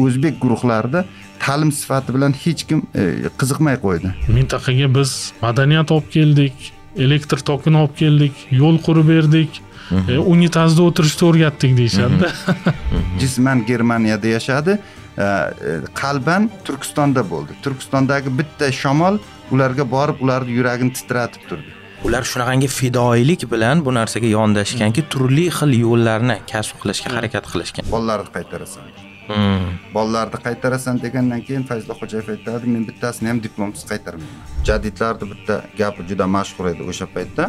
o'zbek guruhlarida ta'lim sifati bilan hech kim e, qiziqmay qo'ydi mintaqaga biz madaniyat olib keldik elektr tokini olib keldik yo'l qurib berdik mhm. e, unitazda o'tirishni o'rgatdik deyishadida mhm. mhm. jisman germaniyada yashadi e, qalban turkistonda bo'ldi turkistondagi bitta shamol ularga borib ularni yuragini titratib turdi ular shunaqangi fidoyilik bilan bu narsaga yondashganki turli xil yo'llarni kasb qilishga harakat qilishgan bolalarni qaytarasan Hmm. bolalarni qaytarasan degandan keyin fayzulaxo'jayev aytadi men bittasini ham diplomsiz qaytarmayman jadidlarni bitta gapi juda mashhur edi o'sha paytda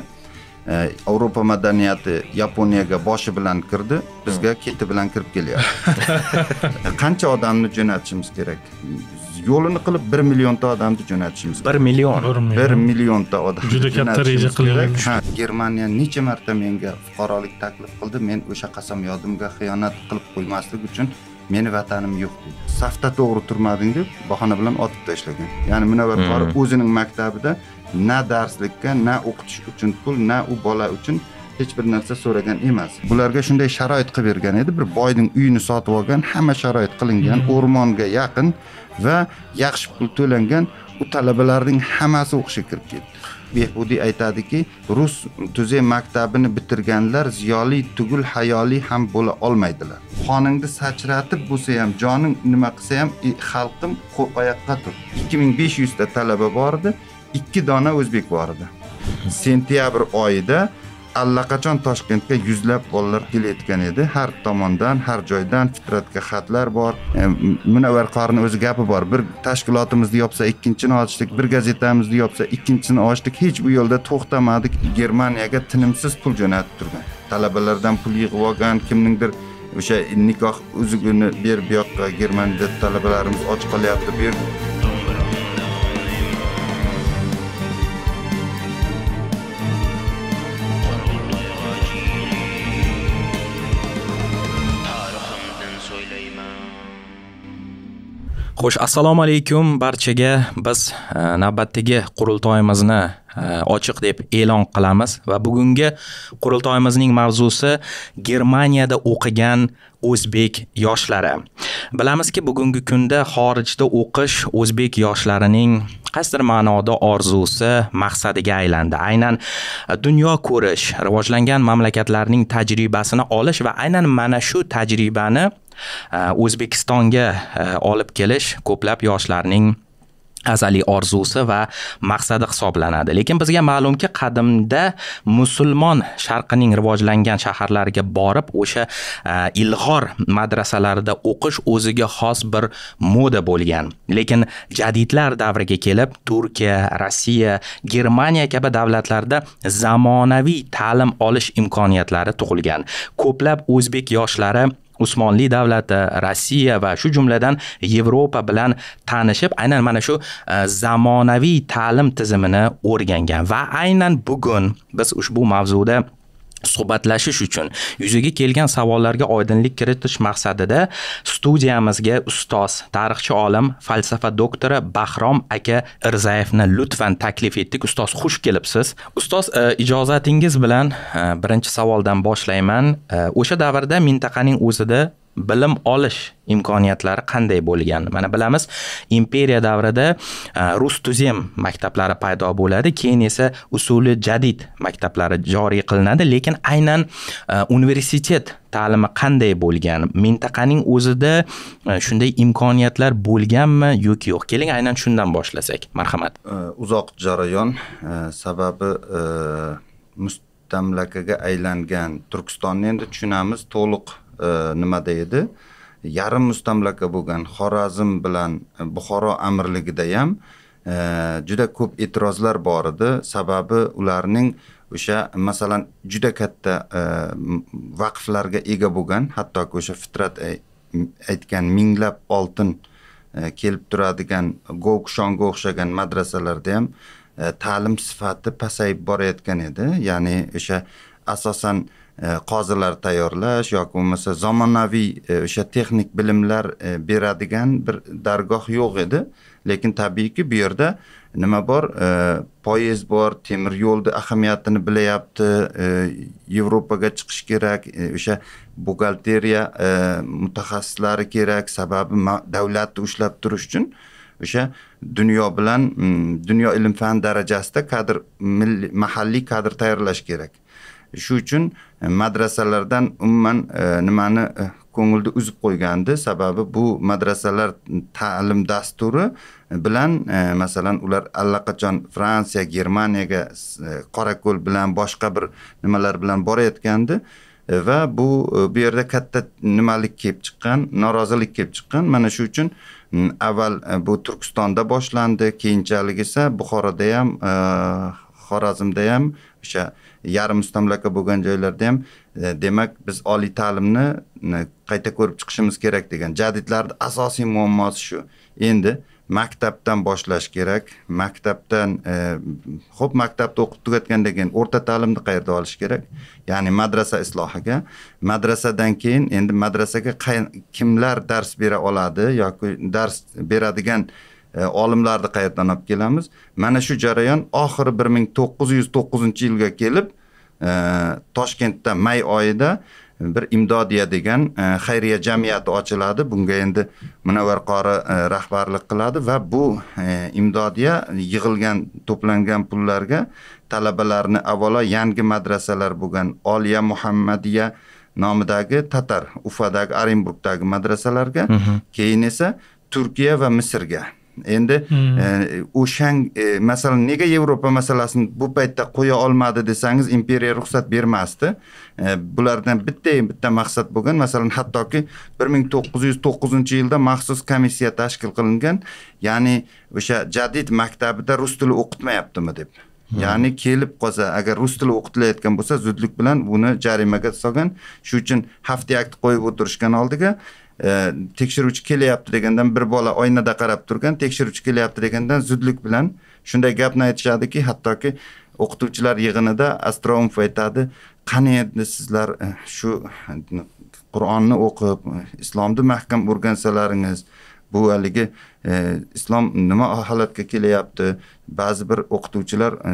e, yevropa madaniyati yaponiyaga boshi bilan kirdi bizga hmm. keti bilan kirib kelyapti e, qancha odamni jo'natishimiz kerak yo'lini qilib bir millionta odamni jo'natishimiz kerak bir million bir millionta odam juda katta reja qilgan ha germaniya necha marta menga fuqarolik taklif qildi men o'sha qasam yodimga xiyonat qilib qo'ymaslik uchun meni vatanim yo'q deydi safda to'g'ri turmading deb bahona bilan otib tashlagan ya'ni munavvar qori hmm. o'zining maktabida na darslikka na o'qitish uchun pul na u bola uchun hech bir narsa so'ragan emas bularga shunday sharoit qilib bergan edi bir boyning uyini sotib olgan hamma sharoit qilingan hmm. o'rmonga yaqin va yaxshi pul to'langan u talabalarning hammasi o'qishga kirib ketdi behudiy aytadiki rus tuzey maktabini bitirganlar ziyoli tugul hayoli ham bo'la olmaydilar qoningni sachratib bo'lsa ham joning nima qilsa ham xalqim oyoqqa tur ikki ming besh yuzta talaba bor edi ikki dona o'zbek bor edi sentyabr oyida allaqachon toshkentga yuzlab bolalar kelayotgan edi har tomondan har joydan fitratga xatlar bor e, munavvar qorini o'zi gapi bor bir tashkilotimizni yopsa ikkinchini ochdik bir gazetamizni yopsa ikkinchisini ochdik hech bu yo'lda to'xtamadik germaniyaga tinimsiz pul jo'natib turgan talabalardan pul yig'ib olgan kimningdir o'sha nikoh uzugini berib bu yoqqa germaniyada talabalarimiz och qolyapti bu xo'sh assalomu alaykum barchaga biz e, navbatdagi qurultoyimizni e, ochiq deb e'lon qilamiz va bugungi qurultoyimizning mavzusi germaniyada o'qigan o'zbek yoshlari bilamizki bugungi kunda xorijda o'qish o'zbek yoshlarining qaysidir ma'noda orzusi maqsadiga aylandi aynan e, dunyo ko'rish rivojlangan mamlakatlarning tajribasini olish va aynan mana shu tajribani o'zbekistonga e, olib kelish ko'plab yoshlarning azaliy orzusi va maqsadi hisoblanadi lekin bizga ma'lumki qadimda musulmon sharqining rivojlangan shaharlariga borib o'sha e, ilg'or madrasalarida o'qish o'ziga xos bir moda bo'lgan lekin jadidlar davriga kelib turkiya rossiya germaniya kabi davlatlarda zamonaviy ta'lim olish imkoniyatlari tug'ilgan ko'plab o'zbek yoshlari usmonli davlati e, rossiya va shu jumladan yevropa bilan tanishib aynan mana shu e, zamonaviy ta'lim tizimini o'rgangan va aynan bugun biz ushbu mavzuda suhbatlashish uchun yuzaga kelgan savollarga oydinlik kiritish maqsadida studiyamizga ustoz tarixchi olim falsafa doktori bahrom aka irzayevni lutfan taklif etdik ustoz xush kelibsiz ustoz e, ijozatingiz bilan e, birinchi savoldan boshlayman e, o'sha davrda mintaqaning o'zida bilim olish imkoniyatlari qanday bo'lgan mana bilamiz imperiya davrida e, rus tuzem maktablari paydo bo'ladi keyin esa usuli jadid maktablari joriy qilinadi lekin aynan e, universitet ta'limi qanday bo'lgan mintaqaning o'zida e, shunday imkoniyatlar bo'lganmi yoki yo'q keling aynan shundan boshlasak marhamat uzoq jarayon sababi mustamlakaga aylangan turkistonni endi tushunamiz to'liq E, nimada edi yarim mustamlaka bo'lgan xorazm bilan e, buxoro amirligida ham e, juda ko'p e'tirozlar bor edi sababi ularning o'sha masalan juda katta vaqflarga ega bo'lgan hattoki o'sha fitrat aytgan minglab oltin kelib turadigan govkushonga o'xshagan madrasalarda ham ta'lim sifati pasayib borayotgan edi ya'ni o'sha asosan E, qozilar tayyorlash yoki bo'lmasa zamonaviy e, o'sha texnik bilimlar e, beradigan bir dargoh yo'q edi lekin tabiiyki bu yerda nima bor poyezd bor temir yo'lni ahamiyatini bilyapti yevropaga chiqish kerak o'sha buxgalteriya mutaxassislari kerak sababi davlatni ushlab turish uchun o'sha dunyo bilan mm, dunyo ilm fan darajasida kadr mahalliy kadr tayyorlash kerak shu uchun e, madrasalardan umuman e, nimani e, ko'ngilni uzib qo'ygandi sababi bu madrasalar ta'lim dasturi bilan masalan ular allaqachon fransiya germaniyaga qorako'l bilan boshqa bir nimalar bilan borayotgandi va bu bu yerda katta nimalik kelib chiqqan norozilik kelib chiqqan mana shu uchun avval bu turkistonda boshlandi keyinchalik esa buxoroda ham xorazmda ham o'sha yarim mustamlaka bo'lgan joylarda ham e, demak biz oliy ta'limni e, qayta ko'rib chiqishimiz kerak degan jadidlarni asosiy muammosi shu endi maktabdan boshlash kerak maktabdan e, xo'p e, maktabni o'qib tugatgandan keyin o'rta ta'limni qayerda olish kerak ya'ni madrasa islohiga madrasadan keyin endi madrasaga kimlar dars bera oladi yoki dars beradigan E, olimlarni qayerdan olib kelamiz mana shu jarayon oxiri bir ming to'qqiz yuz to'qqizinchi yilga kelib e, toshkentda may oyida bir imdodiya degan e, xayriya jamiyati ochiladi bunga endi munavvar qori rahbarlik qiladi va bu imdodiya yig'ilgan to'plangan pullarga talabalarni avvalo yangi madrasalar bo'lgan oliya muhammadiya nomidagi tatar ufadagi orenburgdagi madrasalarga keyin esa turkiya va misrga endi hmm. e, o'shang e, masalan nega yevropa masalasini bu paytda qo'ya olmadi desangiz imperiya ruxsat bermasdi e, bulardan bitta bitta maqsad bo'lgan masalan hattoki bir ming to'qqiz yuz to'qqizinchi yilda maxsus komissiya tashkil qilingan ya'ni o'sha jadid maktabida rus tili o'qitmayaptimi deb hmm. ya'ni kelib qolsa agar rus tili o'qitilayotgan bo'lsa zudlik bilan buni jarimaga solgan shuning uchun haftiyakni qo'yib o'tirishgan oldiga E, tekshiruvchi kelyapti degandan bir bola oynada qarab turgan tekshiruvchi kelyapti degandan zudlik bilan shunday gapni aytishadiki hattoki o'qituvchilar yig'inida astroumov aytadi qani endi sizlar e, shu qur'onni o'qib islomni mahkam o'rgansalaringiz bu haligi e, islom nima holatga kelyapti ba'zi bir o'qituvchilar e,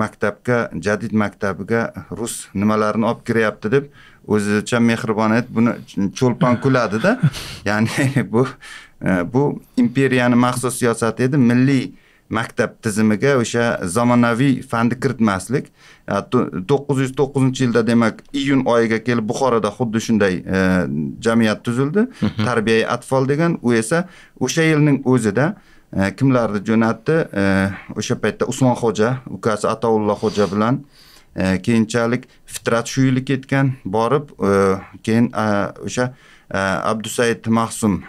maktabga jadid maktabiga rus nimalarini olib kiryapti deb o'zicha mehribon edi buni cho'lpon kuladida ya'ni bu e, bu imperiyani maxsus siyosati edi milliy maktab tizimiga o'sha zamonaviy fanni kiritmaslik to'qqiz yuz to'qqizinchi yilda demak iyun oyiga kelib buxoroda xuddi shunday e, jamiyat tuzildi tarbiyai atfol degan u esa o'sha yilning o'zida e, kimlarni jo'natdi o'sha paytda usmonxo'ja ukasi ataulloh xo'ja bilan E, keyinchalik fitrat yili ketgan borib e, keyin e, o'sha abdusaid mahsum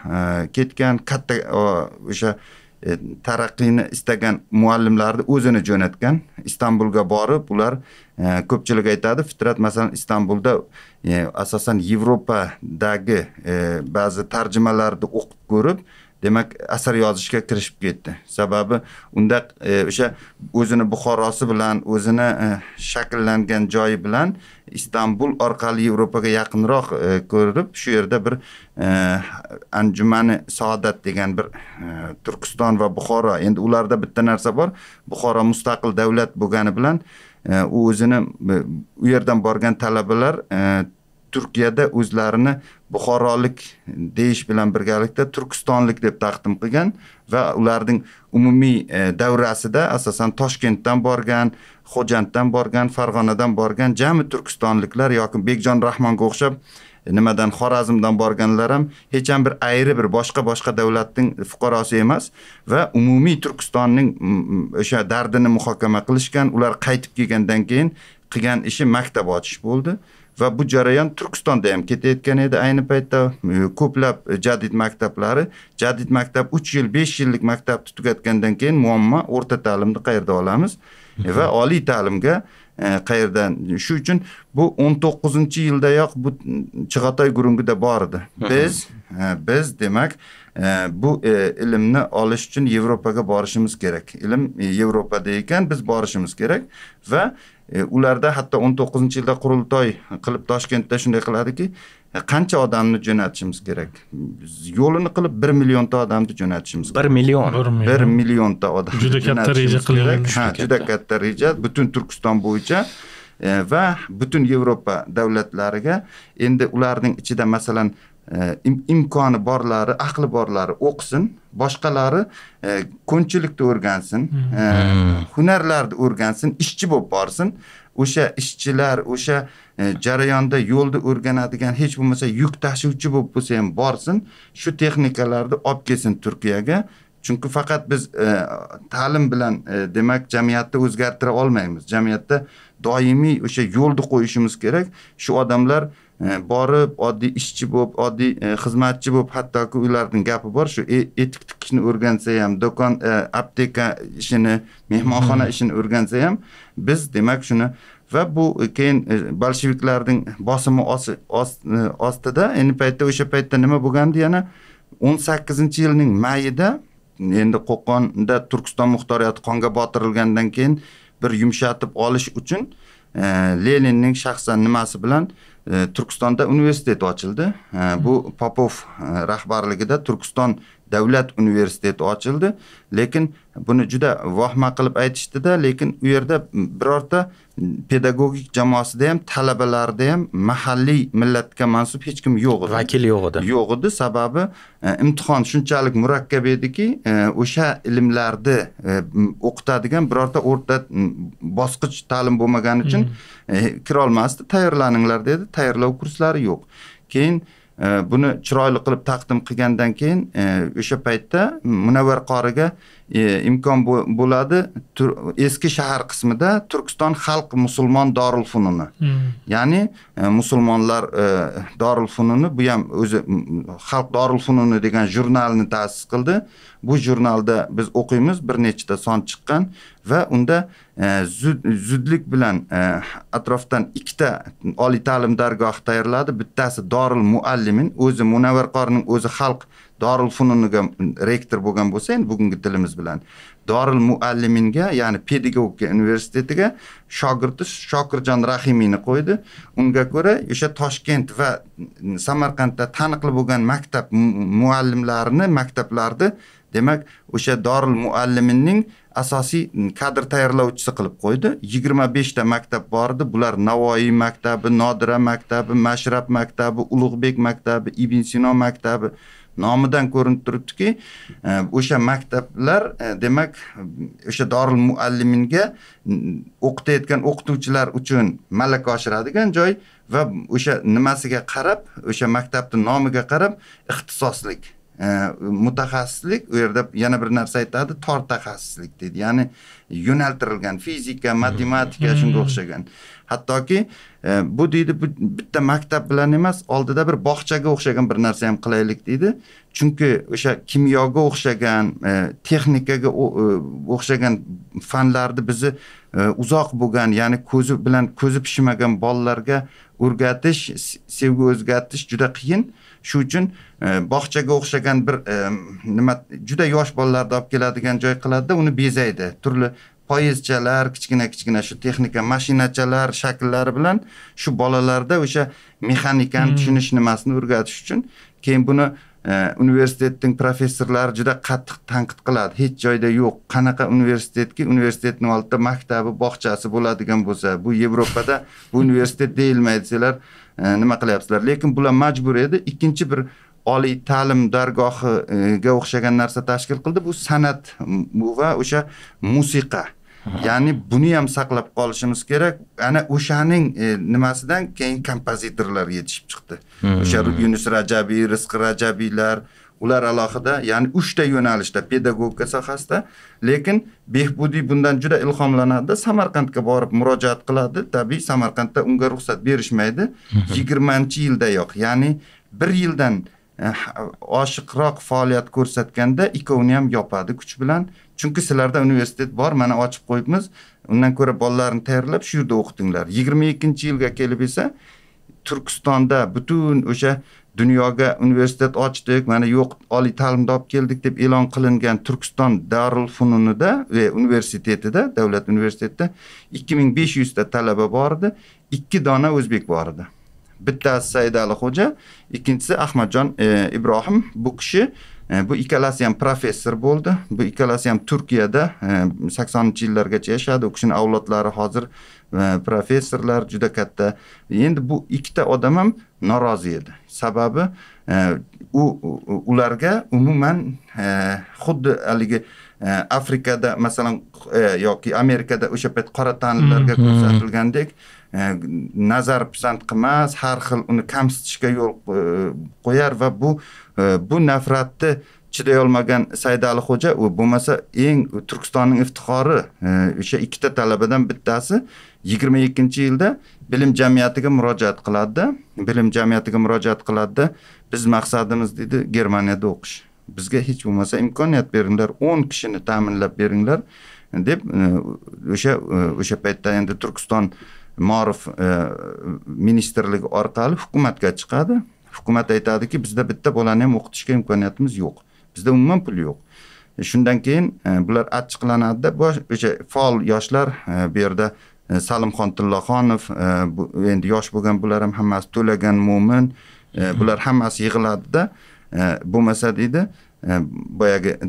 ketgan katta o'sha taraqqiyni istagan muallimlarni o'zini jo'natgan istanbulga borib ular ko'pchilik aytadi fitrat masalan istanbulda asosan yevropadagi ba'zi tarjimalarni o'qib ko'rib demak asar yozishga kirishib ketdi sababi unda e, o'sha e, o'zini buxorosi bilan o'zini e, shakllangan joyi bilan istanbul orqali yevropaga yaqinroq e, ko'rib shu yerda bir e, anjumani saodat degan bir e, turkiston va buxoro endi ularda bitta narsa bor buxoro mustaqil davlat bo'lgani bilan u o'zini u yerdan borgan talabalar turkiyada o'zlarini buxorolik deyish bilan birgalikda turkistonlik deb taqdim qilgan va ularning umumiy e, davrasida asosan toshkentdan borgan xo'janddan borgan farg'onadan borgan jami turkistonliklar yoki bekjon rahmonga o'xshab e, nimadan xorazmdan borganlar ham hech ham bir ayri bir boshqa boshqa davlatning fuqarosi emas va umumiy turkistonning o'sha dardini muhokama qilishgan ular qaytib kelgandan keyin qilgan ishi maktab ochish bo'ldi va bu jarayon turkistonda ham ketayotgan edi ayni paytda e, ko'plab e, jadid maktablari jadid maktab uch yil besh yillik maktabni tugatgandan keyin muammo o'rta ta'limni qayerda olamiz e, va oliy ta'limga qayerdan shu uchun bu o'n to'qqizinchi yildayoq bu chig'atoy gurungida bor edi biz biz demak bu e, ilmni olish uchun yevropaga borishimiz kerak ilm e, yevropada ekan biz borishimiz kerak va e, ularda hatto o'n to'qqizinchi yilda qurultoy qilib toshkentda shunday qiladiki qancha odamni jo'natishimiz kerak yo'lini qilib bir millionta odamni jo'natishimiz kerak bir million bir millionta odam juda katta reja qilgan ha juda katta reja butun turkiston bo'yicha va butun yevropa davlatlariga endi ularning ichida masalan E, imkoni borlari aqli borlari o'qisin boshqalari e, ko'nchilikni o'rgansin e, hmm. hmm. hunarlarni o'rgansin ishchi bo'lib borsin o'sha ishchilar o'sha jarayonda yo'lni o'rganadigan hech bo'lmasa yuk tashuvchi bo'lib bo'lsa ham borsin shu texnikalarni olib kelsin turkiyaga chunki faqat biz ta'lim bilan demak jamiyatni o'zgartira olmaymiz jamiyatda doimiy o'sha yo'lni qo'yishimiz kerak shu odamlar borib oddiy ishchi bo'lib oddiy e, xizmatchi bo'lib hattoki ularni gapi bor shu e, etik tikishni o'rgansa ham do'kon e, apteka ishini mehmonxona hmm. ishini o'rgansa ham biz demak shuni va bu keyin bolsheviklarning bosimi ostida endi paytda o'sha paytda nima bo'lgandi yana o'n sakkizinchi yilning mayida endi qo'qonda turkiston muxtoriyati qonga botirilgandan keyin bir yumshatib olish uchun leninning shaxsan nimasi bilan turkistonda universitet ochildi bu popov e, rahbarligida turkiston davlat universiteti ochildi lekin buni juda vohma qilib aytishdida lekin u yerda birorta pedagogik jamoasida ham talabalarda ham mahalliy millatga mansub hech kim yo'q edi vakil yo'q edi yo'q edi sababi e, imtihon shunchalik murakkab ediki e, o'sha ilmlarni e, o'qitadigan birorta o'rta bosqich ta'lim bo'lmagani uchun kirolmasdi tayyorlaninglar dedi tayyorlov kurslari yo'q keyin buni chiroyli qilib taqdim qilgandan keyin e, o'sha paytda munavvar qoriga E, imkon bo'ladi eski shahar qismida turkiston xalq musulmon dorul hmm. ya'ni e, musulmonlar e, funini bu ham o'zi xalq dorul funini degan jurnalni ta'sis qildi bu jurnalda biz o'qiymiz bir nechta son chiqqan va unda e, zudlik bilan e, atrofdan ikkita oliy ta'lim dargohi tayyorladi bittasi dorul muallimin o'zi munavvar qorining o'zi xalq dorul fununiga rektor bo'lgan bo'lsa endi bugungi tilimiz bilan dorul mualliminga ya'ni pedagogika universitetiga shogirdi shokirjon rahimiyni qo'ydi unga ko'ra o'sha toshkent va samarqandda taniqli bo'lgan maktab muallimlarini maktablarni demak o'sha dorul mualliminning asosiy kadr tayyorlovchisi qilib qo'ydi yigirma beshta maktab bor edi bular navoiy maktabi nodira maktabi mashrab maktabi ulug'bek maktabi ibn sino maktabi nomidan ko'rinib turibdiki e, o'sha maktablar e, demak o'sha dorul mualliminga o'qitayotgan o'qituvchilar uchun malaka oshiradigan joy va o'sha nimasiga qarab o'sha maktabni nomiga qarab ixtisoslik e, mutaxassislik u yerda yana bir narsa aytadi tor taxassislik deydi ya'ni yo'naltirilgan fizika matematika mm-hmm. shunga o'xshagan hattoki e, bu deydi bitta maktab bilan emas oldida bir bog'chaga o'xshagan bir narsa ham qilaylik deydi chunki o'sha kimyoga o'xshagan e, texnikaga e, o'xshagan fanlarni bizni uzoq bo'lgan ya'ni ko'zi bilan ko'zi pishmagan bolalarga o'rgatish sevgi o'zgatish juda qiyin shu uchun bog'chaga o'xshagan bir nima juda yosh bolalarni olib keladigan joy qiladida uni bezaydi turli poyezdchalar kichkina kichkina shu texnika mashinachalar shakllari bilan shu bolalarda o'sha mexanikani hmm. tushunish nimasini o'rgatish uchun keyin buni e, universitetning professorlari juda qattiq tanqid qiladi hech joyda yo'q qanaqa universitetki universitetni oldida maktabi bog'chasi bo'ladigan bo'lsa bu yevropada bu universitet deyilmaydi sizlar e, nima qilyapsizlar lekin bular majbur edi ikkinchi bir oliy ta'lim dargohiga o'xshagan narsa tashkil qildi bu san'at va o'sha musiqa ya'ni buni ham saqlab qolishimiz kerak ana o'shaning e, nimasidan keyin kompozitorlar yetishib chiqdi hmm. o'sha yunus rajabiy rizq rajabiylar ular alohida ya'ni uchta yo'nalishda pedagogika sohasida lekin behbudiy bundan juda ilhomlanadi samarqandga borib murojaat qiladi tabiiy samarqandda unga ruxsat berishmaydi yigirmanchi yildayoq ya'ni bir yildan Eh, oshiqroq faoliyat ko'rsatganda ikkovini ham yopadi kuch bilan chunki sizlarda universitet bor mana ochib qo'yibmiz undan ko'ra bolalarni tayyorlab shu yerda o'qitinglar yigirma ikkinchi yilga kelib esa turkistonda butun o'sha dunyoga universitet ochdik mana yo'q oliy ta'limni olib keldik deb e'lon qilingan turkiston darul fununida e, universitetida davlat universitetida ikki ming besh yuzta talaba bor edi ikki dona o'zbek bor edi bittasi said alixo'ja ikkinchisi ahmadjon e, ibrohim bu kishi e, bu ikkalasi ham professor bo'ldi bu ikkalasi ham turkiyada e, saksoninchi yillargacha yashadi u kishini avlodlari hozir e, professorlar juda katta endi bu ikkita odam ham norozi edi sababi u ularga umuman xuddi haligi afrikada masalan e, yoki amerikada o'sha payt qora tanlilarga mm-hmm. ko'rsatilgandek e, nazar pisand qilmas har xil uni kamsitishga yo'l e, qo'yar va bu bu nafratni chidayolmagan saydali xo'ja u bo'lmasa eng turkistonning iftixori o'sha ikkita talabadan bittasi yigirma ikkinchi yilda bilim jamiyatiga murojaat qiladida bilim jamiyatiga murojaat qiladida biz maqsadimiz deydi germaniyada o'qish bizga hech bo'lmasa imkoniyat beringlar o'n kishini ta'minlab beringlar deb e, o'sha e, o'sha paytda endi turkiston morif e, ministrligi orqali hukumatga chiqadi hukumat aytadiki bizda bitta bolani ham o'qitishga imkoniyatimiz yo'q bizda umuman pul yo'q shundan keyin bular achchiqlanadida o'sha faol yoshlar bu yerda salimxon tillaxonov endi yosh bo'lgan bular ham hammasi to'lagan mo'min bular hammasi yig'iladida Э, bo'lmasa deydi э, boyagi э,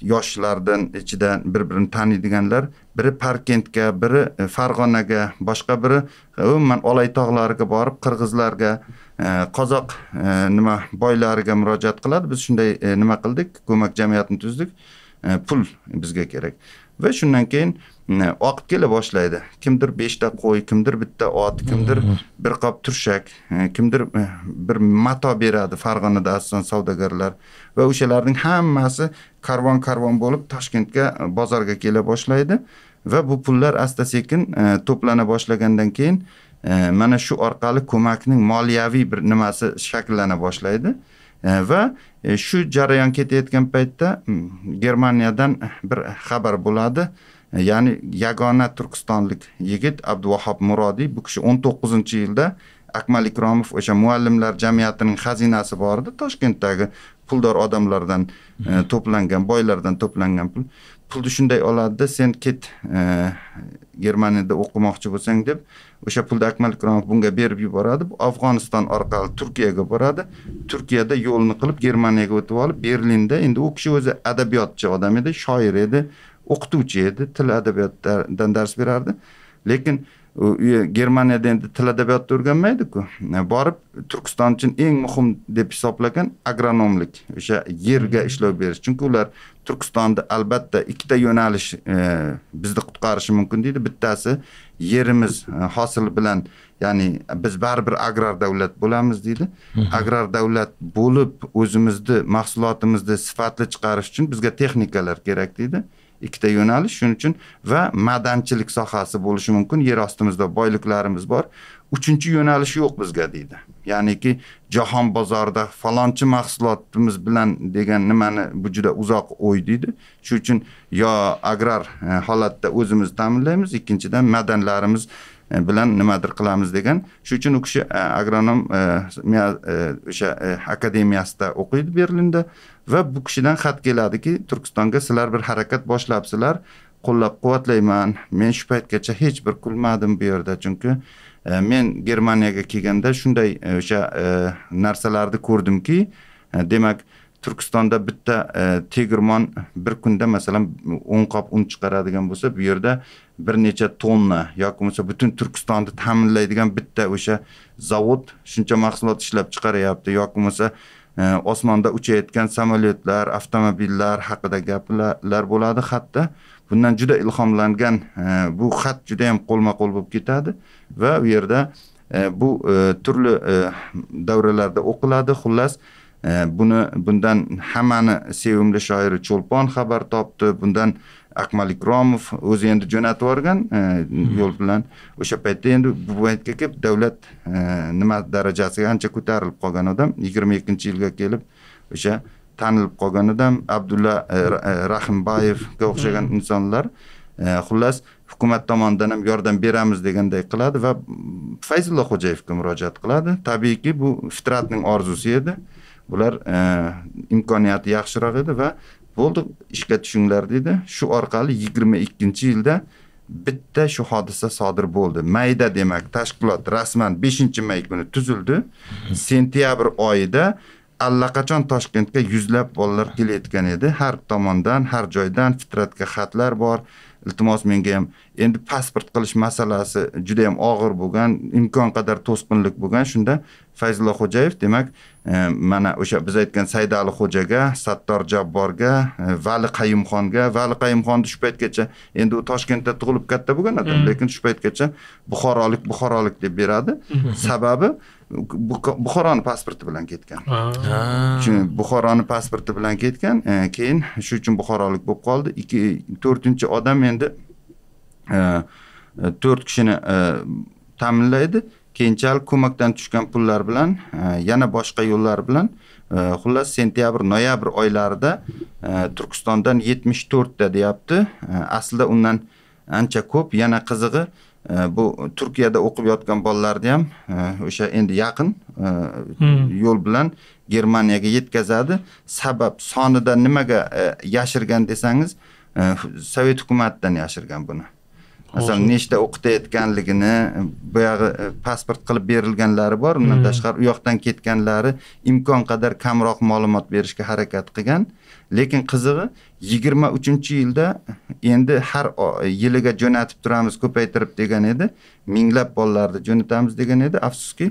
yoshlardan ichidan bir birini taniydiganlar biri parkentga biri e, farg'onaga boshqa biri e, umuman olay tog'lariga borib qirg'izlarga e, qozoq nima boylariga murojaat qiladi biz shunday nima qildik ko'mak jamiyatini tuzdik pul bizga kerak va shundan keyin oqib kela boshlaydi kimdir 5 ta qo'y kimdir bitta ot kimdir mhm. bir qop turshak e, kimdir e, bir mato beradi farg'onada asosan savdogarlar va o'shalarning hammasi karvon karvon bo'lib toshkentga e, bozorga kela boshlaydi va bu pullar asta sekin to'plana boshlagandan keyin mana shu orqali ko'makning moliyaviy bir nimasi shakllana boshlaydi va shu jarayon ketayotgan paytda germaniyadan bir xabar bo'ladi ya'ni yagona turkistonlik yigit abduvahob murodiy bu kishi o'n to'qqizinchi yilda akmal ikromov o'sha muallimlar jamiyatining xazinasi bor edi toshkentdagi puldor odamlardan e, hmm. to'plangan boylardan to'plangan pul pulni shunday oladida sen ket e, germaniyada o'qimoqchi bo'lsang deb o'sha pulni akmal ikromov bunga berib yuboradi bu afg'oniston orqali turkiyaga boradi turkiyada yo'lni qilib germaniyaga o'tib olib berlinda endi u kishi o'zi adabiyotchi odam edi shoir edi o'qituvchi edi til adabiyotdan dars berardi lekin germaniyada endi til adabiyotni o'rganmaydiku e, borib turkiston uchun eng muhim deb hisoblagan agronomlik o'sha yerga hmm. ishlov berish chunki ular turkistonni albatta ikkita yo'nalish e, bizni qutqarishi mumkin deydi bittasi yerimiz e, hosil bilan ya'ni biz baribir agrar davlat bo'lamiz deydi hmm. agrar davlat bo'lib o'zimizni mahsulotimizni sifatli chiqarish uchun bizga texnikalar kerak deydi ikkita yo'nalish shuning uchun va madanchilik sohasi bo'lishi mumkin yer ostimizda boyliklarimiz bor uchinchi yo'nalish yo'q bizga deydi ya'niki jahon bozorida falonchi mahsulotimiz bilan degan nimani bu juda uzoq o'y deydi shuning uchun yo agrar e, holatda o'zimiz ta'minlaymiz ikkinchidan madanlarimiz e, bilan nimadir qilamiz degan shuning uchun u kishi e, agronom o'sha akademiyasida o'qiydi berlinda va bu kishidan xat keladiki turkistonga sizlar bir harakat boshlabsizlar qo'llab quvvatlayman men shu paytgacha hech bir kulmadim bu yerda chunki e, men germaniyaga kelganda shunday e, o'sha e, narsalarni ko'rdimki demak turkistonda bitta tegirmon bir kunda masalan o'n qop un chiqaradigan bo'lsa bu yerda bir necha tonna yoki bo'lmasa butun turkistonni ta'minlaydigan bitta o'sha zavod shuncha mahsulot ishlab chiqaryapti yoki bo'lmasa osmonda uchayotgan samolyotlar avtomobillar haqida gaplar bo'ladi xatda bundan juda ilhomlangan e, bu xat juda yam qo'lma qo'l bo'lib ketadi va u yerda e, bu e, turli davralarda o'qiladi xullas buni bundan hammani sevimli shoiri cho'lpon xabar topdi bundan akmal ikromov o'zi endi jo'natib yuborgan e, yo'l bilan o'sha paytda endi bu paytga kelib davlat e, nima darajasiga ancha ko'tarilib qolgan odam yigirma ikkinchi yilga kelib o'sha tanilib qolgan odam abdulla e, rahimbayevga o'xshagan insonlar xullas hukumat tomonidan ham yordam beramiz deganday qiladi va fayzulla xo'jayevga murojaat qiladi tabiiyki bu fitratning orzusi edi bular imkoniyati yaxshiroq edi va bo'ldi ishga tushinglar dedi shu orqali yigirma ikkinchi yilda bitta shu hodisa sodir bo'ldi mayda demak tashkilot rasman beshinchi may kuni tuzildi sentyabr oyida allaqachon toshkentga yuzlab bolalar kelayotgan edi har tomondan har joydan fitratga xatlar bor iltimos menga ham endi pasport qilish masalasi juda yam og'ir bo'lgan imkon qadar to'sqinlik bo'lgan shunda fayzulla xo'jayev demak e, mana o'sha biz aytgan saydali xo'jaga sattor jabborga e, vali qayumxonga vali qayumxon shu paytgacha endi u toshkentda tug'ilib katta bo'lgan odam mm-hmm. lekin shu paytgacha buxorolik buxorolik deb beradi mm-hmm. sababi buxoroni pasporti bilan ketgan ah. buxoroni pasporti bilan ketgan e, keyin shuning uchun buxorolik bo'lib qoldi ikki to'rtinchi odam endi to'rt kishini ta'minlaydi keyinchalik ko'makdan tushgan pullar bilan e, yana boshqa yo'llar bilan e, xullas sentyabr noyabr oylarida e, turkistondan yetmish to'rtta deyapti aslida undan ancha ko'p yana qizig'i bu turkiyada o'qib yotgan bolalarni ham o'sha endi yaqin hmm. yo'l bilan germaniyaga yetkazadi sabab sonida nimaga yashirgan desangiz sovet hukumatidan yashirgan buni masalan nechta o'qitayotganligini boyag'i e, pasport qilib berilganlari bor undan hmm. tashqari u yoqdan ketganlari imkon qadar kamroq ma'lumot berishga harakat qilgan lekin qizig'i yigirma uchinchi yilda e, endi har yiliga jo'natib turamiz ko'paytirib degan edi minglab bolalarni jo'natamiz degan edi afsuski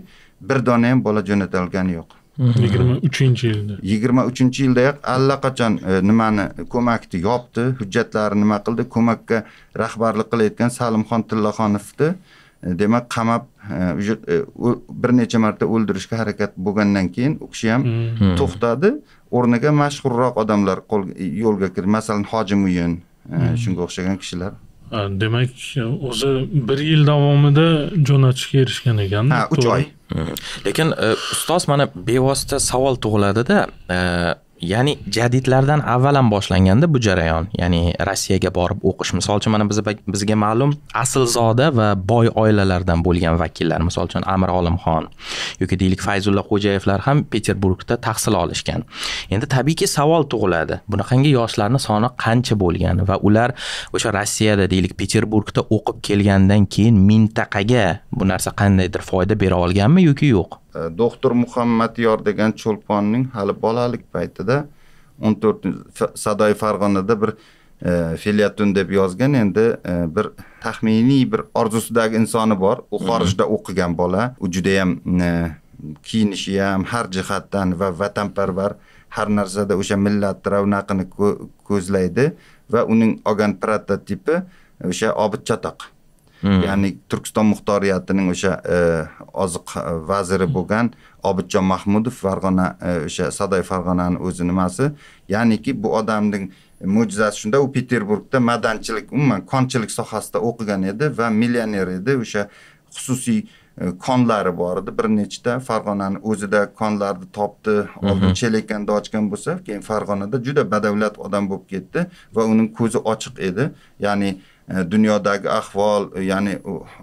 bir dona ham bola jo'natilgani yo'q yigirma uchinchi yilda yigirma uchinchi yildayoq allaqachon nimani ko'makni yopdi hujjatlarni nima qildi ko'makka rahbarlik qilayotgan salimxon tillaxonovni demak qamab bir necha marta o'ldirishga harakat bo'lgandan keyin u kishi ham to'xtadi o'rniga mashhurroq odamlar yo'lga kirdi masalan hojimuyin shunga o'xshagan kishilar demak o'zi bir yil davomida jo'natishga erishgan ekan ha uch oy lekin e, ustoz mana bevosita savol tug'iladida e, ya'ni jadidlardan avvalam boshlanganda bu jarayon ya'ni rossiyaga borib o'qish misol uchun mana bizga ma'lum aslzoda va boy oilalardan bo'lgan vakillar misol uchun amir olimxon yoki deylik fayzulla xo'jayevlar ham peterburgda tahsil olishgan endi tabiiyki savol tug'iladi bunaqangi yoshlarni soni qancha bo'lgan va ular o'sha rossiyada deylik peterburgda o'qib kelgandan keyin mintaqaga bu narsa qandaydir foyda bera olganmi yoki yo'q E, doktor muhammadiyor degan cho'lponning hali bolalik paytida o'n to'rt sadoy farg'onada bir e, fe'liyatun deb yozgan endi e, bir taxminiy bir orzusidagi insoni bor u xorijda o'qigan bola u judayam e, kiyinishi ham har jihatdan va vatanparvar har narsada o'sha millat ravnaqini ko'zlaydi va uning olgan prototipi o'sha obid chatoq Hmm. ya'ni turkiston muxtoriyatining o'sha e, oziq e, vaziri bo'lgan obidjon mahmudov farg'ona e, o'sha sadoy farg'onani o'zi nimasi ya'niki bu odamning mo'jizasi shunda u peterburgda madanchilik umuman konchilik sohasida o'qigan edi va millioner edi o'sha xususiy konlari bor edi bir nechta farg'onani o'zida konlarni topdi oldin chelekanda ochgan bo'lsa keyin farg'onada juda badavlat odam bo'lib ketdi va uning ko'zi ochiq edi ya'ni E, dunyodagi ahvol e, ya'ni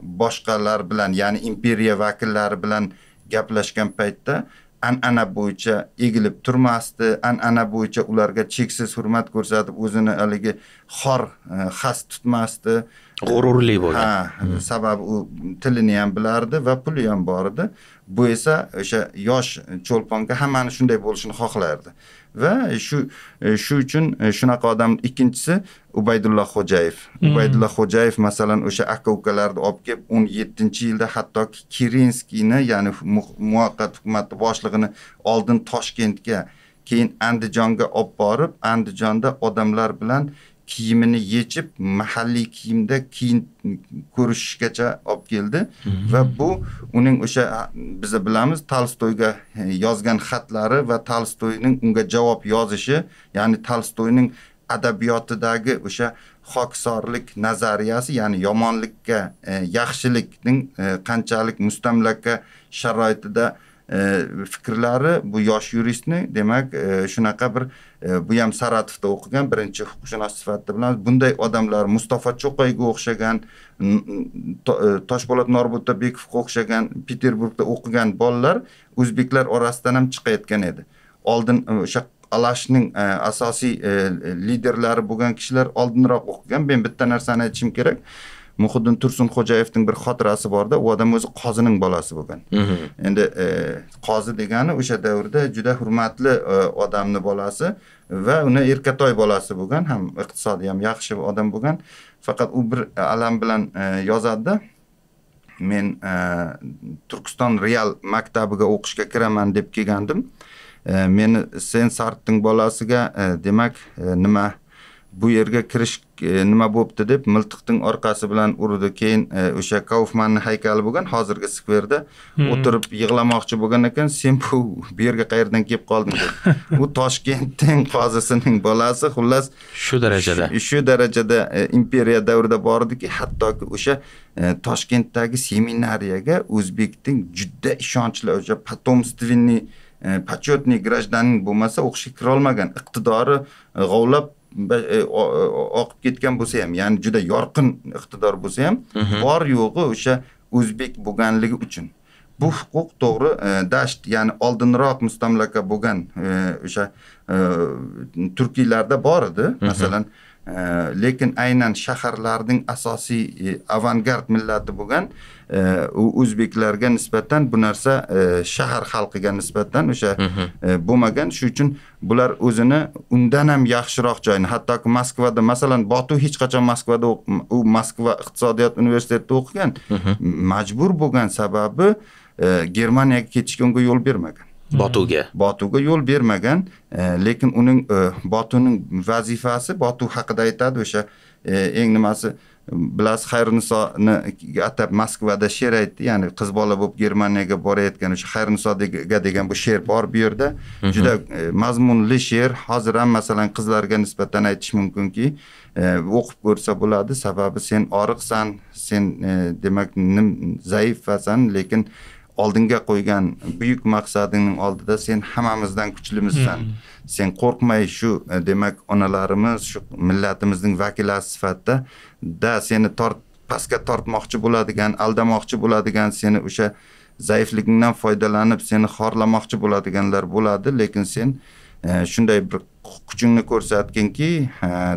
boshqalar bilan ya'ni imperiya vakillari bilan gaplashgan paytda an'ana bo'yicha egilib turmasdi an'ana bo'yicha ularga cheksiz hurmat ko'rsatib o'zini haligi xor e, xas tutmasdi g'ururli bo'lgan ha hmm. sababi u tilini ham bilardi va puli ham bor edi bu esa o'sha yosh cho'lponga hammani shunday bo'lishini xohlardi va shu e, shu uchun e, shunaqa odam ikkinchisi ubaydulla xo'jayev hmm. ubaydulla xo'jayev masalan o'sha aka ukalarni olib kelib o'n yettinchi yilda hattoki kirinskiyni ya'ni muvaqqat hukumatni boshlig'ini oldin toshkentga keyin andijonga olib borib andijonda odamlar bilan kiyimini yechib mahalliy kiyimda kiyin ko'rishishgacha olib keldi mhm. va bu uning o'sha biz bilamiz tolstoyga e, yozgan xatlari va tolstoyning unga javob yozishi ya'ni tolstoyning adabiyotidagi o'sha hoksorlik nazariyasi ya'ni yomonlikka e, yaxshilikning e, qanchalik mustamlaka sharoitida E, fikrlari bu yosh yuristni demak e, shunaqa bir e, bu ham saratovda o'qigan birinchi huquqshunos sifatida bilamiz bunday odamlar mustafa cho'qayga o'xshagan toshpo'lat norbo'tabekovga o'xshagan peterburgda o'qigan bolalar o'zbeklar orasidan ham chiqayotgan edi oldin o'sha alashning asosiy liderlari bo'lgan kishilar oldinroq o'qigan men bitta narsani aytishim kerak muhiddin tursunxo'jayevning bir xotirasi borda u odam o'zi qozining bolasi bo'lgan mhm. endi e, qozi degani o'sha davrda juda hurmatli e, odamni bolasi va uni erkatoy bolasi bo'lgan ham iqtisodi ham yaxshi odam bo'lgan faqat u bir alam bilan e, yozadida men turkiston real maktabiga o'qishga kiraman deb kelgandim meni sen sartning bolasiga demak nima bu yerga kirish e, nima bo'libdi deb miltiqning orqasi bilan urdi keyin e, o'sha kaufmanni haykali bo'lgan hozirgi skverda hmm. o'tirib yig'lamoqchi bo'lgan ekan sen bu bu yerga qayerdan kelib qolding deb u toshkentning qozisining bolasi xullas shu darajada shu darajada e, imperiya davrida bor ediki hattoki o'sha toshkentdagi seminariyaga o'zbekning juda ishonchli o'sha потомственный почетный гражданин bo'lmasa o'qishga kirolmagan iqtidori g'ovlab E, oqib ketgan bo'lsa ham ya'ni juda yorqin iqtidor bo'lsa ham mhm. bor yo'g'i o'sha o'zbek bo'lganligi uchun bu huquq to'g'ri e, dasht ya'ni oldinroq mustamlaka bo'lgan e, o'sha turkiylarda bor edi mhm. masalan lekin aynan shaharlarning asosiy e, avangard millati bo'lgan e, u o'zbeklarga nisbatan bu narsa e, shahar xalqiga nisbatan o'sha bo'lmagan shuning uchun bular o'zini undan ham yaxshiroq joyni hattoki moskvada masalan botu hech qachon moskvada u moskva iqtisodiyot universitetida o'qigan majbur bo'lgan sababi germaniyaga ketishga unga yo'l bermagan botuvga botuvga yo'l bermagan e, lekin uning e, botuning vazifasi botuv haqida aytadi o'sha e, eng nimasi bilasiz xayrinisoni atab moskvada she'r aytdi ya'ni qiz bola bo'lib germaniyaga borayotgan o'sha xayrinisodga degan bu she'r bor bu yerda juda mazmunli she'r hozir ham masalan qizlarga nisbatan aytish mumkinki o'qib ko'rsa bo'ladi sababi sen oriqsan sen demak zaif vasan lekin oldinga qo'ygan buyuk maqsadingning oldida sen hammamizdan kuchlimizsan hmm. sen qo'rqmay shu e, demak onalarimiz shu millatimizning vakilasi sifatida da seni tort pastga tortmoqchi bo'ladigan aldamoqchi bo'ladigan seni o'sha zaifligingdan foydalanib seni xorlamoqchi bo'ladiganlar bo'ladi lekin sen e, shunday bir kuchingni ko'rsatginki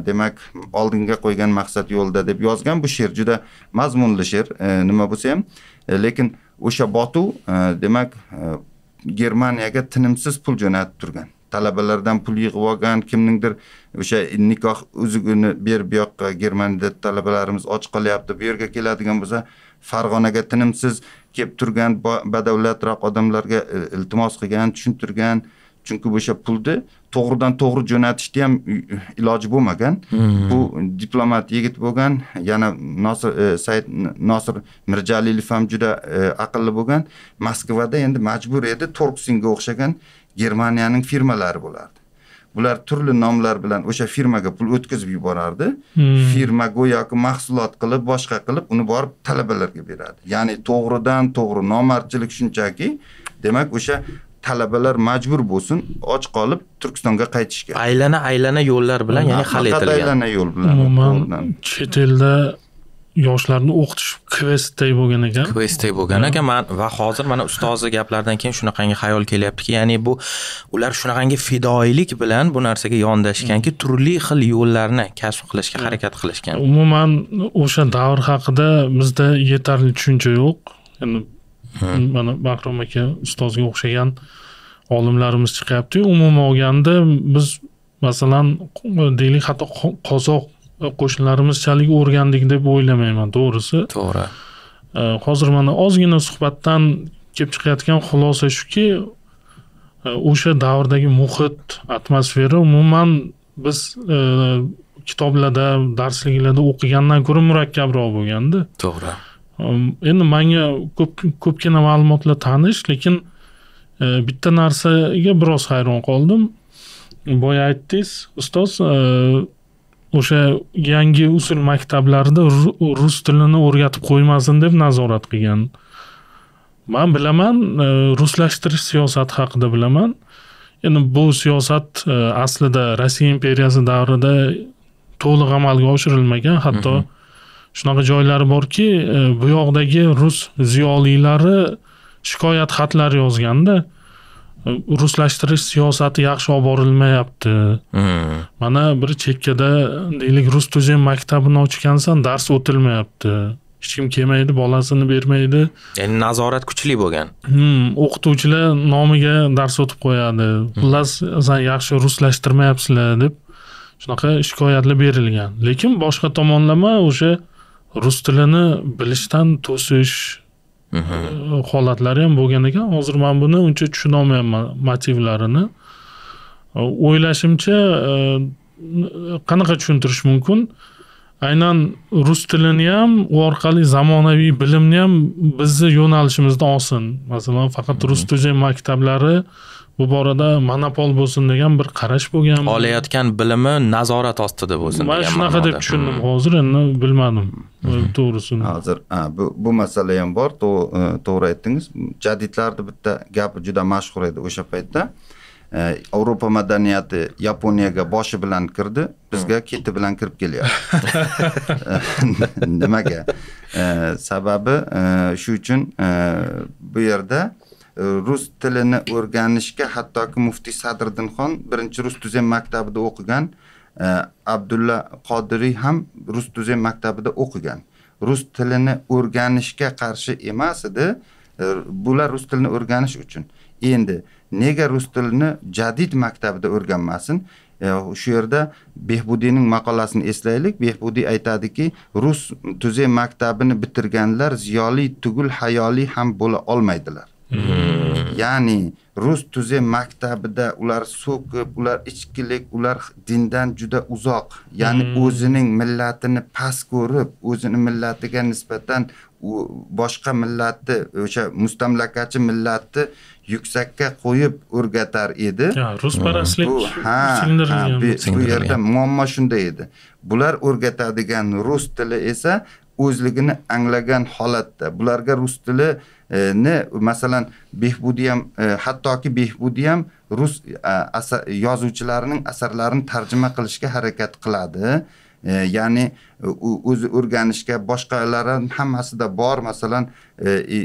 demak oldinga qo'ygan maqsad yo'lda deb yozgan bu she'r juda mazmunli she'r e, nima bo'lsa ham E, lekin o'sha botuv e, demak e, germaniyaga tinimsiz pul jo'natib turgan talabalardan pul yig'ib olgan kimningdir o'sha nikoh uzugini berib bu yoqqa germaniyada talabalarimiz och qolyapti bu yerga keladigan bo'lsa farg'onaga tinimsiz kelib turgan badavlatroq odamlarga iltimos qilgan tushuntirgan chunki o'sha pulni to'g'ridan to'g'ri jo'natishni ham iloji bo'lmagan hmm. bu diplomat yigit bo'lgan yana nosir e, said nosir mirjalilov ham juda e, aqlli bo'lgan moskvada endi majbur edi torksinga o'xshagan germaniyaning firmalari bo'lardi bular turli nomlar bilan o'sha firmaga pul o'tkazib yuborardi hmm. firma go'yoki mahsulot qilib boshqa qilib uni borib talabalarga beradi ya'ni to'g'ridan to'g'ri nomardchilik shunchaki demak o'sha talabalar majbur bo'lsin och qolib turkistonga qaytishga aylana aylana yo'llar bilan ya'ni hal etilgan aylana yo'l bilan umuman chet elda yoshlarni o'qitish kvestday bo'lgan ekan kvestday bo'lgan ekan man va hozir mana ustozni gaplaridan keyin shunaqangi xayol kelyaptiki ya'ni bu ular shunaqangi fidoyilik bilan bu narsaga yondashganki hmm. turli xil yo'llarni kashf qilishga hmm. harakat qilishgan umuman o'sha davr haqida bizda yetarli tushuncha yo'q ya'ni mana bahrom aka ustozga o'xshagan olimlarimiz chiqyaptiyu umuman olganda biz masalan deylik hatto qozoq qo'shnilarimizchalik o'rgandik deb o'ylamayman to'g'risi to'g'ri hozir mana ozgina suhbatdan kelib chiqayotgan xulosa shuki e, o'sha davrdagi muhit atmosfera umuman biz e, kitoblarda darsliklarda o'qigandan ko'ra murakkabroq bo'lganda to'g'ri endi manga ko'p ko'pgina ma'lumotlar tanish lekin e, bitta narsaga biroz hayron qoldim boya aytdingiz ustoz e, o'sha yangi usul maktablarida rus tilini o'rgatib qo'ymasin deb nazorat qilgan man bilaman e, ruslashtirish siyosati haqida bilaman endi bu siyosat aslida rossiya imperiyasi davrida to'liq amalga oshirilmagan hatto mm -hmm. shunaqa joylari borki e, bu yoqdagi rus ziyolilari shikoyat xatlari yozganda e, ruslashtirish siyosati yaxshi olib borilmayapti hmm. mana bir chekkada deylik rus tuzem maktabini ochgansan dars o'tilmayapti hech kim kelmaydi bolasini bermaydi ya'ni nazorat kuchli bo'lgan hmm, o'qituvchilar nomiga dars o'tib qo'yadi hmm. xullas san yaxshi ruslashtirmayapsizlar deb shunaqa shikoyatlar berilgan lekin boshqa tomonlama o'sha rus tilini bilishdan to'sish mm-hmm. e, holatlari ham bo'lgan ekan hozir man buni uncha tushuna olmayapman motivlarini e, o'ylashimcha e, qanaqa tushuntirish mumkin aynan rus tilini ham u orqali zamonaviy bilimni ham bizni yo'nalishimizdan olsin masalan faqat rus mm-hmm. tili maktablari bu borada monopol bo'lsin degan bir qarash bo'lgan olayotgan bilimi nazorat ostida bo'lsin man shunaqa deb tushundim hozir endi bilmadim to'g'risini hozir bu bu masala ham bor e, to'g'ri aytdingiz jadidlarni bitta gapi juda mashhur edi o'sha paytda yevropa madaniyati yaponiyaga boshi bilan kirdi bizga keti bilan kirib kelyapti nimaga e, sababi e, shu uchun bu yerda E, rus tilini o'rganishga hattoki muftiy sadriddinxon birinchi rus tuzem maktabida o'qigan e, abdulla qodiriy ham rus tuzem maktabida o'qigan rus tilini o'rganishga qarshi emas edi e, bular rus tilini o'rganish uchun endi nega rus tilini jadid maktabida o'rganmasin shu yerda behbudiyning maqolasini eslaylik behbudiy aytadiki rus tuzem maktabini bitirganlar ziyoli tugul hayoli ham bo'la olmaydilar Hmm. ya'ni rus tuzi maktabida ular so'kib ular ichkilik ular dindan juda uzoq ya'ni hmm. o'zining millatini past ko'rib o'zini millatiga nisbatan boshqa millatni o'sha mustamlakachi millatni yuksakka qo'yib o'rgatar edi rusparastlik ha bu yerda muammo shunda edi bular o'rgatadigan rus tili esa o'zligini anglagan holatda bularga rus tilini e, masalan behbudiy ham e, hattoki behbudiy ham rus e, yozuvchilarining asarlarini tarjima qilishga harakat qiladi E, ya'ni o'zi o'rganishga boshqalari hammasida bor masalan e, e,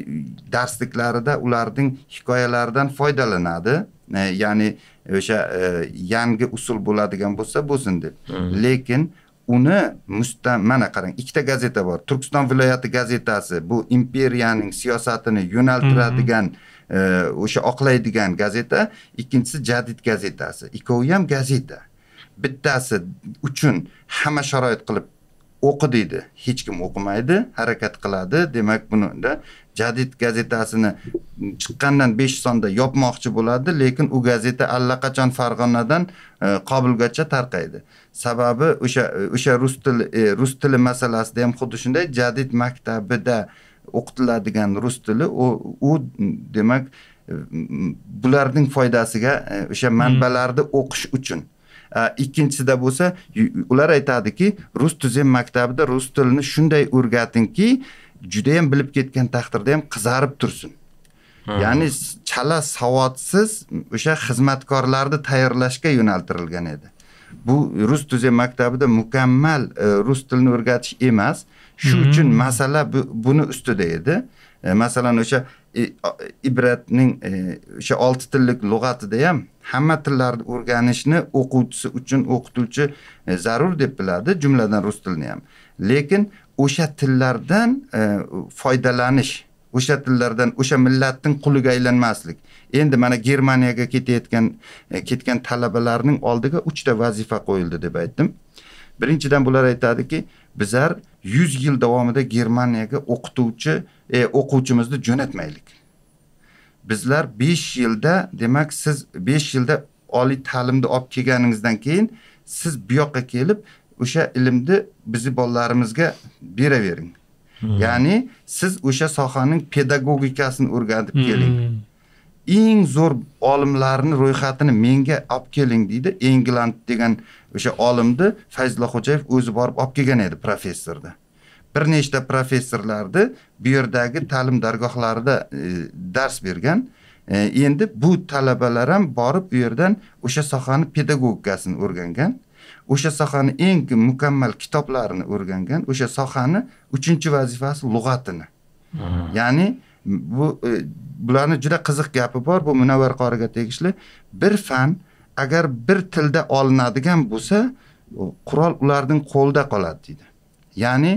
darsliklarida ularning hikoyalaridan foydalanadi ya'ni o'sha yangi usul bo'ladigan bo'lsa bo'lsin deb hmm. lekin uni mustam mana qarang ikkita gazeta bor turkiston viloyati gazetasi bu imperiyaning siyosatini yo'naltiradigan mm-hmm. e, o'sha oqlaydigan gazeta ikkinchisi jadid gazetasi ikkovi ham gazeta bittasi uchun hamma sharoit qilib o'qi deydi hech kim o'qimaydi harakat qiladi demak bunida jadid gazetasini chiqqandan besh sonda yopmoqchi bo'ladi lekin u gazeta allaqachon farg'onadan e, qobulgacha tarqaydi sababi o'sha o'sha rus tili e, rus tili masalasida ham xuddi shunday jadid maktabida o'qitiladigan rus tili u, u demak e, bularning foydasiga o'sha manbalarni o'qish uchun ikkinchisida bo'lsa ular aytadiki rus tuzem maktabida rus tilini shunday o'rgatingki judayam bilib ketgan taqdirda ham qizarib tursin ya'ni chala savodsiz o'sha xizmatkorlarni tayyorlashga yo'naltirilgan edi bu rus tuzem maktabida mukammal e, rus tilini o'rgatish emas shu mhm. uchun masala bu, buni ustida edi e, masalan o'sha e, ibratning e, o'sha olti tillik lug'atida ham hamma tillarni o'rganishni o'quvchisi uchun o'qituvchi e, zarur deb biladi jumladan rus tilini ham lekin o'sha tillardan e, foydalanish o'sha tillardan o'sha millatning quliga aylanmaslik endi mana germaniyaga ketayotgan e, ketgan talabalarning oldiga uchta vazifa qo'yildi deb aytdim birinchidan bular aytadiki bizlar yuz yil davomida germaniyaga o'qituvchi e, o'quvchimizni jo'natmaylik bizlar besh yilda demak siz besh yilda oliy ta'limni olib kelganingizdan keyin siz bu yoqqa kelib o'sha ilmni bizni bolalarimizga beravering Hmm. ya'ni siz o'sha sohaning pedagogikasini o'rganib keling hmm. eng zo'r olimlarni ro'yxatini menga olib keling deydi england degan o'sha olimni xo'jayev o'zi borib olib kelgan edi professorni bir nechta professorlarni bu yerdagi ta'lim dargohlarida e, dars bergan e, endi bu talabalar ham borib u yerdan o'sha sohani pedagogikasini o'rgangan o'sha sohani eng mukammal kitoblarini o'rgangan o'sha sohani uchinchi vazifasi lug'atini ya'ni bu e, bularni juda qiziq gapi bor bu munavvar qoriga tegishli bir fan agar bir tilda olinadigan bo'lsa qurol ularning qo'lida qoladi deydi ya'ni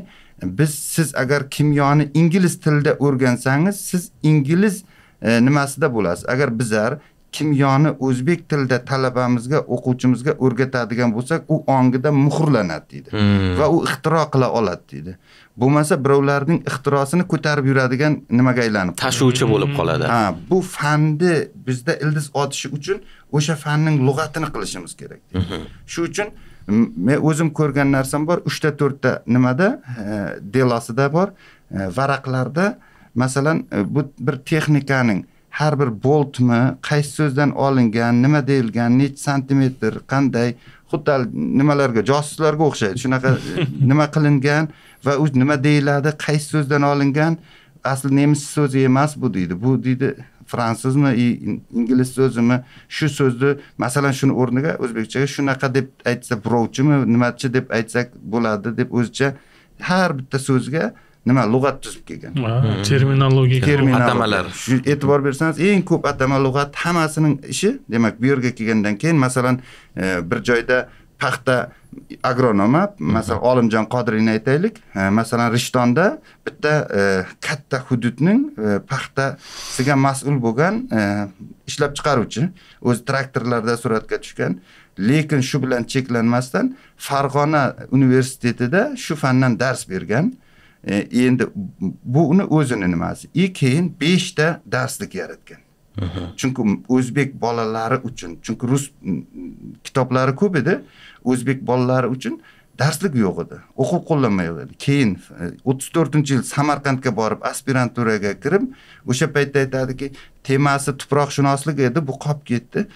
biz siz agar kimyoni ingliz tilida o'rgansangiz siz ingliz e, nimasida bo'lasiz agar bizar kimyoni o'zbek tilida talabamizga o'quvchimizga o'rgatadigan bo'lsak u ongida muhrlanadi deydi hmm. va u ixtiro qila oladi deydi bo'lmasa birovlarning ixtirosini ko'tarib yuradigan nimaga aylanib tashuvchi bo'lib qoladi ha bu fanni bizda ildiz otishi uchun o'sha fanning lug'atini qilishimiz kerak hmm. shu uchun men o'zim ko'rgan narsam bor uchta to'rtta nimada e, delosida bor e, varaqlarda masalan e, bu bir texnikaning har bir boltmi qaysi so'zdan olingan nima deyilgan nechi santimetr qanday xuddi nimalarga josuslarga o'xshaydi shunaqa nima qilingan va u nima deyiladi qaysi so'zdan olingan asli nemis so'zi emas bu deydi bu deydi fransuzmi ingliz so'zimi shu so'zni masalan shuni o'rniga o'zbekchaga shunaqa deb aytsa birovchimi nimachi deb aytsak bo'ladi deb o'zicha har bitta so'zga nima lug'at tuzib kelgan hmm. terminologiya atamalar shu e'tibor bersangiz eng ko'p atama lug'at hammasining ishi demak bu yerga kelgandan keyin masalan e, bir joyda paxta agronoma hmm. masalan olimjon qodiriyni aytaylik e, masalan rishtonda bitta e, katta hududning paxtasiga mas'ul bo'lgan ishlab chiqaruvchi o'zi traktorlarda suratga tushgan lekin shu bilan cheklanmasdan farg'ona universitetida shu fandan dars bergan E, endi buni o'zini nimasi и keyin 5 ta darslik yaratgan chunki o'zbek bolalari uchun chunki rus kitoblari ko'p edi o'zbek bolalari uchun darslik yo'q edi o'qib qo'llanma yo'q edi keyin e, o'ttiz to'rtinchi yil samarqandga borib aspiranturaga kirib o'sha paytda aytadiki temasi tuproqshunoslik edi bu qolib ketdi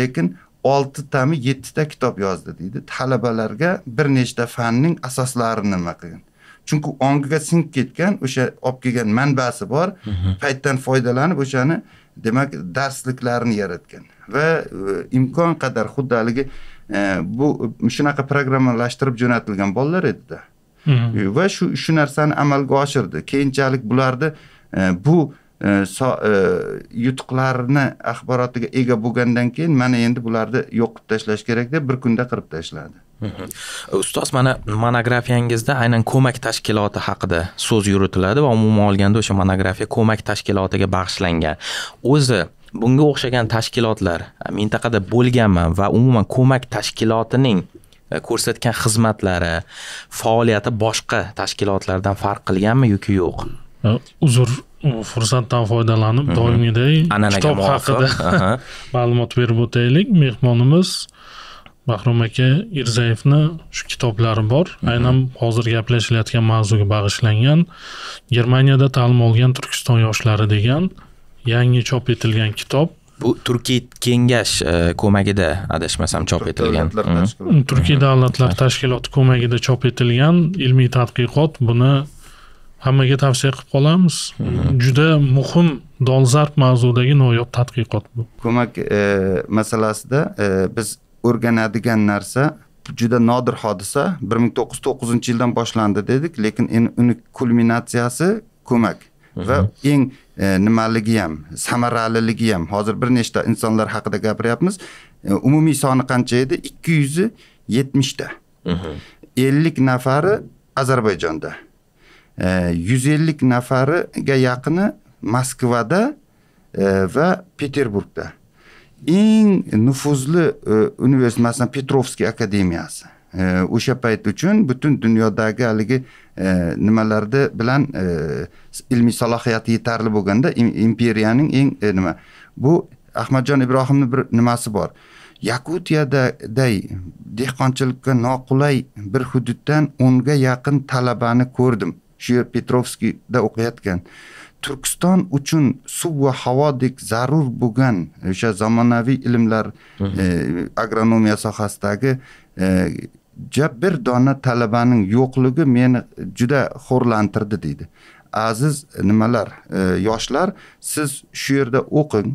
lekin oltitami yettita kitob yozdi deydi talabalarga bir nechta fanning asoslarini nima qilgan chunki ongiga singib ketgan o'sha olib kelgan manbasi bor paytdan foydalanib o'shani demak darsliklarni yaratgan va e, imkon qadar xuddi haligi e, bu shunaqa programmalashtirib jo'natilgan bolalar edida va shu shu narsani amalga oshirdi keyinchalik bularni e, bu E, e, yutuqlarni axborotiga ega bo'lgandan keyin mana endi bularni yo'qib tashlash kerak deb bir kunda qirib tashladi mhmm. ustoz mana monografiyangizda aynan ko'mak tashkiloti haqida so'z yuritiladi va umuman olganda o'sha monografiya ko'mak tashkilotiga bag'ishlangan o'zi bunga o'xshagan tashkilotlar mintaqada bo'lganmi va umuman ko'mak tashkilotining e, ko'rsatgan xizmatlari faoliyati boshqa tashkilotlardan farq qilganmi yoki yo'q uzr fursatdan foydalanib doimgiday kitob haqida ma'lumot berib o'taylik mehmonimiz bahrom aka irzayevni shu kitoblari bor aynan hozir gaplashilayotgan mavzuga bag'ishlangan germaniyada ta'lim olgan turkiston yoshlari degan yangi chop etilgan kitob bu turkiy kengash e, ko'magida adashmasam chop etilgan turkiy davlatlar tashkiloti ko'magida chop etilgan ilmiy tadqiqot buni hammaga tavsiya qilib qolamiz juda muhim dolzarb mavzudagi noyob tadqiqot bu ko'mak e, masalasida e, biz o'rganadigan narsa juda nodir hodisa bir ming to'qqiz yuz to'qqizinchi yildan boshlandi dedik lekin endi uni kulminatsiyasi ko'mak va eng e, nimaligi ham samaraliligi ham hozir bir nechta insonlar haqida gapiryapmiz e, umumiy soni qancha edi ikki yuz yetmishta ellik nafari ozarbayjonda yuz ellik nafariga yaqini moskvada e, va peterburgda eng nufuzli e, universitet masalan petrovskiy akademiyasi e, o'sha payt uchun butun dunyodagi haligi nimalarda bilan ilmiy salohiyati yetarli bo'lganda imperiyaning eng nima bu ahmadjon ibrohimni bir nimasi bor yakutiyadaday dehqonchilikka noqulay bir hududdan o'nga yaqin talabani ko'rdim shu petrovskiyda o'qiyotgan turkiston uchun suv va havodek zarur bo'lgan o'sha zamonaviy ilmlar e, agronomiya sohasidagi e, ja bir dona talabaning yo'qligi meni juda xo'rlantirdi deydi aziz nimalar e, yoshlar siz shu yerda o'qing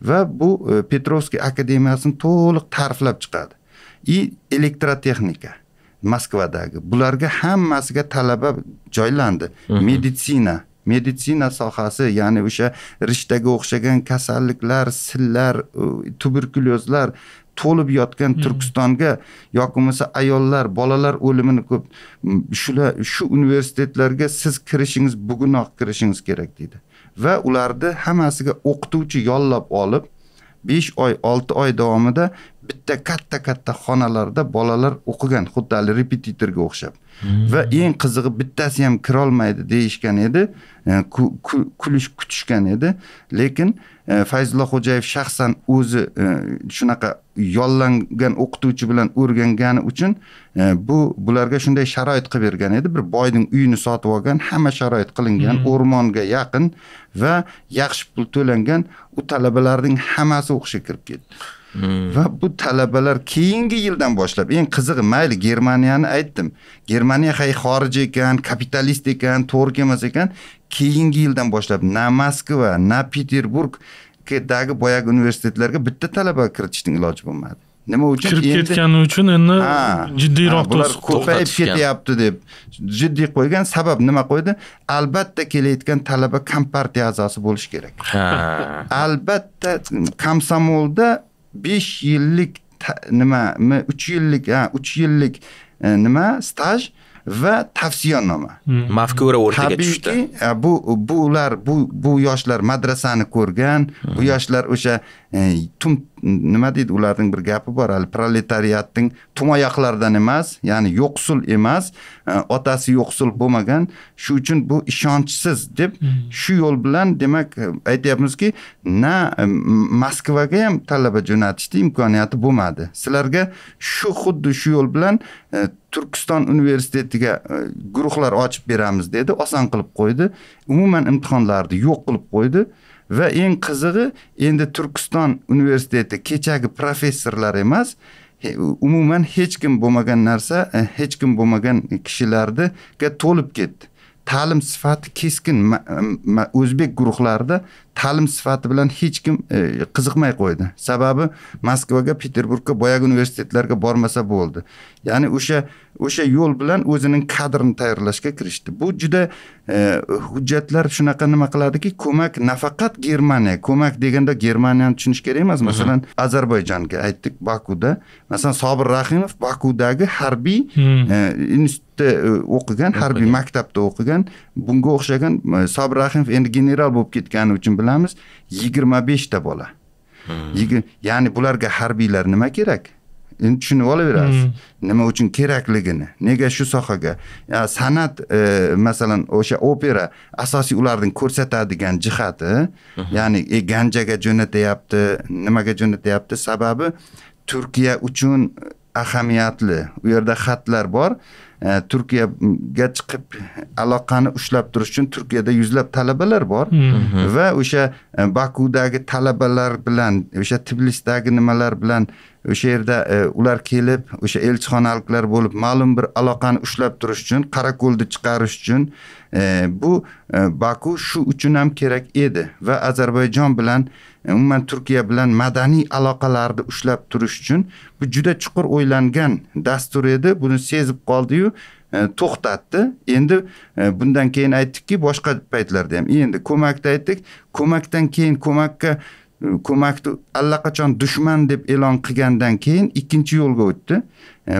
va bu e, petrovskiy akademiyasini to'liq ta'riflab chiqadi и электротехника moskvadagi bularga hammasiga talaba joylandi meditsina meditsina sohasi ya'ni o'sha rishtaga o'xshagan kasalliklar sillar tuberkulyozlar to'lib yotgan turkistonga yoki bo'lmasa ayollar bolalar o'limini ko'p shular shu universitetlarga siz kirishingiz bugunoq kirishingiz kerak deydi va ularni hammasiga o'qituvchi yollab olib besh oy olti oy davomida bitta katta katta xonalarda bolalar o'qigan xuddi hali repetitorga o'xshab hmm. va eng qizig'i bittasi ham kirolmaydi deyishgan edi yani, e, kulish kutishgan edi lekin e, fayzulloh xo'jayev shaxsan o'zi e, shunaqa e, yollangan o'qituvchi bilan o'rgangani uchun e, bu bularga shunday sharoit qilib bergan edi bir boyning uyini sotib olgan hamma sharoit qilingan hmm. o'rmonga yaqin va yaxshi pul to'langan u talabalarning hammasi o'qishga kirib ketdi Hmm. va bu talabalar keyingi yildan boshlab eng qizig'i mayli germaniyani aytdim germaniya hay xorij ekan kapitalist ekan to'g'ri kelmas ekan keyingi yildan boshlab na moskva na peterburg dagi boyagi universitetlarga bitta talaba kiritishning iloji bo'lmadi nima uchun kirib ketgani uchun endi jiddiyroq bular ko'payib ketyapti deb jiddiy qo'ygan sabab nima qo'ydi albatta kelayotgan talaba kompartiya a'zosi bo'lishi kerak ha albatta komsomolda 5 yillik nima 3 yillik ha 3 yillik e, nima staj va tavsiyanoma hmm. mafkura o'rtaga tushdi e, bu bular bu bu yoshlar madrasani ko'rgan bu hmm. yoshlar o'sha e, tum nima deydi ularning bir gapi bor hali proletariatning tumoyoqlardan emas ya'ni yo'qsul emas e, otasi yo'qsul bo'lmagan shu uchun bu ishonchsiz deb hmm. shu yo'l bilan demak e, aytyapmizki na e, moskvaga ham talaba jo'natishni imkoniyati bo'lmadi sizlarga shu xuddi shu yo'l bilan turkiston universitetiga guruhlar ochib beramiz dedi oson qilib qo'ydi umuman imtihonlarni yo'q qilib qo'ydi va eng qizig'i endi turkiston universiteti kechagi professorlar emas umuman hech kim bo'lmagan narsa e, hech kim bo'lmagan kishilarniga to'lib ketdi ta'lim sifati keskin o'zbek guruhlarida ta'lim sifati bilan hech kim e, qiziqmay qo'ydi sababi moskvaga peterburgga boyagi universitetlarga bormasa bo'ldi ya'ni o'sha o'sha yo'l bilan o'zining kadrini tayyorlashga kirishdi bu juda e, hujjatlar shunaqa nima qiladiki ko'mak nafaqat germaniya ko'mak deganda germaniyani tushunish kerak emas masalan ozarbayjonga aytdik bokuda masalan sobir rahimov bokudagi harbiy hmm. e, institutda e, o'qigan harbiy maktabda o'qigan bunga o'xshagan sobir rahimov endi general bo'lib ketgani uchun bilamiz yigirma beshta bola hmm. ya'ni bularga harbiylar nima kerak endi tushunib olaverasiz hmm. nima uchun kerakligini nega shu sohaga san'at e, masalan o'sha opera asosiy ularning ko'rsatadigan jihati ya'ni e, ganjaga jo'natyapti nimaga jo'natyapti sababi turkiya uchun e, ahamiyatli u yerda xatlar bor E, turkiyaga chiqib aloqani ushlab turish uchun turkiyada yuzlab talabalar bor hmm. mhm. va o'sha e, bakudagi talabalar bilan o'sha tiblisdagi nimalar bilan o'sha yerda e, ular kelib o'sha elchixonaliklar bo'lib ma'lum bir aloqani ushlab turish uchun qarako'lni chiqarish uchun bu baku shu uchun ham kerak edi va ozarbayjon bilan E, umuman turkiya bilan madaniy aloqalarni ushlab turish uchun bu juda chuqur o'ylangan dastur edi buni sezib qoldiyu e, to'xtatdi endi e, bundan keyin aytdikki boshqa paytlarda ham endi ko'makni aytdik ko'makdan keyin ko'makka ko'makni allaqachon dushman deb e'lon qilgandan keyin ikkinchi yo'lga o'tdi e,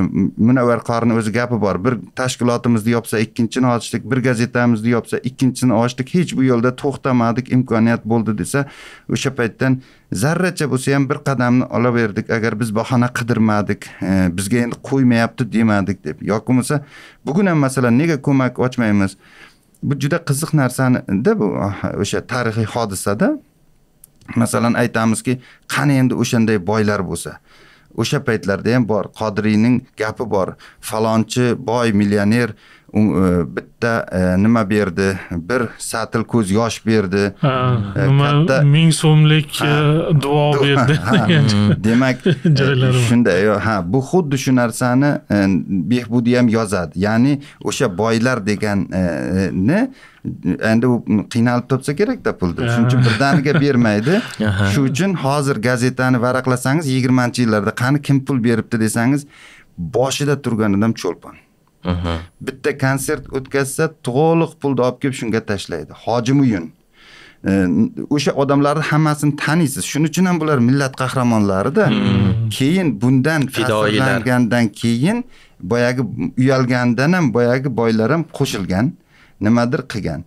munavvar qorini o'zi gapi bor bir tashkilotimizni yopsa ikkinchini ochdik bir gazetamizni yopsa ikkinchisini ochdik hech bu yo'lda to'xtamadik imkoniyat bo'ldi desa o'sha paytdan zarracha bo'lsa ham bir qadamni olaverdik agar biz bahona qidirmadik e, bizga endi qo'ymayapti demadik deb yoki bo'lmasa bugun ham masalan nega ko'mak ochmaymiz bu juda qiziq narsanida bu ah, o'sha tarixiy hodisada masalan aytamizki qani endi o'shanday boylar bo'lsa o'sha paytlarda ham bor qodiriyning gapi bor falonchi boy millioner E, bitta e, nima berdi bir satl ko'z yosh berdi e, katta ming so'mlik duo berdi hmm. demak shunday ha bu xuddi shu narsani behbudi ham yozadi ya'ni o'sha boylar deganni endi u qiynalib topsa kerakda pulni shuning uchun birdaniga bermaydi shu uchun hozir gazetani varaqlasangiz yigirmanchi yillarda qani kim pul beribdi desangiz boshida turganidan cho'lpon bitta konsert o'tkazsa to'liq pulni olib kelib shunga tashlaydi hoji muyun e, o'sha odamlarni hammasini taniysiz shuning uchun ham bular millat qahramonlarida hmm. keyin bundan ta'sirlangandan keyin boyagi uyalgandan ham boyagi boylar ham qo'shilgan nimadir qilgan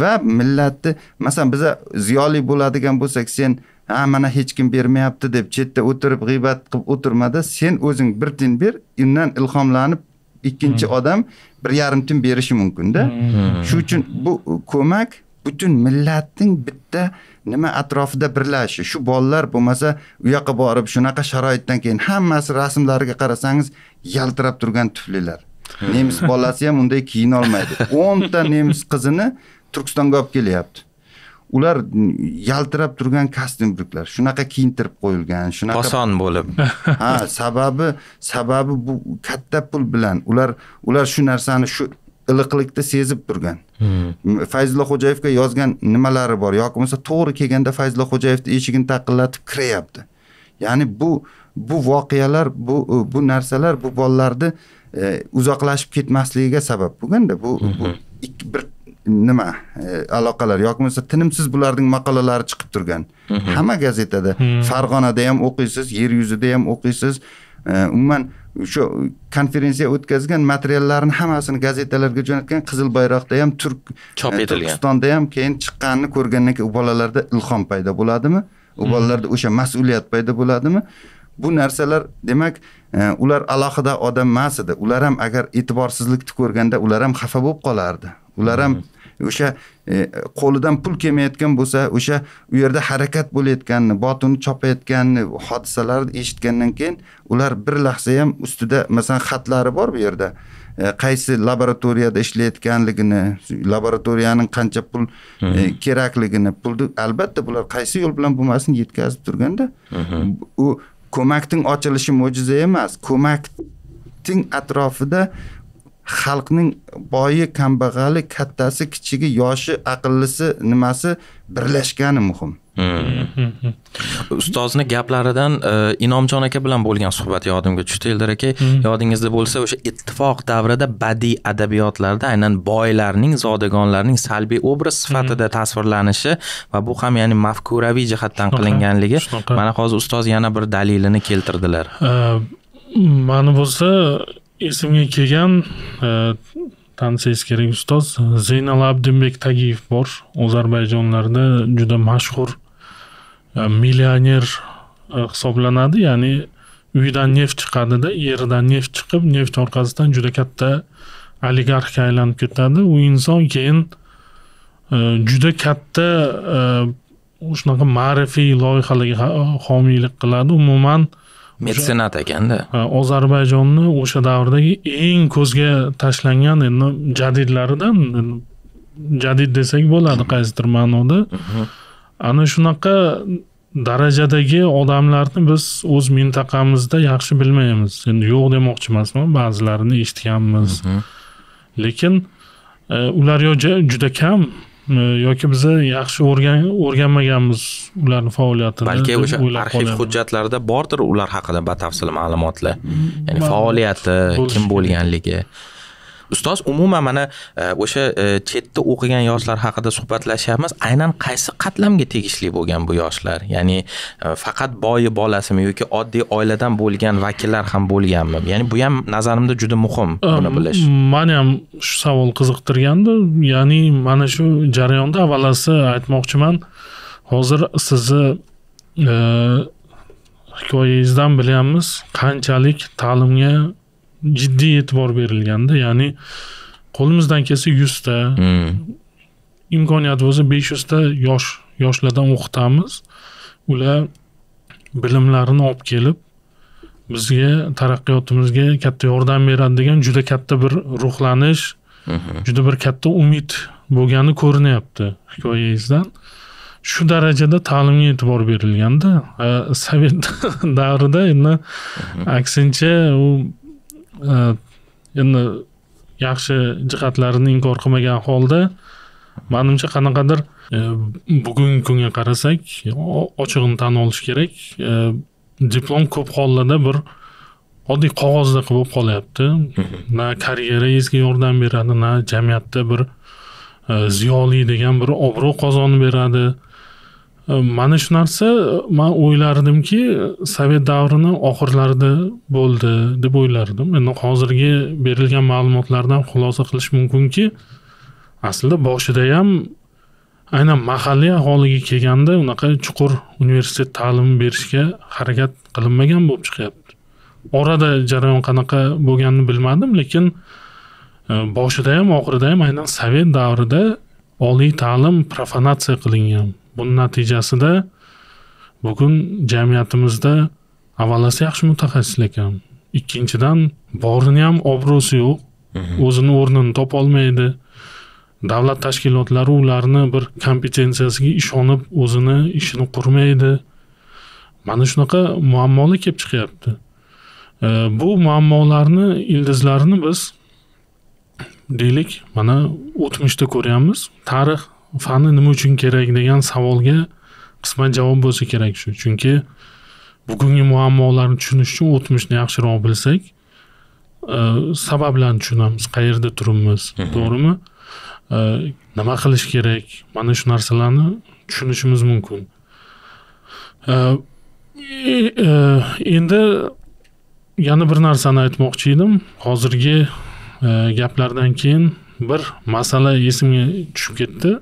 va millatni masalan biza ziyoli bo'ladigan bo'lsak sen ha mana hech kim bermayapti deb chetda o'tirib g'iybat qilib o'tirmada sen o'zing bir tiyin ber undan ilhomlanib ikkinchi hmm. odam bir yarim tiyin berishi mumkinda hmm. shu uchun bu ko'mak butun millatning bitta nima atrofida birlashishi shu bolalar bo'lmasa u yoqqa borib shunaqa sharoitdan keyin hammasi rasmlariga qarasangiz yaltirab turgan tuflilar nemis bolasi ham unday kiyinolmaydi o'nta nemis qizini turkistonga olib kelyapti ular yaltirab turgan kostyum bruklar shunaqa kiyintirib qo'yilgan shunaqa oson bo'lib ha sababi sababi bu katta pul bilan ular ular shu narsani shu iliqlikni sezib turgan hmm. fayzulla xo'jayevga yozgan nimalari bor yoki bo'lmasa to'g'ri kelganda fayzulla xo'jayevni eshigini taqillatib kiryapti ya'ni bu bu voqealar bu bu narsalar bu bolalarni e, uzoqlashib ketmasligiga sabab bo'lganda bu, bu, bu hmm. ikki bir nima e, aloqalar yoki bo'lmasa tinimsiz bularning maqolalari chiqib turgan mhm. hamma gazetada hmm. farg'onada ham o'qiysiz yer yuzida ham o'qiysiz e, umuman o'sha konferensiya o'tkazgan materiallarni hammasini gazetalarga jo'natgan qizil bayroqda ham turk chop e, etilgan turkistonda ham keyin chiqqanini ko'rgandan keyin u bolalarda ilhom paydo bo'ladimi u hmm. bolalarda o'sha mas'uliyat paydo bo'ladimi bu narsalar demak ular alohida odam emas edi ular ham agar e'tiborsizlikni ko'rganda ular ham xafa bo'lib qolardi ular ham o'sha e, qo'lidan pul kelmayotgan bo'lsa o'sha u yerda harakat bo'layotganini botinni chopayotganini hodisalarni eshitgandan keyin ular bir lahza ham ustida masalan xatlari bor bu yerda e, qaysi laboratoriyada ishlayotganligini laboratoriyaning qancha pul e, kerakligini pulni albatta bular qaysi yo'l bilan bo'lmasin yetkazib turganda u ko'makning ochilishi mo'jiza emas ko'makning atrofida xalqning boyi kambag'ali kattasi kichigi yoshi aqllisi nimasi birlashgani muhim hmm. ustozni gaplaridan e, inomjon aka bilan bo'lgan suhbat yodimga tushdi eldar aka hmm. yodingizda bo'lsa o'sha ittifoq davrida badiiy adabiyotlarda aynan boylarning zodagonlarning salbiy obraz hmm. sifatida tasvirlanishi va bu ham ya'ni mafkuraviy jihatdan qilinganligi mana hozir ustoz yana bir dalilini keltirdilar e, mani bo'lsa esimga kelgan e, tanisangiz kerak ustoz zeynal abdinbek tagiyev bor ozarbayjonlarda juda mashhur e, millioner e, hisoblanadi ya'ni uyidan neft chiqadida yeridan neft chiqib neft orqasidan juda katta oligarxga aylanib ketadi u inson keyin juda katta shunaqa ma'rifiy loyihalarga homiylik qiladi umuman metsenat ekanda ozarbayjonni o'sha davrdagi eng ko'zga tashlangan endi jadidlaridan jadid desak bo'ladi qaysidir ma'noda mhm. ana shunaqa darajadagi odamlarni biz o'z mintaqamizda yaxshi bilmaymiz endi yo'q demoqchi emasman ba'zilarini eshitganmiz mhm. lekin e, ular yo juda kam yoki biz yaxshi o'rgan o'rganmaganmiz ularni faoliyatini balki o'sha arxiv hujjatlarida bordir ular haqida batafsil ma'lumotlar ya'ni faoliyati kim bo'lganligi ustoz umuman mana e, o'sha e, chetda o'qigan yoshlar haqida suhbatlashamiz aynan qaysi qatlamga tegishli bo'lgan bu yoshlar ya'ni e, faqat boyi bolasimi yoki oddiy oiladan bo'lgan vakillar ham bo'lganmi ya'ni bu ham nazarimda juda muhim buni bilish mani ham shu savol qiziqtirgandi ya'ni mana shu jarayonda avvalasi aytmoqchiman hozir sizni hikoyangizdan bilyapmiz qanchalik ta'limga jiddiy e'tibor berilganda ya'ni qo'limizdan kelsa yuzta hmm. imkoniyat bo'lsa besh yuzta yosh yoshlardan o'qitamiz ular bilimlarini olib kelib bizga taraqqiyotimizga katta yordam beradi degan juda katta bir ruhlanish mhm. juda bir katta umid bo'lgani ko'rinyapti hikoyangizdan shu darajada ta'limga e'tibor berilganda sovet davrida endi mhm. aksincha u Э, endi yaxshi jihatlarini inkor qilmagan holda manimcha qanaqadir e, bugungi kunga qarasak ochig'ini tan olish kerak e, diplom ko'p hollarda bir oddiy qog'ozda bo'lib qolyapti mhm. na karyerangizga yordam beradi na jamiyatda bir e, ziyoli degan bir obro' qozonib beradi mana э, shu narsa э, man o'ylardimki sovet davrini oxirlarida bo'ldi deb o'ylardim endi hozirgi berilgan ma'lumotlardan xulosa qilish mumkinki aslida boshida ham aynan mahalliy aholiga kelganda unaqa chuqur universitet ta'limi berishga harakat qilinmagan bo'lib chiqyapti orada jarayon qanaqa bo'lganini bilmadim lekin e, boshida ham oxirida ham aynan sovet davrida oliy ta'lim profanatsiya qilingan buni natijasida bugun jamiyatimizda avvalasi yaxshi mutaxassis ekan ikkinchidan borini ham obro'si yo'q mhm. o'zini o'rnini topolmaydi davlat tashkilotlari ularni bir kompetensiyasiga ishonib o'zini ishini qurmaydi mana shunaqa muammolar kelib chiqyapti e, bu muammolarni ildizlarini biz deylik mana o'tmishda ko'ryapmiz tarix fani nima uchun kerak degan savolga qisman javob bo'lsa kerak shu chunki bugungi muammolarni tushunish uchun o'tmishni yaxshiroq bilsak e, sabablarni tushunamiz qayerda turibmiz to'g'rimi e, nima qilish kerak mana shu narsalarni tushunishimiz mumkin e, endi yana bir narsani aytmoqchi edim hozirgi gaplardan keyin bir masala esimga tushib ketdi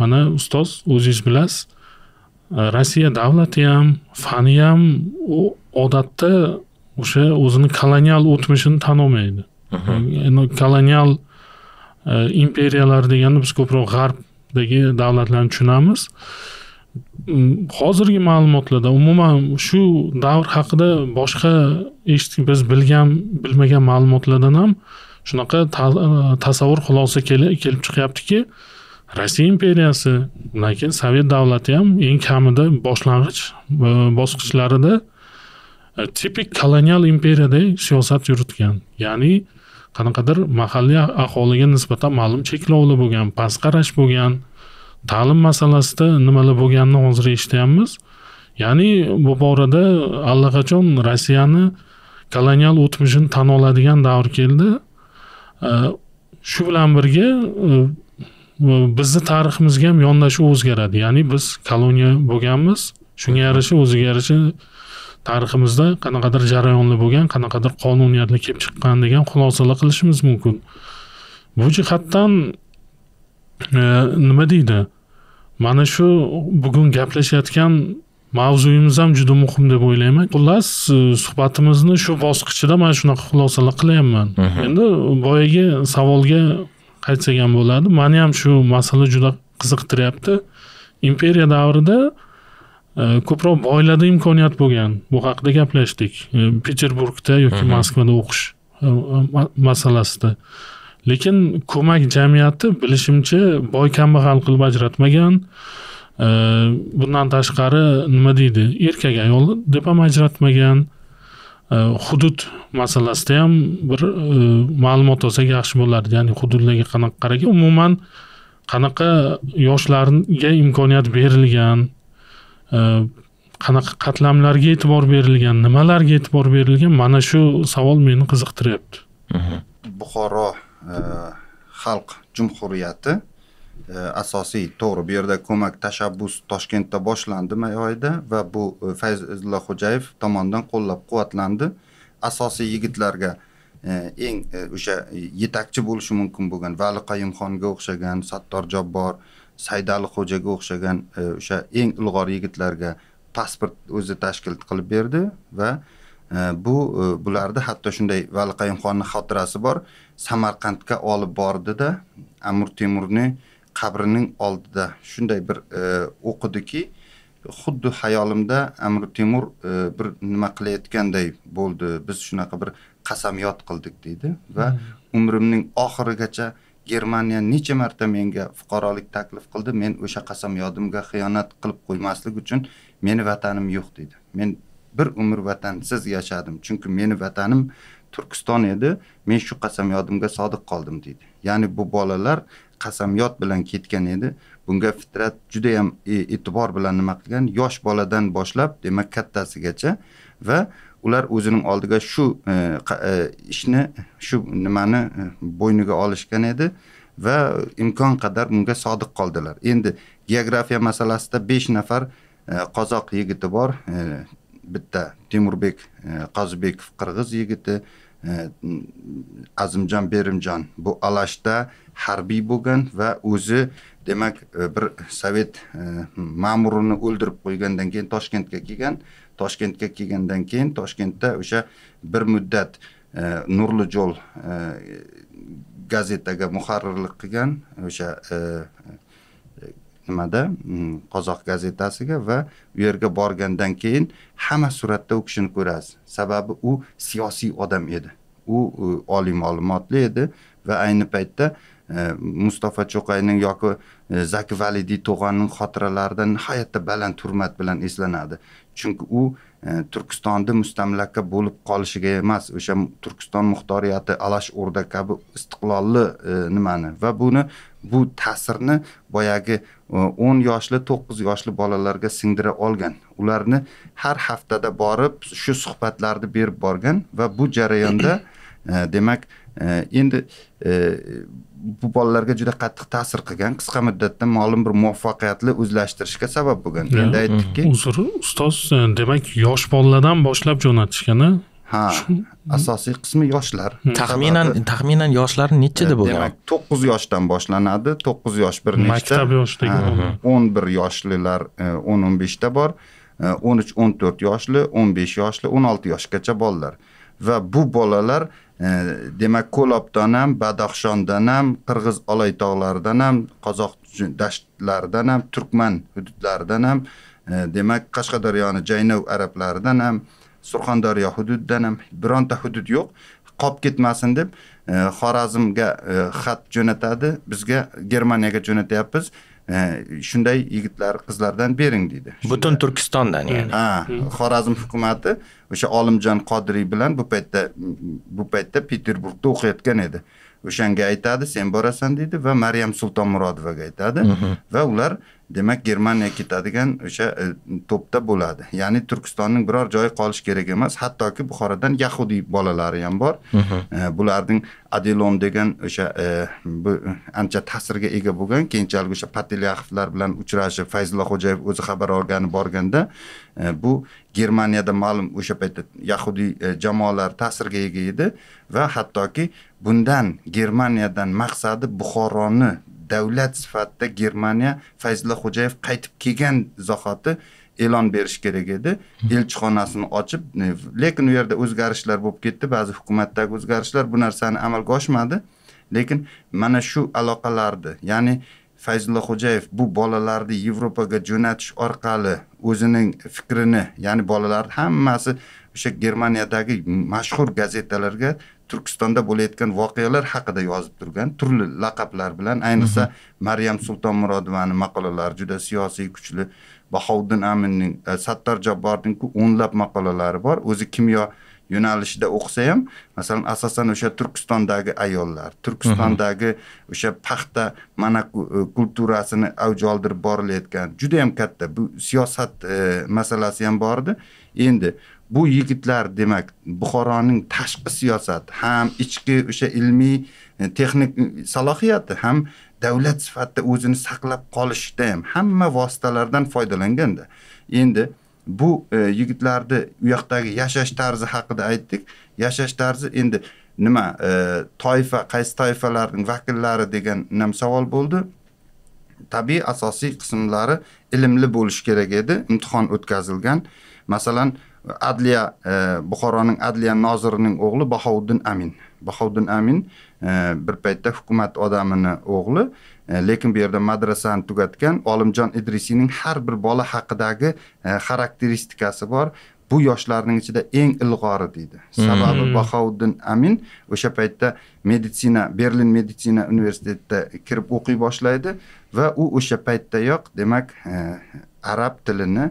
mana ustoz o'zingiz bilasiz e, rossiya davlati ham fani ham odatda o'sha o'zini kolonial o'tmishini tan olmaydi mhm. kolonial e, imperiyalar deganda biz ko'proq g'arbdagi davlatlarni tushunamiz mm, hozirgi ma'lumotlarda umuman shu davr haqida boshqa eshitib biz bilgan bilmagan ma'lumotlardan ham shunaqa e, tasavvur xulosa kelib chiqyaptiki rossiya imperiyasi undan keyin sovet davlati ham eng kamida boshlang'ich e, bosqichlarida e, tipik kolonial imperiyaday siyosat yuritgan ya'ni qanaqadir mahalliy aholiga nisbatan ma'lum cheklovlar bo'lgan past qarash bo'lgan ta'lim masalasida nimalar bo'lganini hozir eshityapmiz ya'ni bu borada allaqachon rossiyani kolonial o'tmishini tan oladigan davr keldi shu bilan birga e, bizni tariximizga ham yondashuv o'zgaradi ya'ni biz koloniya bo'lganmiz shunga yarasha o'ziga yarasha tariximizda qanaqadir jarayonlar bo'lgan qanaqadir qonuniyatlar kelib chiqqan degan xulosalar qilishimiz mumkin bu jihatdan e, nima deydi mana shu bugun gaplashayotgan mavzuyimiz ham juda muhim deb o'ylayman xullas e, suhbatimizni shu bosqichida man shunaqa xulosalar qilyapman mhm. endi boyagi savolga qaytsak ham bo'ladi mani ham shu masala juda qiziqtiryapti imperiya davrida e, ko'proq boylarda imkoniyat bo'lgan bu haqida gaplashdik e, peterburgda yoki mhm. moskvada o'qish masalasida lekin ko'mak jamiyati bilishimcha boy kambag'al qilib ajratmagan bundan tashqari nima deydi erkak ayol deb ham ajratmagan hudud masalasida ham bir e, ma'lumot olsak yaxshi bo'lardi ya'ni hududlarga qanaqa qaragan umuman qanaqa yoshlarga imkoniyat berilgan e, qanaqa qatlamlarga e'tibor berilgan nimalarga e'tibor berilgan mana shu savol meni qiziqtiryapti buxoro e, xalq jumhuriyati E, asosiy to'g'ri bu yerda ko'mak tashabbus toshkentda boshlandi may oyida va bu e, fayzulla xo'jayev tomonidan qo'llab quvvatlandi asosiy yigitlarga e, eng o'sha yetakchi bo'lishi mumkin bo'lgan vali qayumxonga o'xshagan sattor jobbor saydali xo'jaga o'xshagan o'sha eng ilg'or yigitlarga pasport o'zi tashkil qilib berdi va bu bularni hatto shunday vali qayumxonni xotirasi bor samarqandga olib bordida amir temurni qabrining oldida shunday bir e, o'qidiki xuddi xayolimda amir temur e, bir nima qilayotganday bo'ldi biz shunaqa bir qasamyod qildik deydi va hmm. umrimning oxirigacha germaniya necha marta menga fuqarolik taklif qildi men o'sha qasamyodimga xiyonat qilib qo'ymaslik uchun meni vatanim yo'q deydi men bir umr vatansiz yashadim chunki meni vatanim turkiston edi men shu qasamyodimga sodiq qoldim deydi ya'ni bu bolalar qasamyod bilan ketgan edi bunga fitrat juda yam e, e'tibor bilan nima qilgan yosh boladan boshlab demak kattasigacha va ular o'zining oldiga shu e, e, ishni shu nimani bo'yniga olishgan edi va imkon qadar bunga sodiq qoldilar endi geografiya masalasida besh nafar qozoq yigiti bor bitta temurbek qozibekov qirg'iz yigiti azimjon berimjon bu alashda harbiy bo'lgan va o'zi demak e, bir sovet e, ma'murini o'ldirib qo'ygandan keyin toshkentga kelgan toshkentga kelgandan keyin toshkentda o'sha bir muddat e, nurli jo'l gazetaga muharrirlik qilgan o'sha nimada mm, qozoq gazetasiga va u yerga borgandan keyin hamma suratda u kishini ko'rasiz sababi u siyosiy odam edi u oliy ma'lumotli edi va ayni paytda e, mustafa cho'qayning yoki e, zaki validiy to'g'onning xotiralarida nihoyatda baland hurmat bilan eslanadi chunki u e, turkistonni mustamlaka bo'lib qolishiga emas o'sha turkiston muxtoriyati alash o'rda kabi istiqlolli nimani va buni bu ta'sirni boyagi e, o'n yoshli to'qqiz yoshli bolalarga singdira olgan ularni har haftada borib shu suhbatlarni berib borgan va bu jarayonda e, demak e, endi bu bolalarga juda qattiq ta'sir qilgan qisqa muddatda ma'lum bir muvaffaqiyatli o'zlashtirishga sabab bo'lgan endi aytdikki uzr ustoz demak yosh bolalardan boshlab jo'natishgan ha asosiy qismi yoshlar hmm. taxminan taxminan yoshlar nechida e, bo'lgan demak to'qqiz yoshdan boshlanadi to'qqiz yosh bir nechta maktab yoshdagi o'n bir yoshlilar e, o'n o'n beshta bor e, o'n uch o'n to'rt yoshli o'n besh yoshli o'n olti yoshgacha bolalar va bu bolalar demak ko'lobdan ham badaxshondan ham qirg'iz oloy tog'laridan ham qozoq dashtlaridan ham turkman hududlaridan ham demak qashqadaryoni jaynav arablaridan ham surxondaryo hududidan ham bironta hudud yo'q qolib ketmasin deb e, xorazmga e, xat jo'natadi bizga germaniyaga jo'natyapmiz e, shunday yigitlar qizlardan bering deydi butun turkistondan ya'ni ha xorazm hukumati o'sha olimjon qodiriy bilan bu paytda bu paytda peterburgda o'qiyotgan edi o'shanga aytadi sen borasan deydi va maryam sultonmurodovaga aytadi mhm. va ular demak germaniya ketadigan o'sha e, to'pda bo'ladi ya'ni turkistonning biror joyi qolishi kerak emas hattoki buxorodan yahudiy bolalari ham bor mhm. e, bularning adilon degan o'sha e, bu ancha ta'sirga ega bo'lgan keyinchalik o'sha patilyaxovlar bilan uchrashib fayzulla xo'jayev o'zi xabar olgani borganda bu germaniyada ma'lum o'sha paytda yahudiy jamoalar ta'sirga ega edi va hattoki bundan germaniyadan maqsadi buxoroni davlat sifatida germaniya fayzulla xo'jayev qaytib kelgan zahoti e'lon berish kerak edi elchixonasini ochib lekin u yerda o'zgarishlar bo'lib ketdi ba'zi hukumatdagi o'zgarishlar bu narsani amalga oshmadi lekin mana shu aloqalarni ya'ni fayzulla xo'jayev bu bolalarni yevropaga jo'natish orqali o'zining fikrini ya'ni bolalar hammasi o'sha germaniyadagi mashhur gazetalarga turkistonda bo'layotgan voqealar haqida yozib turgan turli laqablar bilan ayniqsa maryam murodovani maqolalari juda siyosiy kuchli bahovuddin aminning e, sattor jabborningku o'nlab maqolalari bor o'zi kimyo yo'nalishida o'qisa ham masalan asosan o'sha turkistondagi ayollar turkistondagi o'sha paxta mana e, kulturasini avj oldirib borilayotgan juda yam katta bu siyosat e, masalasi ham bor edi endi bu yigitlar demak buxoroning tashqi siyosati ham ichki o'sha ilmiy e, texnik salohiyati ham davlat sifatida o'zini saqlab qolishda ham hamma vositalardan foydalanganda endi bu e, yigitlarni u yoqdagi yashash tarzi haqida aytdik yashash tarzi endi nima e, toifa qaysi toifalarning vakillari degan ham savol bo'ldi tabiiy asosiy qismlari ilmli bo'lishi kerak edi imtihon o'tkazilgan masalan adliya e, buxoroning adliya nozirining o'g'li bahovuddin amin bahovuddin amin e, bir paytda hukumat odamini o'g'li e, lekin bu yerda madrasani tugatgan olimjon idrisiyning har bir bola haqidagi xarakteristikasi bor bu yoshlarning ichida eng ilg'ori deydi hmm. sababi bahovuddin amin o'sha paytda meditsina berlin meditsina universitetida kirib o'qiy boshlaydi va u o'sha paytdayoq demak arab tilini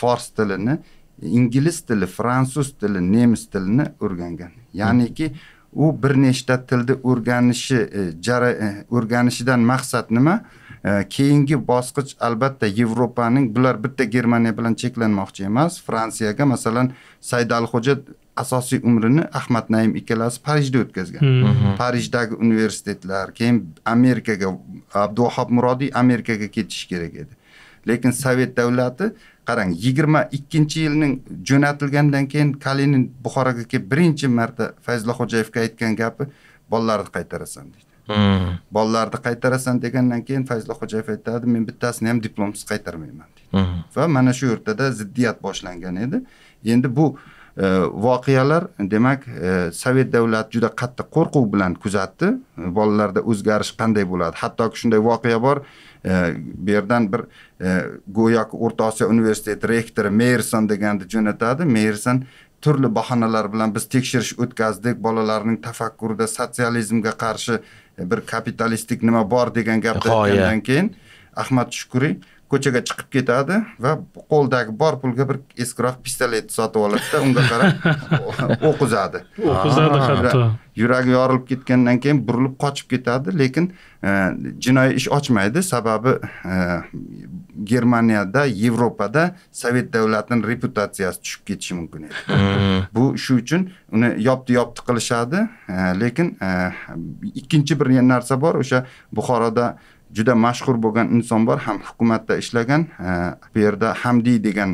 fors tilini ingliz tili fransuz tili nemis tilini o'rgangan ya'niki u bir nechta tilni o'rganishi e, e, o'rganishidan maqsad nima e, keyingi bosqich albatta yevropaning bular bitta germaniya bilan cheklanmoqchi emas fransiyaga masalan saydalixo'ja asosiy umrini ahmad naim ikkalasi parijda o'tkazgan hmm. parijdagi universitetlar keyin amerikaga abduvahob murodiy amerikaga ketishi kerak edi lekin sovet davlati qarang yigirma ikkinchi yilning jo'natilgandan keyin kalinin buxoroga kelib birinchi marta fayzulla xo'jayevga aytgan gapi bolalarni qaytarasan deydi hmm. bolalarni qaytarasan degandan keyin fayzulla xo'jayev aytadi men bittasini ham diplomsiz qaytarmayman deydi hmm. va mana shu o'rtada ziddiyat boshlangan edi endi bu e, voqealar demak e, sovet davlati juda qattiq qo'rquv bilan kuzatdi bolalarda o'zgarish qanday bo'ladi hattoki shunday voqea bor E, bu yerdan bir e, go'yoki o'rta osiyo universiteti rektori meyerson deganni jo'natadi meyerson turli bahonalar bilan biz tekshirish o'tkazdik bolalarning tafakkurida sotsializmga qarshi e, bir kapitalistik nima bor degan gapni aytgandan keyin ahmad shukuriy ko'chaga chiqib ketadi va qo'ldagi bor pulga bir eskiroq pistolet sotib oladida unga qarab o'q uzadi o'q uzadi hatto yuragi yorilib ketgandan keyin burilib qochib ketadi lekin e, jinoiy ish ochmaydi sababi e, germaniyada yevropada sovet davlatini reputatsiyasi tushib ketishi mumkin edi hmm. bu shu uchun uni yopdi yopdi qilishadi e, lekin ikkinchi bir narsa bor o'sha buxoroda juda mashhur bo'lgan inson bor ham hukumatda ishlagan bu yerda hamdiy degan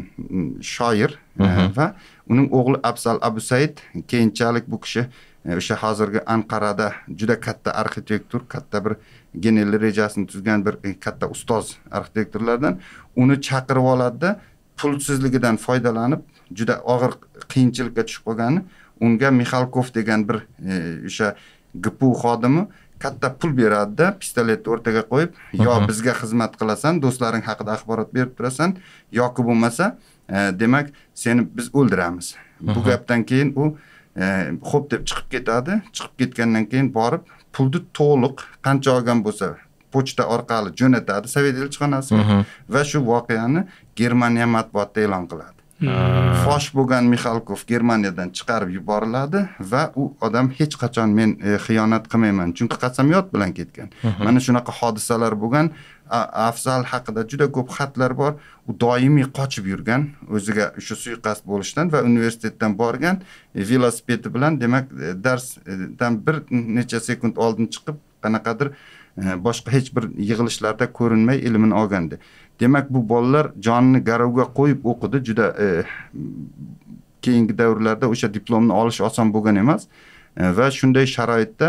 shoir mhm. va uning o'g'li absal abu said keyinchalik bu kishi e, o'sha hozirgi anqarada juda katta arxitektor katta bir genel rejasini tuzgan bir e, katta ustoz arxitektorlardan uni chaqirib oladida pulsizligidan foydalanib juda og'ir qiyinchilikka tushib qolgani unga mixalkov degan bir e, o'sha gpu xodimi katta pul beradida pistoletni o'rtaga qo'yib yo bizga xizmat qilasan do'stlaring haqida axborot berib turasan yoki bo'lmasa e, demak seni biz o'ldiramiz bu gapdan keyin u e, xo'p deb chiqib ketadi chiqib ketgandan keyin borib pulni to'liq qancha olgan bo'lsa pochta orqali jo'natadi sovet elchixonasiga va shu voqeani germaniya matbuotida e'lon qiladi Э, fosh bo'lgan mixalkov germaniyadan chiqarib yuboriladi va u odam hech qachon men e, xiyonat qilmayman chunki qasamyod bilan ketgan mana shunaqa hodisalar bo'lgan afzal haqida juda ko'p xatlar bor u doimiy qochib yurgan o'ziga o'sha suiqasd bo'lishdan va universitetdan borgan velosipedi bilan demak e, darsdan bir necha sekund oldin chiqib qanaqadir e, boshqa hech bir yig'ilishlarda ko'rinmay ilmini olganda demak bu bolalar jonini garovga qo'yib o'qidi juda e, keyingi davrlarda o'sha diplomni olish oson bo'lgan emas e, va shunday sharoitda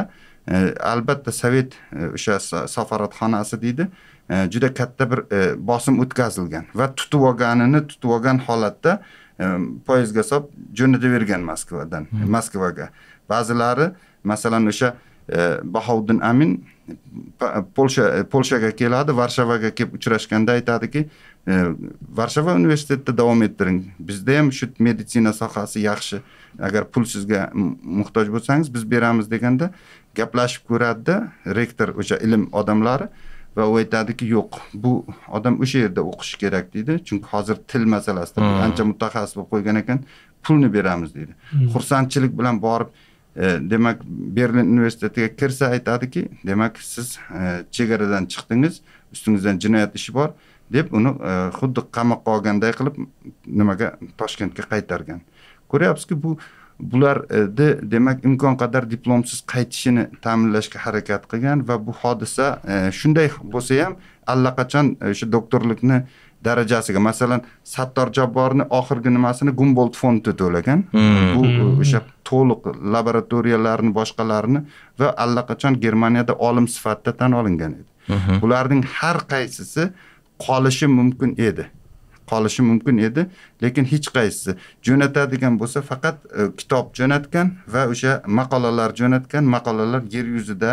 e, albatta sovet o'sha safaratxonasi deydi juda katta bir bosim o'tkazilgan va tutib olganini tutib olgan holatda poyezdga solib jo'natavergan moskvadan hmm. moskvaga ba'zilari masalan o'sha bahovuddin amin polsha polshaga keladi varshavaga kelib uchrashganda aytadiki e, varshava universitetida davom ettiring bizda ham shu meditsina sohasi yaxshi agar pul sizga muhtoj bo'lsangiz biz beramiz deganda gaplashib ko'radida rektor o'sha ilm odamlari va u aytadiki yo'q bu odam o'sha yerda o'qishi kerak deydi chunki hozir til masalasida hmm. ancha mutaxassis bo'lib qo'ygan ekan pulni beramiz deydi hmm. xursandchilik bilan borib E, demak berlin universitetiga kirsa aytadiki demak siz e, chegaradan chiqdingiz ustingizdan jinoyat ishi bor deb uni e, xuddi qamoqqa olganday qilib nimaga toshkentga qaytargan ko'ryapsizki bu bularni demak imkon qadar diplomsiz qaytishini ta'minlashga harakat qilgan va bu hodisa shunday bo'lsa ham allaqachon o'sha doktorlikni darajasiga masalan sattor jabborni oxirgi nimasini gumbolt fondi to'lagan hmm. bu e, hmm. o'sha to'liq laboratoriyalarni boshqalarini va allaqachon germaniyada olim sifatida tan olingan edi mhm. bularning har qaysisi qolishi mumkin edi qolishi mumkin edi lekin hech qaysisi jo'natadigan bo'lsa faqat e, kitob jo'natgan va o'sha maqolalar jo'natgan maqolalar yer yuzida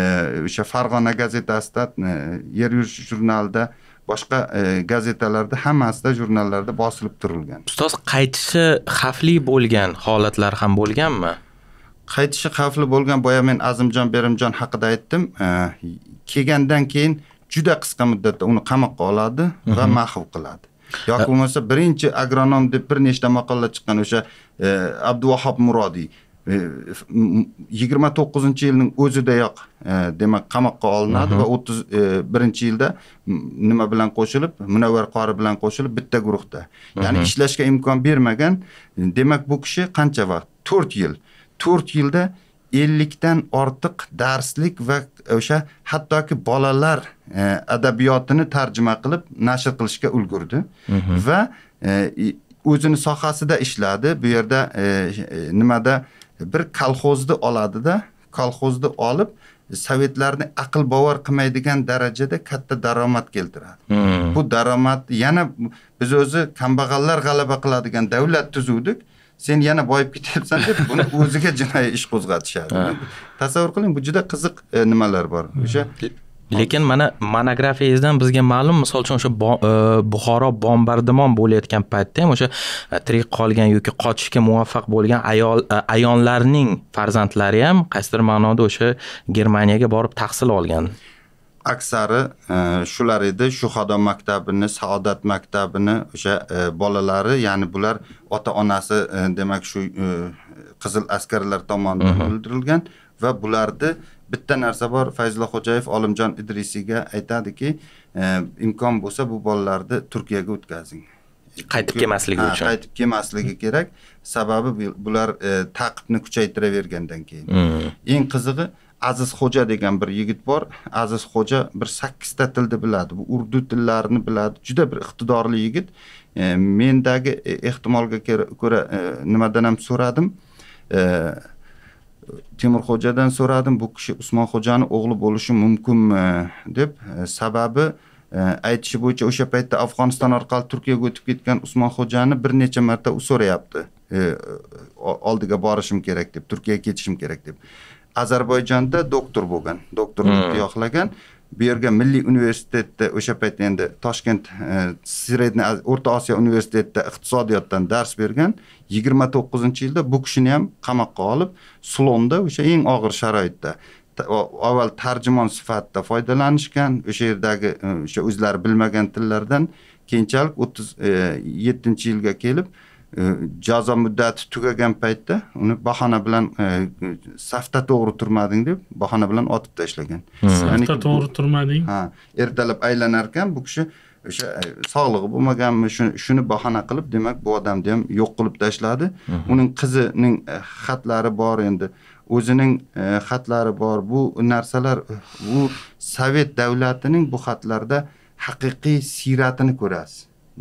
e, o'sha e, farg'ona gazetasida e, yer yuzi jurnalida boshqa e, gazetalarda hammasida jurnallarda bosilib turilgan ustoz qaytishi xavfli bo'lgan holatlar ham bo'lganmi qaytishi xavfli bo'lgan boya men azimjon berimjon haqida aytdim e, kelgandan keyin juda qisqa muddatda uni qamoqqa oladi va mahv qiladi yoki e- bo'lmasa birinchi agronom deb bir nechta maqola chiqqan o'sha abduvahob murodiy yigirma to'qqizinchi yilning o'zidayoq demak qamoqqa olinadi va o'ttiz birinchi yilda nima bilan qo'shilib munavvar qori bilan qo'shilib bitta guruhda ya'ni ishlashga imkon bermagan demak bu kishi qancha vaqt to'rt yil to'rt yilda ellikdan ortiq darslik va o'sha hattoki bolalar adabiyotini tarjima qilib nashr qilishga ulgurdi va o'zini sohasida ishladi bu yerda nimada bir kolxozni oladida kolxozni olib sovetlarni aql bovar qilmaydigan darajada katta daromad keltiradi hmm. bu daromad yana biz o'zi kambag'allar g'alaba qiladigan davlat tuzuvdik sen yana boyib ketyapsan deb buni o'ziga jinoiy ish qo'zg'atishadi tasavvur qiling bu juda qiziq e, nimalar bor o'sha hmm. lekin mana monografiyangizdan bizga ma'lum misol uchun o'sha e, buxoro bombardimon bo'layotgan paytda ham o'sha e, tirik qolgan yoki qochishga muvaffaq bo'lgan ayol e, ayonlarning farzandlari ham qaysidir ma'noda o'sha germaniyaga borib tahsil olgan aksari shular edi shuhado maktabini saodat maktabini o'sha bolalari ya'ni bular ota onasi demak shu qizil askarlar tomonidan mhm. o'ldirilgan va bularni bitta narsa bor fayzulla xo'jayev olimjon idrisiyga aytadiki e, imkon bo'lsa bu bolalarni turkiyaga o'tkazing qaytib kelmasligi uchun qaytib kelmasligi kerak sababi bular e, taqibni kuchaytiravergandan keyin hmm. eng qizig'i aziz xo'ja degan bir yigit bor aziz xo'ja bir sakkizta tilni biladi bu urdu tillarini biladi juda bir iqtidorli yigit e, mendagi ehtimolga ko'ra nimadan ham so'radim temurxo'jadan so'radim bu kishi usmonxo'jani o'g'li bo'lishi mumkinmi deb e, sababi e, aytishi bo'yicha o'sha paytda afg'oniston orqali turkiyaga o'tib ketgan usmonxo'jani bir necha marta u so'rayapti e, oldiga borishim kerak deb turkiyaga ketishim kerak deb ozarbayjonda doktor bo'lgan doktorlikni hmm. yoqlagan bu yerga milliy universitetda o'sha paytda endi toshkent средний e, o'rta osiyo universitetida iqtisodiyotdan dars bergan yigirma to'qqizinchi yilda bu kishini ham qamoqqa olib slonda o'sha eng og'ir sharoitda avval tarjimon sifatida foydalanishgan o'sha yerdagi e, o'sha o'zlari bilmagan tillardan keyinchalik o'ttiz e, yettinchi yilga kelib jazo muddati tugagan paytda uni bahona bilan e, safda to'g'ri turmading deb bahona bilan otib tashlagan hmm. safda to'g'ri turmading ha ertalab aylanar ekan bu kishi o'sha e, sog'lig'i bo'lmaganmi shuni bahona qilib demak bu odamni ham yo'q qilib tashladi hmm. uning qizining e, xatlari bor endi o'zining xatlari bor bu narsalar u sovet davlatining bu xatlarda haqiqiy siyratini ko'rasiz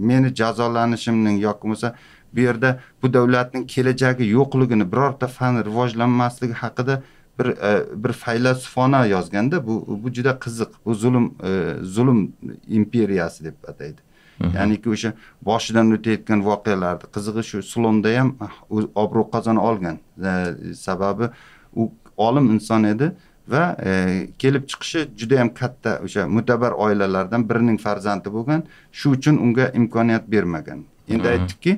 meni jazolanishimning yoki bo'lmasa bu yerda bu davlatning kelajagi yo'qligini birorta fan rivojlanmasligi haqida bir e, bir faylasufona yozganda bu bu juda qiziq bu zulm e, zulm imperiyasi deb ataydi ya'niki o'sha boshidan o'tayotgan voqealarni qizig'i shu slonda ham ah, obro' qozona olgan e, sababi u olim inson edi va e, kelib chiqishi juda yam katta o'sha mutabar oilalardan birining farzandi bo'lgan shu uchun unga imkoniyat bermagan endi aytdikki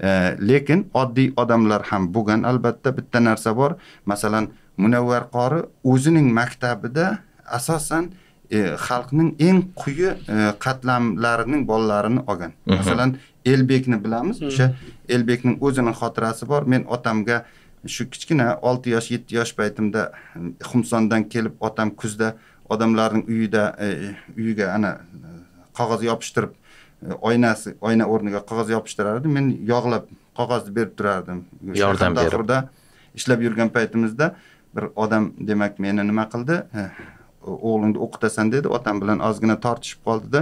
E, lekin oddiy odamlar ham bo'lgan albatta bitta narsa bor masalan munavvar qori o'zining maktabida asosan e, xalqning e, eng quyi e, qatlamlarining bolalarini olgan uh -huh. masalan elbekni bilamiz hmm. o'sha uh -huh. elbekning o'zini xotirasi bor men otamga shu kichkina olti yosh yetti yosh paytimda e, xumsondan kelib otam kuzda odamlarning uyida e, uyiga ana qog'oz yopishtirib oynasi oyna o'rniga qog'oz yopishtirardi men yog'lab qog'ozni berib turardim yordam berib ishlab yurgan paytimizda bir odam demak meni nima qildi o'g'lingni o'qitasan dedi otam bilan ozgina tortishib qoldida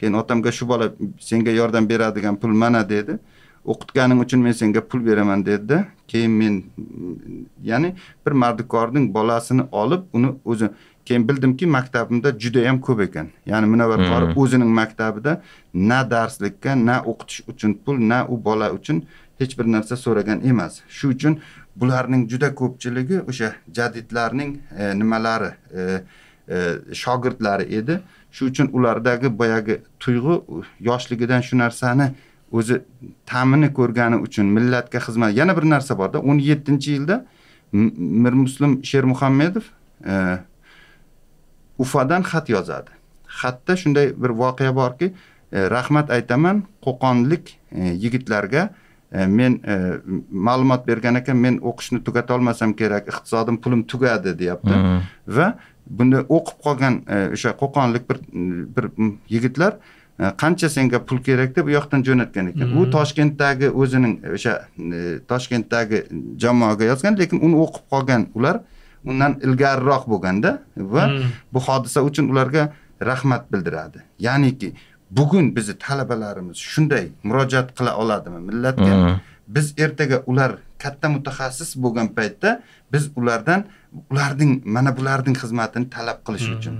keyin otamga shu bola senga yordam beradigan pul mana dedi o'qitganing uchun men senga pul beraman dedida keyin men ya'ni bir mardikorning bolasini olib uni o'zi keyin bildimki maktabimda judayam ko'p ekan ya'ni munavvar qori hmm. o'zining maktabida na darslikka na o'qitish uchun pul na u bola uchun hech bir narsa so'ragan emas shu uchun bularning juda ko'pchiligi o'sha jadidlarning e, nimalari e, e, shogirdlari edi shu uchun ulardagi boyagi tuyg'u yoshligidan shu narsani o'zi ta'mini ko'rgani uchun millatga xizmat yana bir narsa borda o'n yettinchi yilda mirmuslim shermuhammedov e, ufadan xat yozadi xatda shunday bir voqea borki e, rahmat aytaman qo'qonlik e, yigitlarga e, men ma'lumot bergan ekan men o'qishni tugatolmasam kerak iqtisodim pulim tugadi deyapti mm-hmm. va buni o'qib qolgan o'sha qo'qonlik bir bir yigitlar qancha senga pul kerak deb u yoqdan jo'natgan ekan u mm-hmm. toshkentdagi o'zining o'sha toshkentdagi jamoaga yozgan lekin uni o'qib qolgan ular undan ilgariroq bo'lganda va hmm. bu hodisa uchun ularga rahmat bildiradi ya'niki bugun bizni talabalarimiz shunday murojaat qila oladimi millatga hmm. biz ertaga ular katta mutaxassis bo'lgan paytda biz ulardan ularning mana bularning xizmatini talab qilish hmm. uchun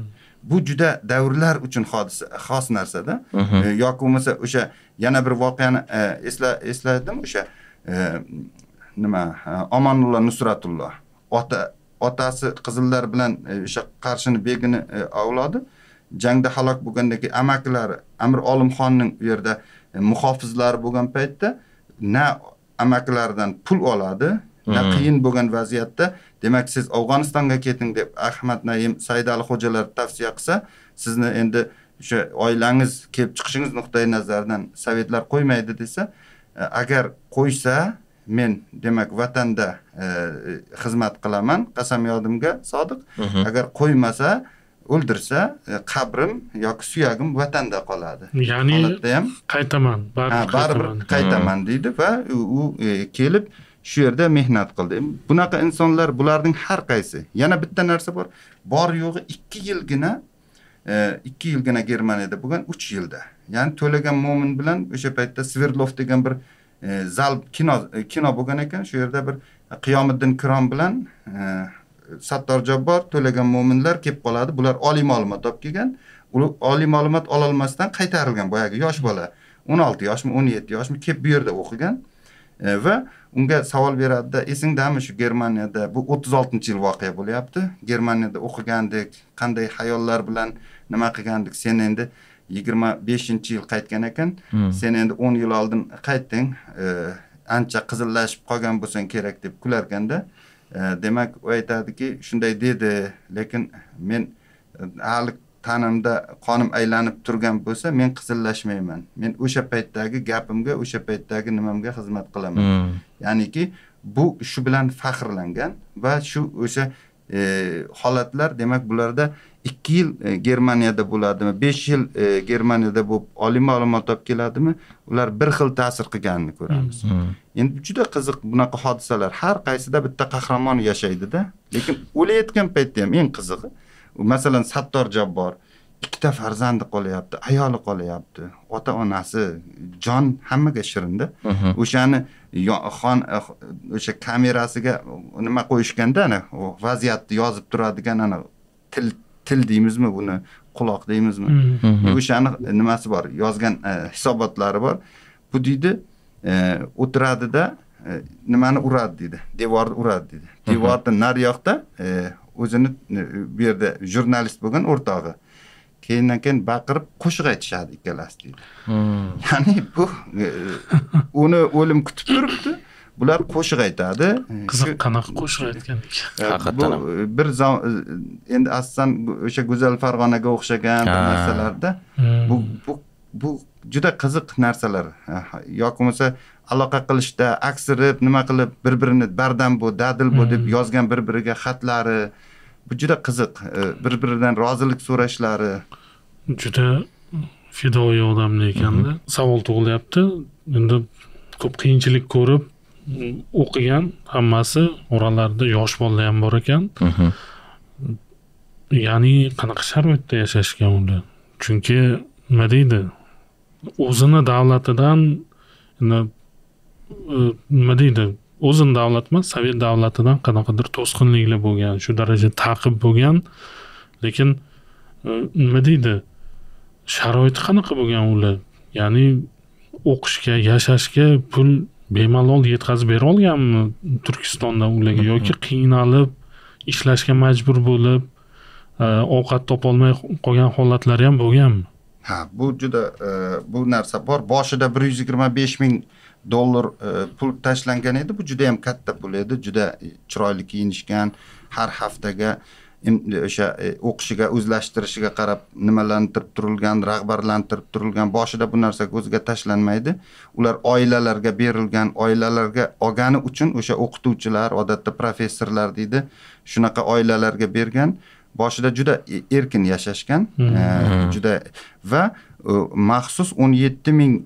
bu juda davrlar uchun hodisa xos narsada mhm. e, yoki bo'lmasa o'sha yana bir voqeani e, esla esladim o'sha e, nima omonullo nusratulloh ota otasi qizillar bilan e, o'sha qarshini begini e, avlodi jangda halok bo'lgandan keyin amakilari amir olimxonning u yerda e, muhofizlari bo'lgan paytda na amakilaridan pul oladi na hmm. qiyin bo'lgan vaziyatda demak siz afg'onistonga keting deb ahmad naim saidali xo'jalar tavsiya qilsa sizni endi o'sha oilangiz kelib chiqishingiz nuqtai nazaridan sovetlar qo'ymaydi desa agar qo'ysa men demak vatanda e, xizmat e, qilaman qasamyodimga sodiq mhm. agar qo'ymasa o'ldirsa e, qabrim yoki suyagim vatanda qoladi ya'ni ham qaytaman baribir qaytaman hmm. deydi va u e, kelib shu yerda mehnat qildi bunaqa insonlar bularning har qaysi yana bitta narsa bor bor yo'g'i ikki yilgina ikki yilgina germaniyada bo'lgan uch yilda ya'ni to'lagan mo'min bilan o'sha paytda sverdlov degan bir E, zal kino e, kino bo'lgan ekan shu yerda bir qiyomiddin kirom bilan e, sattor jabbor to'lagan mo'minlar kelib qoladi bular oliy ma'lumot olib kelgan oliy ma'lumot ololmasdan qaytarilgan boyagi yosh bola o'n olti yoshmi o'n yetti yoshmi kelib bu yerda o'qigan va unga savol beradida esingdami shu germaniyada bu o'ttiz oltinchi yil voqea bo'lyapti germaniyada o'qigandik qanday hayollar bilan nima qilgandik sen endi yigirma beshinchi yil qaytgan ekan hmm. sen endi o'n yil oldin qaytding e, ancha qizillashib qolgan bo'lsang kerak deb kularkanda e, demak u aytadiki shunday dedi lekin men e, hali tanimda qonim aylanib turgan bo'lsa men qizillashmayman men o'sha paytdagi gapimga o'sha paytdagi nimamga xizmat qilaman hmm. ya'niki bu shu bilan faxrlangan va shu o'sha holatlar demak bularda ikki yil e, germaniyada bo'ladimi besh yil e, germaniyada bo'lib oliy ma'lumot olib keladimi ular bir xil ta'sir qilganini ko'ramiz mm-hmm. endi juda qiziq bunaqa hodisalar har qaysida bitta qahramon yashaydida lekin o'layotgan paytda ham eng qizig'i masalan sattor jabbor ikkita farzandi qolyapti ayoli qolyapti ota onasi jon hammaga shirinda mm-hmm. o'shani xon eh, o'sha kamerasiga nima qo'yishganda vaziyatni yozib turadigan ana til til deymizmi buni quloq deymizmi mm-hmm. mm-hmm. o'shani nimasi bor yozgan e, hisobotlari bor bu deydi e, o'tiradida e, nimani uradi deydi devorni uradi deydi mm-hmm. devorni nari yoqda o'zini bu yerda jurnalist bo'lgan o'rtog'i keyindan keyin baqirib qo'shiq aytishadi ikkalasi deydi mm. ya'ni bu uni o'lim kutib turibdi bular qo'shiq aytadi qiziq qanaqa qo'shiq aytgan ekan e, bir e, endi asan o'sha go'zal farg'onaga o'xshagan narsalarda hmm. bu bu bu juda qiziq narsalar yoki bo'lmasa aloqa qilishda aksirib nima qilib bir birini bardam bo' dadil bo' deb hmm. yozgan bir biriga xatlari bu juda qiziq e, bir biridan rozilik so'rashlari juda fidoyi odamlar ekanda savol tug'ilyapti endi ko'p qiyinchilik ko'rib o'qigan hammasi oralarida yosh bolalar ham bor ekan ya'ni qanaqa sharoitda yashashgan ular chunki nima deydi o'zini davlatidan e, nima deydi o'zini davlati emas sovet davlatidan qanaqadir to'sqinliklar bo'lgan shu darajada taqib bo'lgan lekin e, nima deydi sharoiti qanaqa bo'lgan ular ya'ni o'qishga yashashga pul bemalol yetkazib bera olganmi turkistondan ularga mm-hmm. yoki qiynalib ishlashga majbur bo'lib e, ovqat topolmay qolgan holatlari ham bo'lganmi ha bu juda e, bu narsa bor boshida bir yuz yigirma besh ming dollar e, pul tashlangan edi bu juda yam katta pul edi juda chiroyli kiyinishgan har haftaga E, o'sha e, o'qishiga o'zlashtirishiga qarab nimalantirib turilgan rag'barlantirib turilgan boshida bu narsa ko'zga tashlanmaydi ular oilalarga berilgan oilalarga olgani uchun o'sha o'qituvchilar odatda professorlar deydi shunaqa oilalarga bergan boshida juda e, erkin yashashgan hmm. juda va maxsus o'n yetti ming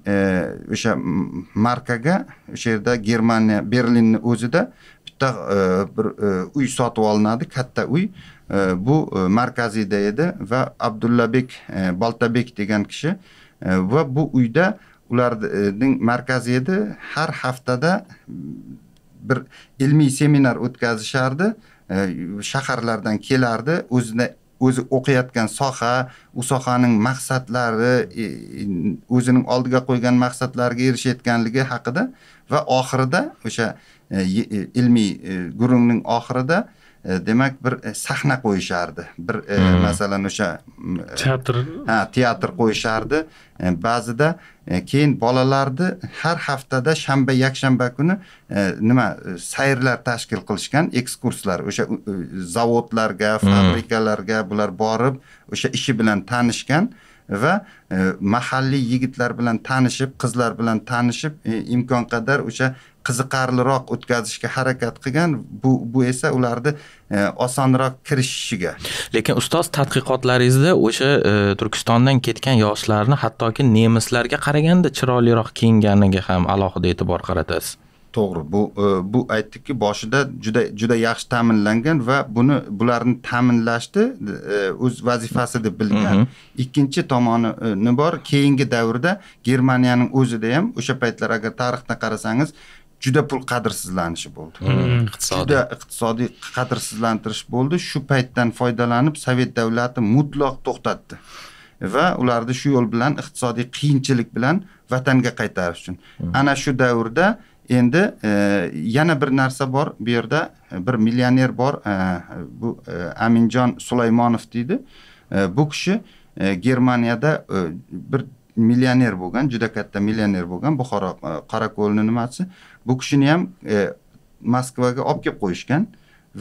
o'sha markaga o'sha yerda germaniya berlinni o'zida bitta bir uy sotib olinadi katta uy bu e, markaziyda edi va abdullabek e, boltabek degan kishi e, va bu uyda ularning markazi edi har haftada bir ilmiy seminar o'tkazishardi shaharlardan kelardi o'zini o'zi o'qiyotgan soha u sohaning maqsadlari o'zining oldiga qo'ygan maqsadlariga erishayotganligi haqida va oxirida o'sha ilmiy guruhning oxirida E, demak bir e, sahna qo'yishardi bir e, hmm. masalan o'sha teatr ha teatr qo'yishardi ba'zida keyin bolalarni har haftada shanba yakshanba kuni nima sayrlar tashkil qilishgan ekskurslar o'sha zavodlarga hmm. fabrikalarga bular borib o'sha ishi bilan tanishgan va e, mahalliy yigitlar bilan tanishib qizlar bilan tanishib e, imkon qadar o'sha qiziqarliroq o'tkazishga harakat qilgan bu bu esa ularni e, osonroq kirishishiga lekin ustoz tadqiqotlaringizda o'sha turkistondan ketgan yoshlarni hattoki nemislarga qaraganda chiroyliroq kiyinganiga ham alohida e'tibor qaratasiz to'g'ri bu e, bu aytdikki boshida juda juda yaxshi ta'minlangan va buni bularni ta'minlashni e, o'z vazifasi deb bilgan mhm. ikkinchi tomoni e, bor keyingi davrda germaniyaning o'zida ham o'sha paytlar agar tarixdan qarasangiz juda pul qadrsizlanishi bo'ldi mhm, juda iqtisodiy qadrsizlantirish bo'ldi shu paytdan foydalanib sovet davlati mutlaq to'xtatdi va ularni shu yo'l bilan iqtisodiy qiyinchilik bilan vatanga qaytarish uchun mhm. ana shu davrda endi e, yana bir narsa bor bu yerda e, bir millioner bor e, bu e, aminjon sulaymonov deydi e, bu kishi e, germaniyada e, bir millioner bo'lgan juda katta millioner bo'lgan buxoro e, qorako'lni nimasi bu kishini ham e, moskvaga olib kelib qo'yishgan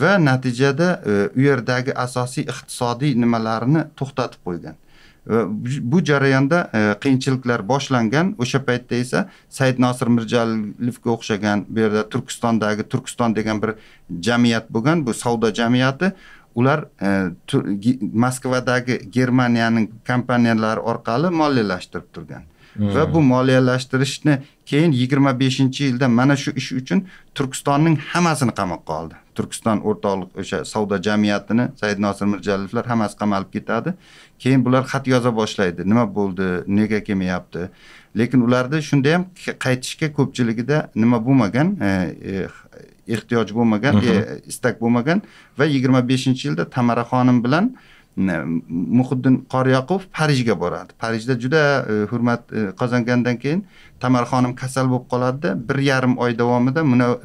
va natijada e, u yerdagi asosiy iqtisodiy nimalarni to'xtatib qo'ygan bu jarayonda e, qiyinchiliklar boshlangan o'sha paytda esa said nosir mirjalilovga o'xshagan bu yerda turkistondagi turkiston degan bir jamiyat bo'lgan bu savdo jamiyati ular e, moskvadagi germaniyaning kompaniyalari orqali moliyalashtirib turgan hmm. va bu moliyalashtirishni keyin yigirma beshinchi yilda mana shu ish uchun turkistonning hammasini qamoqqa oldi turkiston o'rtoqlik o'sha savdo jamiyatini said nosir mirjalilovlar hammasi qamalib ketadi keyin bular xat yoza boshlaydi nima bo'ldi nega kelmayapti lekin ularda shunda ham qaytishga ko'pchiligida nima bo'lmagan e, e, ehtiyoj bo'lmagan e, istak bo'lmagan va yigirma beshinchi yilda tamara xonim bilan muhiddin qoryoqub parijga boradi parijda juda e, hurmat e, qozongandan keyin tamar xonim kasal bo'lib qoladida bir yarim oy davomida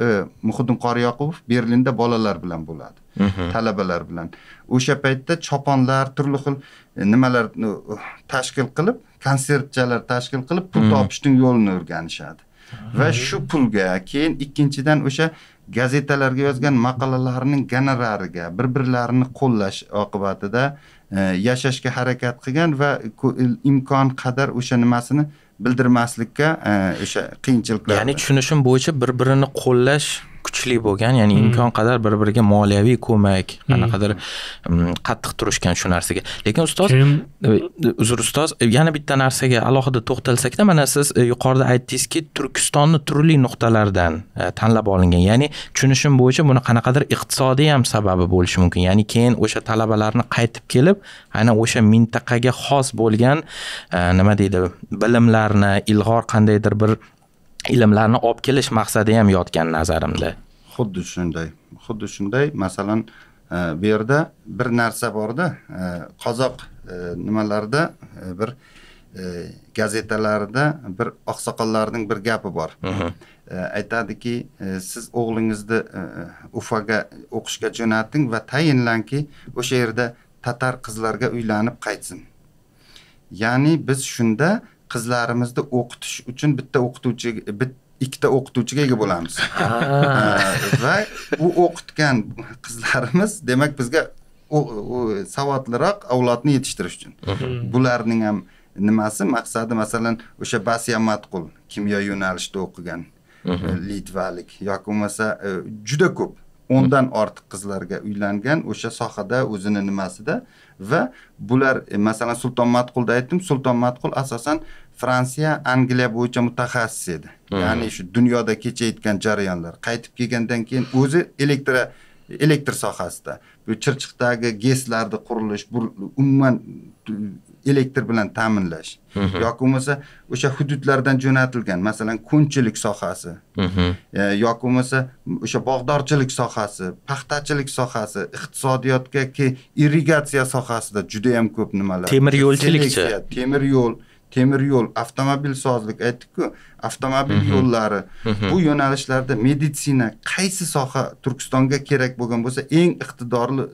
e, muhiddin qoryoqubov berlinda bolalar bilan bo'ladi mhm. talabalar bilan o'sha paytda choponlar turli xil nimalar tashkil qilib konsertchalar tashkil qilib pul mhm. topishning yo'lini o'rganishadi va shu pulga keyin ikkinchidan o'sha gazetalarga yozgan maqolalarining gonorariga bir birlarini qo'llash oqibatida e, yashashga harakat qilgan va imkon qadar o'sha nimasini bildirmaslikka e, o'sha e, qiyinchiliklar ya'ni tushunishim bo'yicha bir birini qo'llash kuchli bo'lgan ya'ni hmm. imkon qadar bir biriga moliyaviy ko'mak qanaqadir hmm. mm, qattiq turishgan shu narsaga lekin ustoz e, uzr ustoz e, yana bitta narsaga alohida to'xtalsakda mana siz e, yuqorida aytdingizki turkistonni turli nuqtalaridan tanlab olingan ya'ni tushunishim bo'yicha buni qanaqadir iqtisodiy ham sababi bo'lishi mumkin ya'ni keyin o'sha talabalarni qaytib kelib aynan o'sha mintaqaga xos bo'lgan nima deydi bilimlarni ilg'or qandaydir bir ilmlarni olib kelish maqsadi ham yotgan nazarimda xuddi shunday xuddi shunday masalan e, bu yerda bir narsa borda e, qozoq e, nimalarida bir gazetalarda bir oqsoqollarning bir gapi bor aytadiki siz o'g'lingizni ufaga o'qishga jo'nating va tayinlanki o'sha yerda tatar qizlarga uylanib qaytsin ya'ni biz shunda qizlarimizni o'qitish uchun bitta o'qituvchi ikkita o'qituvchiga ega bo'lamiz va u o'qitgan qizlarimiz demak bizga savodliroq avlodni yetishtirish uchun bularning ham nimasi maqsadi masalan o'sha basya matqul kimyo yo'nalishida o'qigan litvalik yoki bo'lmasa e, juda ko'p o'ndan ortiq qizlarga uylangan o'sha sohada o'zini nimasida va bular e, masalan sulton matqulni aytdim sulton matqul asosan fransiya angliya bo'yicha mutaxassis edi hmm. ya'ni shu dunyoda kechayotgan jarayonlar qaytib kelgandan keyin o'zi elektra elektr sohasida bu chirchiqdagi geslarni qurilish umuman elektr bilan ta'minlash yoki bo'lmasa o'sha hududlardan jo'natilgan masalan ko'nchilik sohasi e, yoki bo'lmasa o'sha bog'dorchilik sohasi paxtachilik sohasi iqtisodiyotga irrigatsiya sohasida juda yam ko'p nimalar temir yo'lchilikchi temir yo'l temir yo'l avtomobilsozlik aytdikku avtomobil mhm. yo'llari mhm. bu yo'nalishlarda meditsina qaysi soha turkistonga kerak bo'lgan bo'lsa eng iqtidorli e,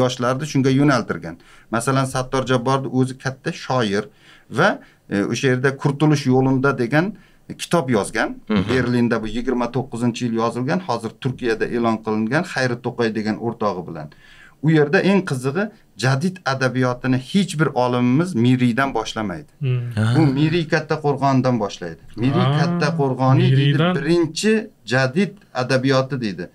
yoshlarni shunga yo'naltirgan masalan sattor jabborni o'zi katta shoir va e, o'sha yerda kurtulish yo'linda degan e, kitob yozgan mhm. berlinda bu yigirma to'qqizinchi yil yozilgan hozir turkiyada e'lon qilingan xayri to'qay degan o'rtog'i bilan u yerda eng qizig'i jadid adabiyotini hech bir olimimiz miriydan boshlamaydi hmm. bu miriy katta qo'rg'ondan boshlaydi miriy katta qo'rg'oni deydi birinchi jadid adabiyoti deydi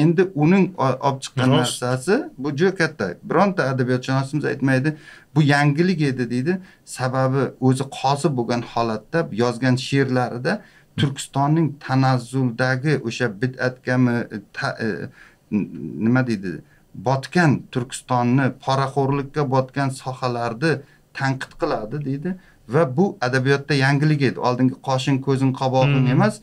endi uning olib chiqqan narsasi bu juda katta bironta adabiyotshunosimiz aytmaydi bu yangilik edi deydi sababi o'zi qozi bo'lgan holatda yozgan she'rlarida turkistonning tanazzuldagi o'sha bid'atgami e, nima deydi botgan turkistonni poraxo'rlikka botgan sohalarni tanqid qiladi deydi va bu adabiyotda yangilik edi oldingi qoshin ko'zing qobog'ing hmm. emas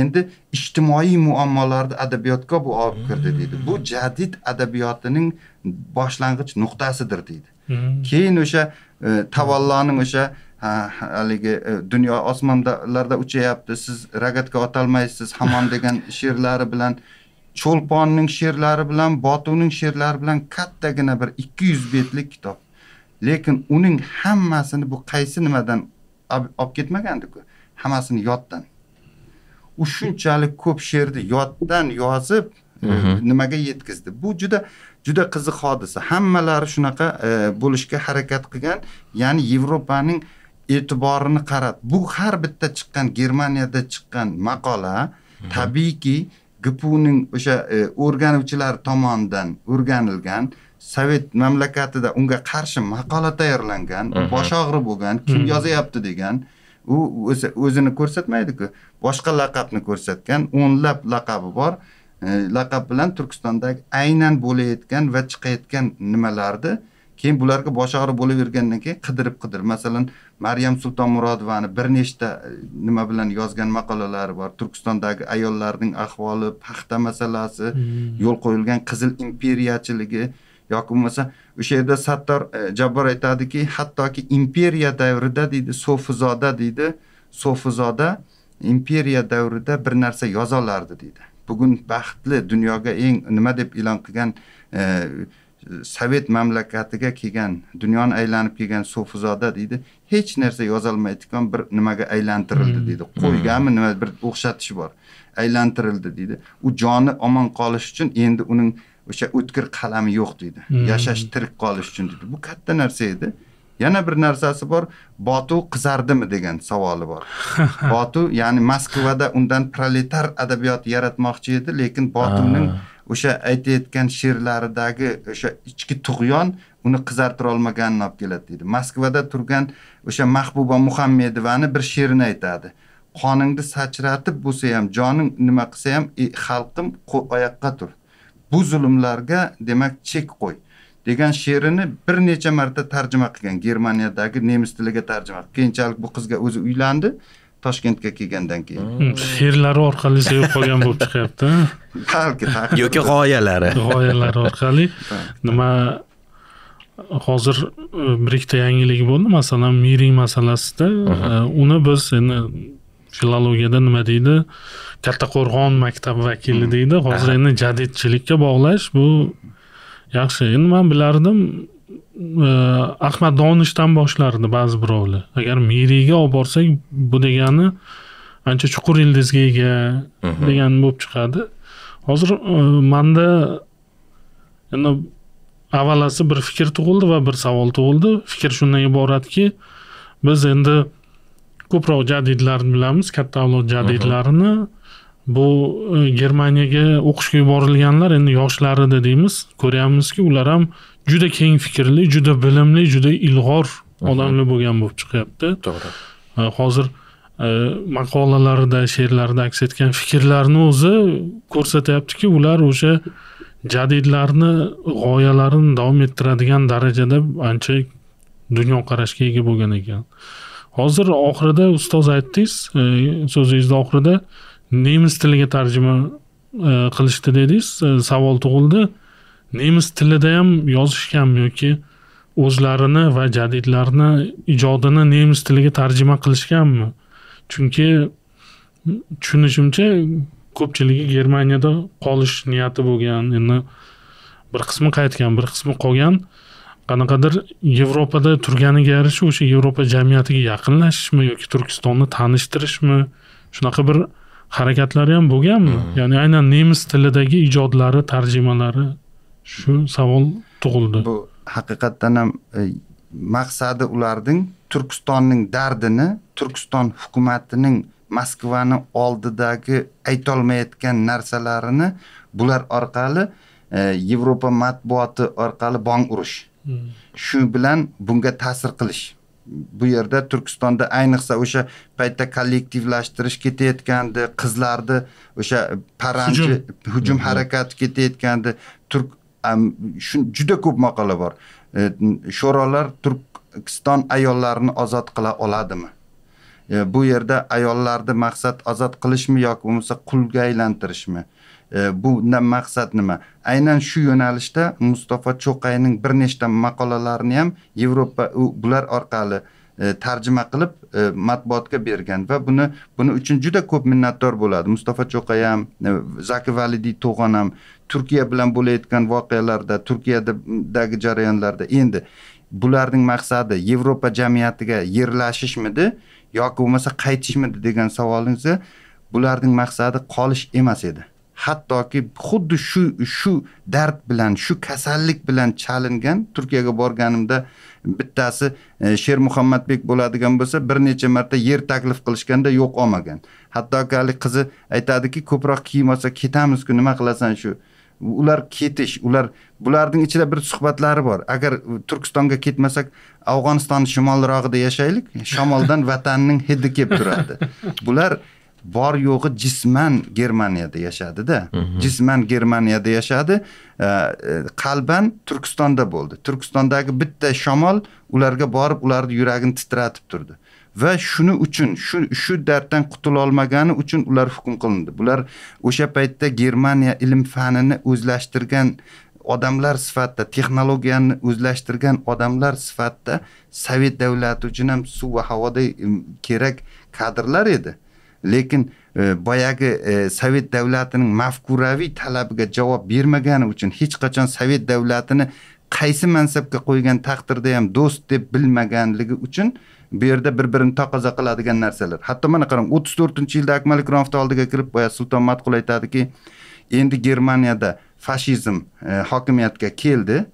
endi ijtimoiy muammolarni adabiyotga bu olib kirdi hmm. deydi bu jadid adabiyotining boshlang'ich nuqtasidir deydi hmm. keyin o'sha e, o'sha haligi e, dunyo osmonlarda uchayapti siz rogatga otolmaysiz hamon degan she'rlari bilan cho'lponning she'rlari bilan botuvning she'rlari bilan kattagina bir ikki yuz betlik kitob lekin uning hammasini bu qaysi nimadan olib ketmagandiku hammasini yoddan u shunchalik ko'p she'rni yoddan yozib e, mhm. nimaga yetkazdi bu juda juda qiziq hodisa hammalari shunaqa e, bo'lishga harakat qilgan ya'ni yevropaning e'tiborini qarat bu har bitta chiqqan germaniyada chiqqan maqola mhm. tabiiyki gpuning o'sha e, o'rganuvchilar tomonidan o'rganilgan sovet mamlakatida unga qarshi maqola tayyorlangan bosh og'ri bo'lgan kim hmm. yozyapti degan u o'zini ko'rsatmaydiku boshqa laqabni ko'rsatgan o'nlab laqabi bor e, laqab bilan turkistondagi aynan bo'layotgan va chiqayotgan nimalarni keyin bularga bosh og'ri bo'lavergandan keyin qidirib qidirib masalan maryam sultonmurodovani bir nechta e, nima bilan yozgan maqolalari bor turkistondagi ayollarning ahvoli paxta masalasi hmm. yo'l qo'yilgan qizil imperiyachiligi yoki bo'lmasa o'sha yerda sattor e, jabbor aytadiki hattoki imperiya davrida deydi sofizoda deydi sofizoda imperiya davrida bir narsa yozolardi deydi bugun baxtli dunyoga eng nima deb e'lon qilgan e, sovet mamlakatiga kelgan dunyoni aylanib kelgan sofuzoda deydi hech narsa yozolmaydigan bir nimaga aylantirildi hmm. deydi qo'yganmi hmm. nima bir o'xshatish bor aylantirildi deydi u joni omon qolish uchun endi uning o'sha o'tkir qalami yo'q deydi hmm. yashash tirik qolish uchun deydi bu katta narsa edi yana bir narsasi bor botu qizardimi degan savoli bor botu ya'ni moskvada undan proletar adabiyot yaratmoqchi edi lekin botuning ah. o'sha aytayotgan she'rlaridagi o'sha ichki tug'yon uni qizartira olmaganini olib keladi deydi moskvada turgan o'sha mahbuba muhammedovani bir she'rini aytadi qoningni sachratib bo'lsa ham joning nima qilsa ham xalqim oyoqqa tur bu zulmlarga demak chek qo'y degan she'rini bir necha marta tarjima qilgan germaniyadagi nemis tiliga tarjima qilib keyinchalik bu qizga o'zi uylandi toshkentga kelgandan keyin hmm, she'rlari orqali sevib qolgan bo'lib chiqyapti balki yoki g'oyalari g'oyalari orqali nima hozir e, bir ikkita yangilik bo'ldi masalan miring masalasida e, uni biz endi filologiyada nima deydi kattaqo'rg'on maktab vakili hmm. deydi hozir endi jadidchilikka bog'lash bu yaxshi endi man bilardim Э, ahmad donishdan boshlardi ba'zi birovlar agar miriga olib borsak bu degani ancha chuqur ildizga ega mhm. degan bo'lib chiqadi hozir e, manda yana avvalasi bir fikr tug'ildi va bir savol tug'ildi fikr shundan iboratki biz endi ko'proq jadidlarni bilamiz katta avlod jadidlarini mhm. bu e, germaniyaga o'qishga yuborilganlar endi yoshlarida deymiz ko'ryapmizki ular ham juda keng fikrli juda bilimli juda ilg'or odamlar bo'lgan bo'lib chiqyapti to'g'ri e, hozir e, maqolalarida she'rlarida aks etgan fikrlarni o'zi ko'rsatyaptiki ular o'sha jadidlarni g'oyalarini davom ettiradigan darajada ancha dunyoqarashga ega bo'lgan ekan hozir oxirida ustoz aytdingiz so'zingizni oxirida nemis tiliga tarjima e, qilishdi dedingiz e, savol tug'ildi nemis tilida ham yozishganmi yoki o'zlarini va jadidlarni ijodini nemis tiliga tarjima qilishganmi chunki tushunishimcha ko'pchiligi germaniyada qolish niyati bo'lgan endi bir qismi qaytgan bir qismi qolgan qanaqadir yevropada turganiga yarasha o'sha yevropa jamiyatiga yaqinlashishmi yoki turkistonni tanishtirishmi shunaqa bir harakatlari ham bo'lganmi hmm. ya'ni aynan nemis tilidagi ijodlari tarjimalari shu savol tug'ildi bu haqiqatdan ham e, maqsadi ularning turkistonning dardini turkiston hukumatining moskvani oldidagi aytolmayotgan narsalarini bular orqali e, yevropa matbuoti orqali bong urish hmm. shu bilan bunga ta'sir qilish bu yerda turkistonda ayniqsa o'sha paytda kollektivlashtirish ketayotgandi qizlarni o'sha paranji hujum harakati ketayotgandi turk juda ko'p maqola bor e, sho'rolar turkiston ayollarini ozod qila oladimi e, bu yerda ayollarni maqsad ozod qilishmi yoki bo'lmasa qulga aylantirishmi E, bundan maqsad nima aynan shu yo'nalishda mustafa cho'qayning bir nechta maqolalarini ham yevropa bular orqali e, tarjima qilib e, matbuotga bergan va buni buni uchun juda ko'p minnatdor bo'ladi mustafa cho'qay ham zaki validiy to'g'on ham turkiya bilan bo'layotgan voqealarda turkiyadagi jarayonlarda endi bularning maqsadi yevropa jamiyatiga yerlashishmidi yoki bo'lmasa qaytishmidi degan savolingizga bularning maqsadi qolish emas edi hattoki xuddi shu shu dard bilan shu kasallik bilan chalingan turkiyaga borganimda bittasi e, sher muhammadbek bo'ladigan bo'lsa bir necha marta yer taklif qilishganda yo'q olmagan hattoki haligi qizi aytadiki ko'proq kiyim olsa ketamizku nima qilasan shu ular ketish ular bularning ichida bir suhbatlari bor agar turkistonga ketmasak afg'oniston shimolrog'ida yashaylik shamoldan vatanning hidi kelib turadi bular bor yo'g'i jisman germaniyada yashadida jisman germaniyada yashadi e, qalban turkistonda bo'ldi turkistondagi bitta shamol ularga borib ularni yuragini titratib turdi va shuni uchun shu shu darddan qutulolmagani uchun ular hukm qilindi bular o'sha paytda germaniya ilm fanini o'zlashtirgan odamlar sifatida texnologiyani o'zlashtirgan odamlar sifatida sovet davlati uchun ham suv va havoda kerak kadrlar edi lekin e, boyagi e, sovet davlatining mafkuraviy talabiga javob bermagani uchun hech qachon sovet davlatini qaysi mansabga qo'ygan taqdirda ham do'st deb bilmaganligi uchun bu yerda bir birini taqozo qiladigan narsalar hatto mana qarang o'ttiz to'rtinchi yilda akmal ikromovni oldiga kirib boya sulton matqul aytadiki endi germaniyada fashizm e, hokimiyatga keldi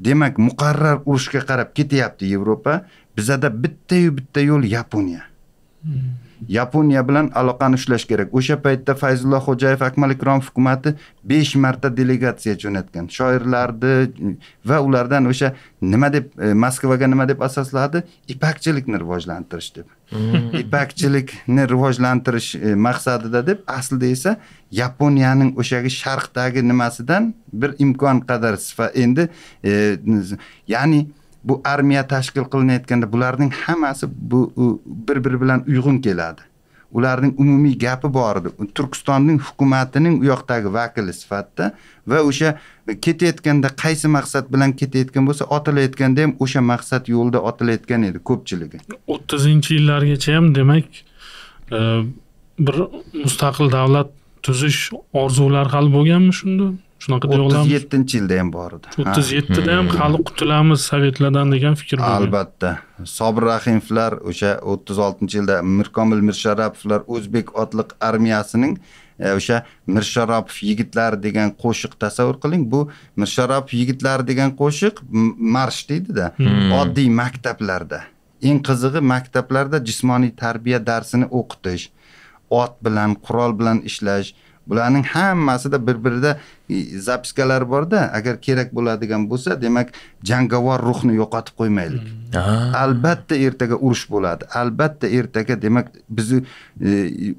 demak muqarrar urushga qarab ketyapti yevropa bizada bittayu bitta yo'l yaponiya hmm. Yaponiya bilan aloqani ushlash kerak. O'sha paytda fayzulla Xo'jayev Akmal Ikrom hukumati 5 marta delegatsiya jo'natgan. Shoirlarni mm, va ulardan o'sha nima deb e, Moskvaga nima deb asosladi? Ipakchilikni rivojlantirish deb. Mm. Ipakchilikni rivojlantirish e, maqsadida deb aslida esa Yaponiyaning o'shagi sharqdagi nimasidan bir imkon qadar sifat endi e, ya'ni bu armiya tashkil qilinayotganda bularning hammasi bu bir biri bilan uyg'un keladi ularning umumiy gapi bor edi turkistonning hukumatining u yoqdagi vakili sifatida va o'sha ketayotganda qaysi maqsad bilan ketayotgan bo'lsa otilayotganda ham o'sha maqsad yo'lida otilayotgan edi ko'pchiligi o'ttizinchi yillargacha ham demak e, bir mustaqil davlat tuzish orzulari hal bo'lganmi shunda shunaqa deb o'ttiz yettinchi yilda ham bor edi o'ttiz yettida ham hali hmm. qutulamiz sovetlardan degan fikr bor albatta sobir rahimovlar o'sha o'ttiz oltinchi yilda mirkomil mirsharapovlar o'zbek otliq armiyasining e, o'sha mirsharopov yigitlari degan qo'shiq tasavvur qiling bu mirsharopov yigitlari degan qo'shiq marsh deydida hmm. oddiy maktablarda eng qizig'i maktablarda jismoniy tarbiya darsini o'qitish ot bilan qurol bilan ishlash bularning hammasida bir birida zapiskalar borda agar kerak bo'ladigan bo'lsa demak jangovar ruhni yo'qotib qo'ymaylik hmm. ah. albatta ertaga urush bo'ladi albatta ertaga demak bizni e,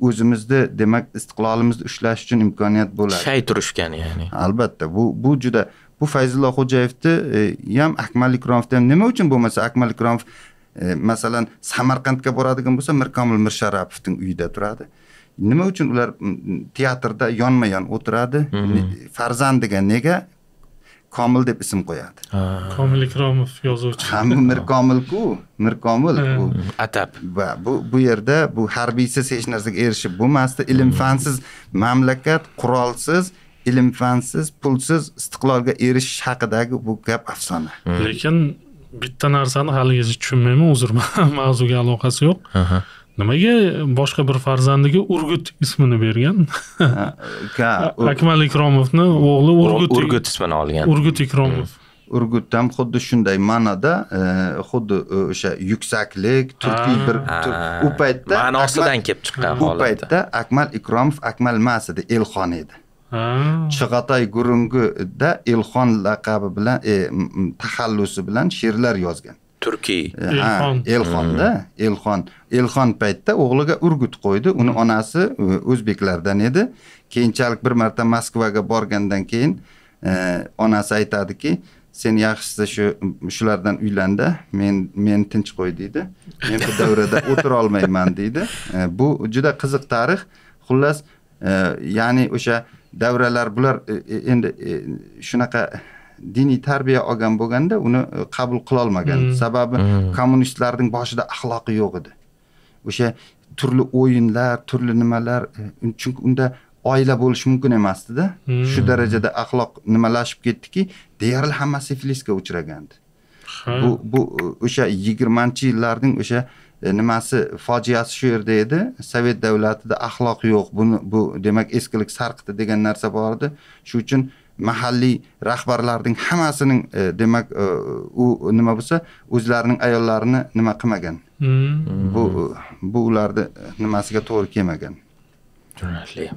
o'zimizni demak istiqlolimizni ushlash uchun imkoniyat bo'ladi shay turishgan ya'ni albatta bu bu juda bu fayzullo xo'jayevni ham e, akmal ikromovni ham nima uchun bo'lmasa akmal ikromov e, masalan samarqandga boradigan bo'lsa mirkomil mirsharapovni uyida turadi nima uchun ular teatrda yonma yon o'tiradi farzandiga nega komil deb ism qo'yadi komil ikromov yozuvchi ha mirkomilku mirkomil u atab va bu bu yerda bu harbiysiz hech narsaga erishib bo'lmasdi ilm fansiz mamlakat qurolsiz ilm fansiz pulsiz istiqlolga erishish haqidagi bu gap afsona lekin bitta narsani haligacha tushunmayman uzr mavzuga aloqasi yo'q nimaga boshqa bir farzandiga urgut ismini bergan akmal ikromovni o'g'li urgut urgut ismini olgan urgut ikromov hmm. urgut ham xuddi shunday ma'noda e, xuddi e, o'sha yuksaklik turkiy bir u paytda ma'nosidan kelib chiqqan holatda u paytda akmal ikromov akmal emas edi elxon edi chig'atoy gurungida elxon laqabi bilan e, taxallusi bilan she'rlar yozgan turkiy ha elxonda elxon elxon paytda o'g'liga urgut qo'ydi uni hmm. onasi e, o'zbeklardan edi keyinchalik bir marta moskvaga borgandan keyin e, onasi aytadiki sen yaxshisi shu shulardan uylanda men meni tinch qo'y deydi men bu davrada o'tira olmayman deydi e, bu juda qiziq tarix xullas ya'ni o'sha davralar bular endi shunaqa diniy tarbiya olgan bo'lganda uni e, qabul qilolmagan hmm. sababi hmm. kommunistlarning boshida axloqi yo'q edi o'sha turli o'yinlar turli nimalar e, chunki unda oila bo'lishi mumkin emasdida hmm. shu darajada axloq nimalashib ketdiki deyarli hammasi iflisga uchragandi bu bu e, o'sha yigirmanchi yillarning o'sha nimasi fojiasi shu yerda edi sovet davlatida axloq yo'q buni bu demak eskilik sarqiti degan narsa bor edi shu uchun mahalliy rahbarlarning hammasining e, demak e, u nima bo'lsa o'zlarining ayollarini nima qilmagan hmm. bu bu ularni nimasiga to'g'ri kelmagan tushunarli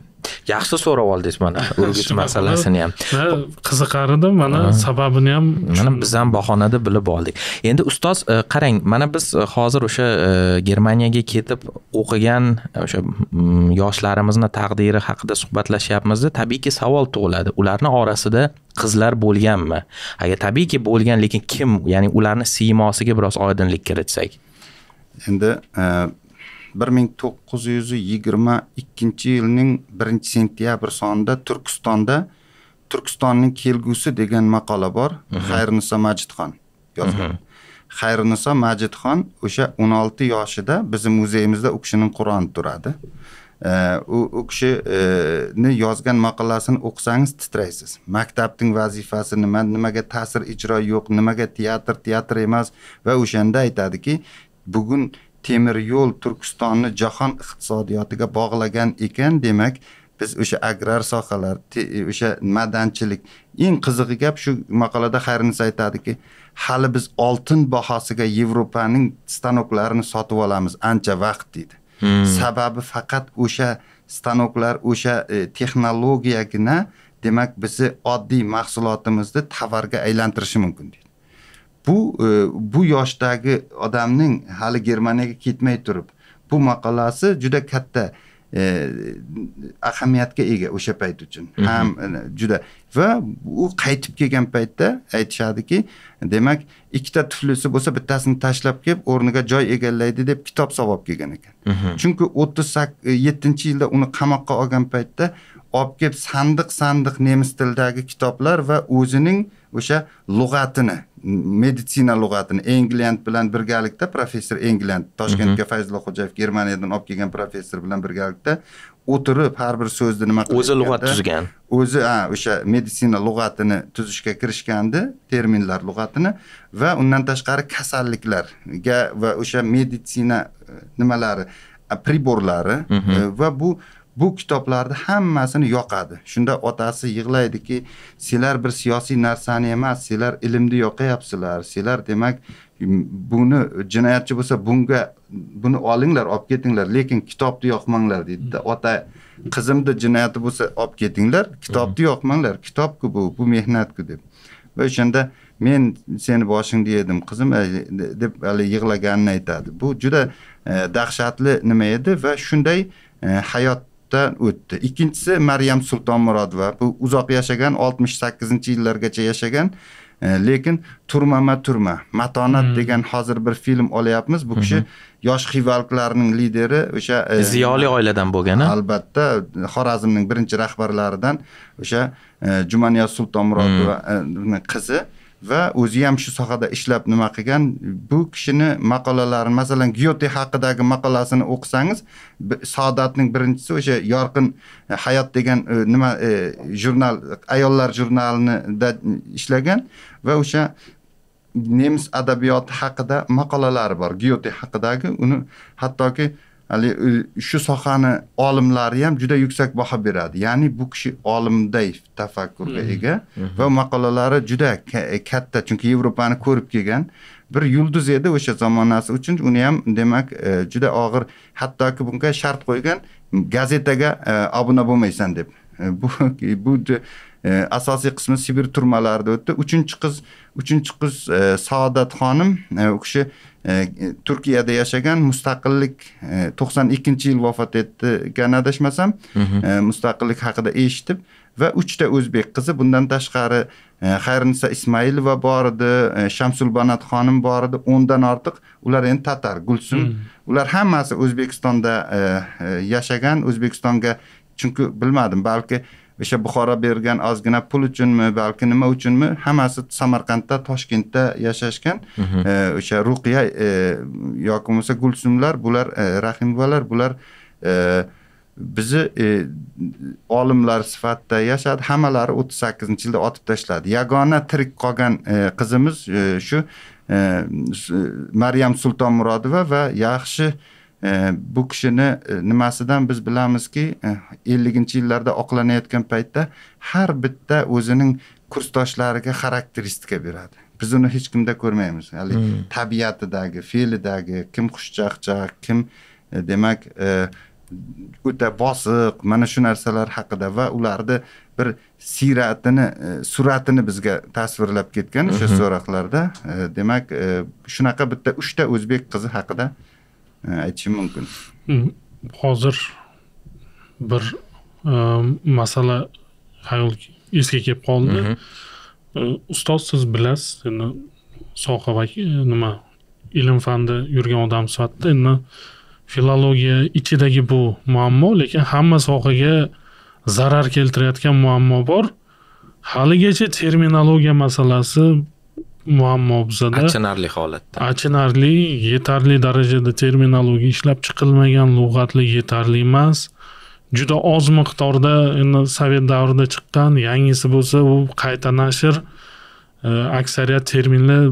yaxshi so'rab oldingiz mana o'rgich masalasini ham qiziqardim qiziqar edim mana sababini ham mana biz ham bahonada bilib oldik endi ustoz e, qarang mana biz e, hozir o'sha e, germaniyaga ketib o'qigan o'sha yoshlarimizni taqdiri haqida suhbatlashyapmizda tabiiyki savol tug'iladi ularni orasida qizlar bo'lganmi agar tabiiyki bo'lgan lekin kim ya'ni ularni siymosiga biroz oydinlik kiritsak endi bir ming to'qqiz yuz yigirma ikkinchi yilning birinchi sentyabr sonida turkistonda turkistonning kelgusi degan maqola bor xayriniso majidxon yozgan xayriniso majidxon o'sha o'n olti yoshida bizni muzeyimizda u kishining qur'oni turadi u u kishini e, yozgan maqolasini o'qisangiz titraysiz maktabning vazifasi nima nimaga ta'sir ijro yo'q nimaga teatr teatr emas va o'shanda aytadiki bugun temir yo'l turkistonni jahon iqtisodiyotiga bog'lagan ekan demak biz o'sha agrar sohalar o'sha madanchilik eng qizig'i gap shu maqolada xayrnisa aytadiki hali biz oltin bahosiga yevropaning stanoklarini sotib olamiz ancha vaqt deydi hmm. sababi faqat o'sha stanoklar o'sha e, texnologiyagina demak bizni oddiy mahsulotimizni tovarga aylantirishi mumkin deydi bu e, bu yoshdagi odamning hali germaniyaga ketmay turib bu maqolasi juda katta e, ahamiyatga ega o'sha payt uchun ham e, juda va u qaytib kelgan paytda aytishadiki demak ikkita tuflisi bo'lsa bittasini tashlab kelib o'rniga joy egallaydi deb kitob olib kelgan ekan chunki o'ttiz e, yettinchi yilda uni qamoqqa olgan paytda olib kelib sandiq sandiq nemis tilidagi kitoblar va o'zining o'sha lug'atini meditsina lug'atini england bilan birgalikda professor england toshkentga mhm. fayzulla xo'jayev germaniyadan olib kelgan professor bilan birgalikda o'tirib har bir so'zni nima qilib o'zi lug'at tuzgan o'zi ha o'sha meditsina lug'atini tuzishga kirishgandi terminlar lug'atini va undan tashqari kasalliklarga va o'sha meditsina e, nimalari priborlari mhm. e, va bu bu kitoblarni hammasini yoqadi shunda otasi yig'laydiki sizlar bir siyosiy narsani emas sizlar ilmni yoqayapsizlar sizlar demak buni jinoyatchi bo'lsa bunga buni olinglar olib ketinglar lekin kitobni yoqmanglar deydida ota qizimni jinoyati bo'lsa olib ketinglar kitobni yoqmanglar kitobku bu bu mehnatku deb va o'shanda men seni boshingni yedim qizim deb hali yig'laganini aytadi bu juda e, dahshatli nima edi va shunday e, hayot dan o'tdi ikkinchisi maryam sultonmurodova bu uzoq yashagan oltmish sakkizinchi yillargacha yashagan e, lekin turmama turma matonat hmm. degan hozir bir film olyapmiz bu kishi hmm. yosh xivalklarning lideri o'sha e, ziyoli oiladan bo'lgan albatta xorazmning birinchi rahbarlaridan o'sha e, jumaniya sultonmurodovani hmm. E, qizi va o'zi ham shu sohada ishlab nima qilgan bu kishini maqolalari masalan gyote haqidagi maqolasini o'qisangiz saodatning birinchisi o'sha yorqin e, hayot degan e, nima e, jurnal ayollar jurnalida ishlagan va o'sha nemis adabiyoti haqida maqolalari bor gyote haqidagi uni hattoki haligi shu sohani olimlari ham juda yuksak baho beradi ya'ni bu kishi olimday tafakkurga mm-hmm. ega mm-hmm. va maqolalari juda katta chunki yevropani ko'rib kelgan bir yulduz edi o'sha zamonasi uchun uni ham demak e, juda og'ir hattoki bunga shart qo'ygan gazetaga e, obuna bo'lmaysan deb e, bu bu E, asosiy qismi sibir turmalarida o'tdi uchinchi qiz uchinchi qiz e, saodat xonim e, u kishi turkiyada yashagan mustaqillik to'qson ikkinchi yil vafot etgan adashmasam mhm. mustaqillik haqida eshitib va uchta o'zbek qizi bundan tashqari e, xayrnisa ismailova bor edi shamsulbanat xonim bor edi o'ndan ortiq ular endi tatar gulsum mhm. ular hammasi o'zbekistonda yashagan o'zbekistonga chunki bilmadim balki o'sha buxoro bergan ozgina pul uchunmi balki nima uchunmi hammasi samarqandda toshkentda yashashgan mhm. o'sha ruqiya e, yoki bo'lmasa gulsumlar bular e, rahimalar bular e, bizni olimlar sifatida yashadi hammalari o'ttiz sakkizinchi yilda otib tashladi yagona tirik qolgan qizimiz shu maryam sulton murodova va yaxshi E, bu kishini e, nimasidan biz bilamizki e, elliginchi yillarda oqlanayotgan paytda har bitta o'zining kursdoshlariga xarakteristika beradi biz uni hech kimda ko'rmaymiz haligi hmm. tabiatidagi fe'lidagi kim xushchaqchaq kim demak o'ta bosiq mana shu narsalar haqida va ularni bir siyratini suratini bizga tasvirlab ketgan o'sha mhm. so'roqlarda demak shunaqa bitta uchta o'zbek qizi haqida aytishim mumkin hmm, hozir bir e, masala hayol esga kelib qoldi mhm. e, ustoz siz bilasiz endi soha e, nima ilm fanda yurgan odam sifatida endi filologiya ichidagi bu muammo lekin hamma sohaga zarar keltirayotgan muammo bor haligacha terminologiya masalasi muammo bizada achinarli holatda achinarli yetarli darajada terminologiya ishlab chiqilmagan lug'atli yetarli emas juda oz miqdorda endi sovet davrida chiqqan yangisi bo'lsa u qayta nashr e, aksariyat terminlar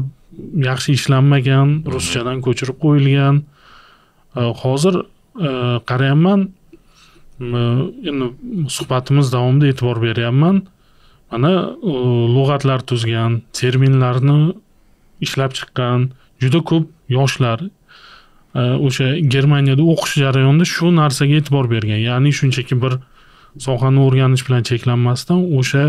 yaxshi ishlanmagan ruschadan ko'chirib qo'yilgan e, hozir e, qarayapman endi suhbatimiz davomida e'tibor beryapman ana lug'atlar tuzgan terminlarni ishlab chiqqan juda ko'p yoshlar e, o'sha germaniyada o'qish jarayonida shu narsaga e'tibor bergan ya'ni shunchaki bir sohani o'rganish bilan cheklanmasdan o'sha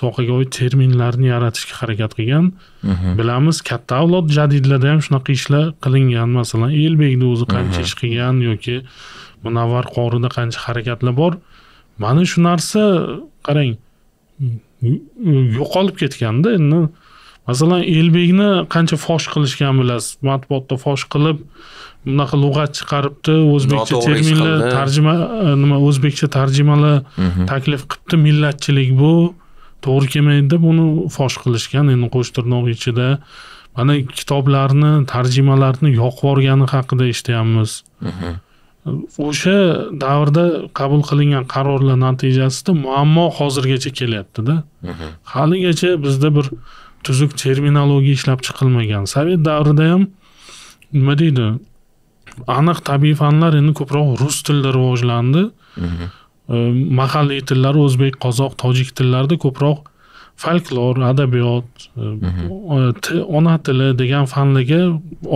sohaga oid terminlarni yaratishga harakat qilgan mhm. bilamiz katta avlod jadidlarda ham shunaqa ishlar qilingan masalan elbekni o'zi qancha mhm. ish qilgan yoki munavvar qorida qancha harakatlar bor mana shu narsa qarang yo'qolib ketganda endi masalan elbekni qancha fosh qilishgan bilasiz matbuotda fosh qilib bunaqa lug'at chiqaribdi o'zbekcha terminlar tarjima e, nima o'zbekcha tarjimalar mhm. taklif qilibdi millatchilik bu to'g'ri kelmaydida buni fosh qilishgan endi qo'shtirnoq ichida mana kitoblarni tarjimalarni yoqib yuborgani haqida eshityapmiz mhm. o'sha davrda qabul qilingan qarorlar natijasida muammo hozirgacha kelyaptida mhm. haligacha bizda bir tuzuk terminologiya ishlab chiqilmagan sovet davrida ham nima deydi aniq tabiiy fanlar endi ko'proq rus tilida rivojlandi mhm. mahalliy tillar o'zbek qozoq tojik tillarida ko'proq folklor adabiyot mhm. ona tili degan fanlarga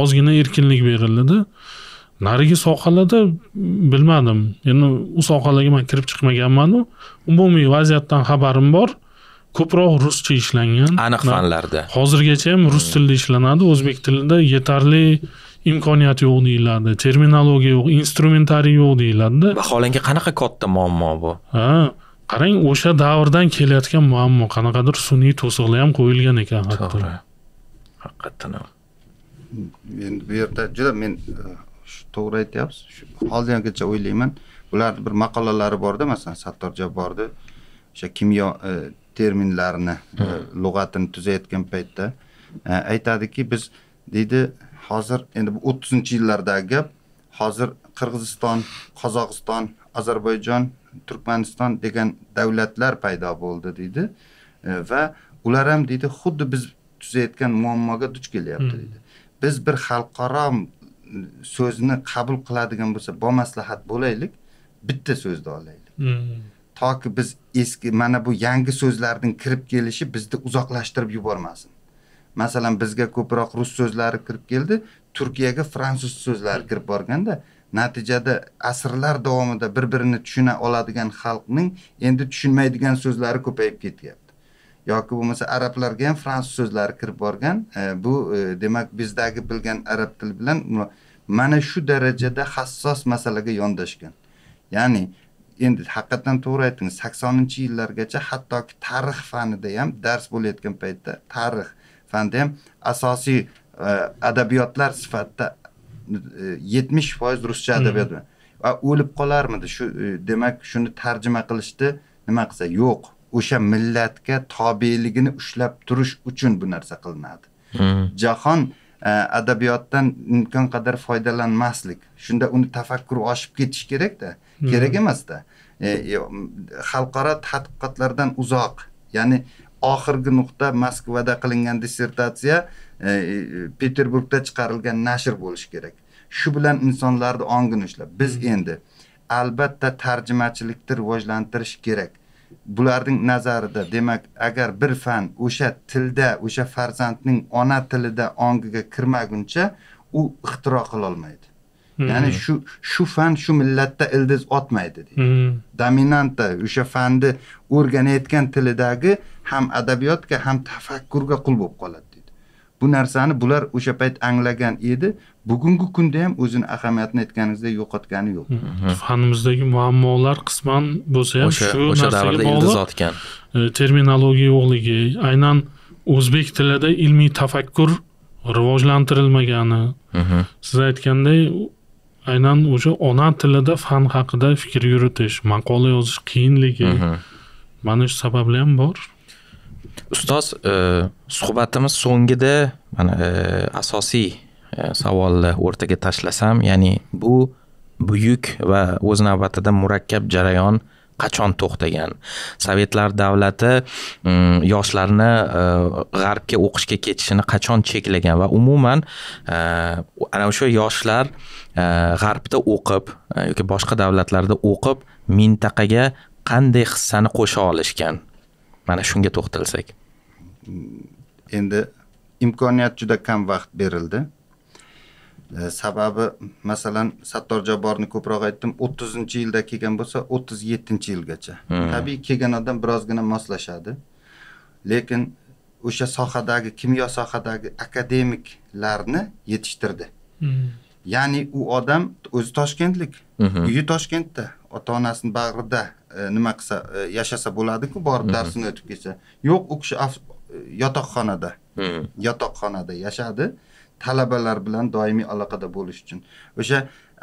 ozgina erkinlik berildida narigi sohalarda bilmadim endi u sohalarga man kirib chiqmaganmanu umumiy vaziyatdan xabarim bor ko'proq ruscha ishlangan aniq fanlarda hozirgacha ham rus tilida ishlanadi o'zbek tilida yetarli imkoniyat yo'q deyiladi terminologiya yo'q instrumentariy yo'q deyiladida vaholanki qanaqa katta muammo bu ha qarang o'sha davrdan kelayotgan muammo qanaqadir sun'iy to'siqlar ham qo'yilgan ekan to'g'ri haqiqatdan ham endi bu yerda juda men shu to'g'ri aytyapsiz shu hozirgacha o'ylayman bularni bir maqolalari borda masalan sattor jabborni o'sha kimyo e, terminlarini e, hmm. lug'atini tuzayotgan paytda e, aytadiki biz deydi hozir endi bu o'ttizinchi yillardagi gap hozir qirg'iziston qozog'iston ozarbayjon turkmaniston degan davlatlar paydo bo'ldi deydi va ular ham deydi xuddi biz tuzayotgan muammoga duch kelyapti hmm. deydi biz bir xalqaro so'zni qabul qiladigan bo'lsa maslahat bo'laylik bitta so'zni olaylik hmm. toki biz eski mana bu yangi so'zlarning kirib kelishi bizni uzoqlashtirib yubormasin masalan bizga ko'proq rus so'zlari kirib keldi turkiyaga fransuz so'zlari kirib borganda natijada asrlar davomida bir birini tushuna oladigan xalqning endi tushunmaydigan so'zlari ko'payib ketyapti yoki bo'lmasa arablarga ham fransuz so'zlari kirib borgan e, bu e, demak bizdagi bilgan arab tili bilan mana shu darajada hassos masalaga yondashgan ya'ni endi haqiqatdan to'g'ri aytdingiz saksoninchi yillargacha hattoki tarix fanida ham dars bo'layotgan paytda tarix fanida ham asosiy e, adabiyotlar sifatida yetmish foiz ruscha hmm. adabiyot va o'lib qolarmidi shu demak shuni tarjima qilishni nima qilsa yo'q o'sha millatga tobeligini ushlab turish uchun bu narsa qilinadi hmm. jahon e, adabiyotdan imkon qadar foydalanmaslik shunda uni tafakkur oshib ketish kerakda hmm. kerak emasda e, xalqaro tadqiqotlardan uzoq ya'ni oxirgi nuqta moskvada qilingan dissertatsiya e, peterburgda chiqarilgan nashr bo'lishi kerak shu bilan insonlarni ongini ushlab biz hmm. endi albatta tarjimachilikni rivojlantirish kerak bularning nazarida demak agar bir fan o'sha tilda o'sha farzandning ona tilida ongiga kirmaguncha u ixtiro qilolmaydi ya'ni hmm. shu shu fan shu millatda ildiz otmaydi deydi hmm. dominanta o'sha fanni o'rganayotgan tilidagi ham adabiyotga ham tafakkurga qul bo'lib qoladi bu narsani bular o'sha payt anglagan edi bugungi kunda ham o'zini ahamiyatini aytganingizdek yo'qotgani yo'q fanimizdagi muammolar qisman bo'lsa ham shu o'sha davrda ildiz otgan e, terminologiya yo'qligi aynan o'zbek tilida ilmiy tafakkur rivojlantirilmagani siz aytganday aynan o'sha ona tilida fan haqida fikr yuritish maqola yozish qiyinligi mana shu sababli ham bor ustoz e, suhbatimiz so'ngida mana e, asosiy e, savolni o'rtaga tashlasam ya'ni bu buyuk va o'z navbatida murakkab jarayon qachon to'xtagan sovetlar davlati mm, yoshlarni g'arbga o'qishga ketishini qachon cheklagan va umuman ana o'sha yoshlar g'arbda o'qib yoki boshqa davlatlarda o'qib mintaqaga qanday hissani qo'sha olishgan mana shunga to'xtalsak endi imkoniyat juda kam vaqt berildi e, sababi masalan sattor jabborni ko'proq aytdim o'ttizinchi yilda kelgan bo'lsa o'ttiz yettinchi yilgacha hmm. tabiiy kelgan odam birozgina moslashadi lekin o'sha sohadagi kimyo sohadagi akademiklarni yetishtirdi hmm. ya'ni u odam o'zi toshkentlik hmm. uyi toshkentda ota onasini bag'rida E, nima qilsa e, yashasa bo'ladiku borib darsini o'tib kelsa yo'q u kishi yotoqxonada yotoqxonada yashadi talabalar bilan doimiy aloqada bo'lish uchun o'sha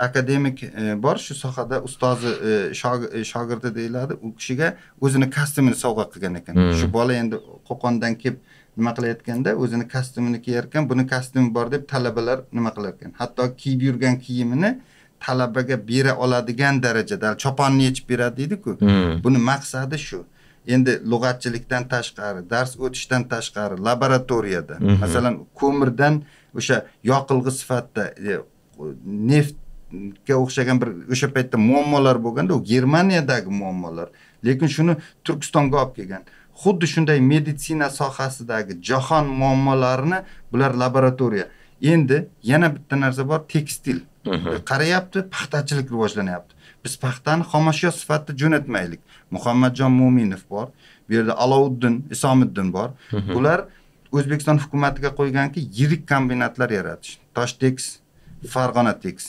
akademik e, bor shu sohada ustozi shogirdi deyiladi u kishiga o'zini kostyumini sovg'a qilgan ekan shu bola endi qo'qondan kelib nima qilayotganda o'zini kostyumini kiyar ekan buni kostyumi bor deb talabalar nima qilar ekan hatto kiyib yurgan kiyimini talabaga bera oladigan darajada choponni yechib beradi deydiku hmm. buni maqsadi shu endi lug'atchilikdan tashqari dars o'tishdan tashqari laboratoriyada -hmm. masalan ko'mirdan o'sha yoqilg'i sifatida e, neftga o'xshagan bir o'sha paytda muammolar bo'lganda u germaniyadagi muammolar lekin shuni turkistonga olib kelgan xuddi shunday meditsina sohasidagi jahon muammolarini bular laboratoriya endi yana bitta narsa bor tekstil qarayapti paxtachilik rivojlanyapti biz paxtani xomashyo sifatida jo'natmaylik muhammadjon mo'minov bor bu yerda alovuddin isomiddin bor bular o'zbekiston hukumatiga qo'yganki yirik kombinatlar yaratish toshtex farg'ona teks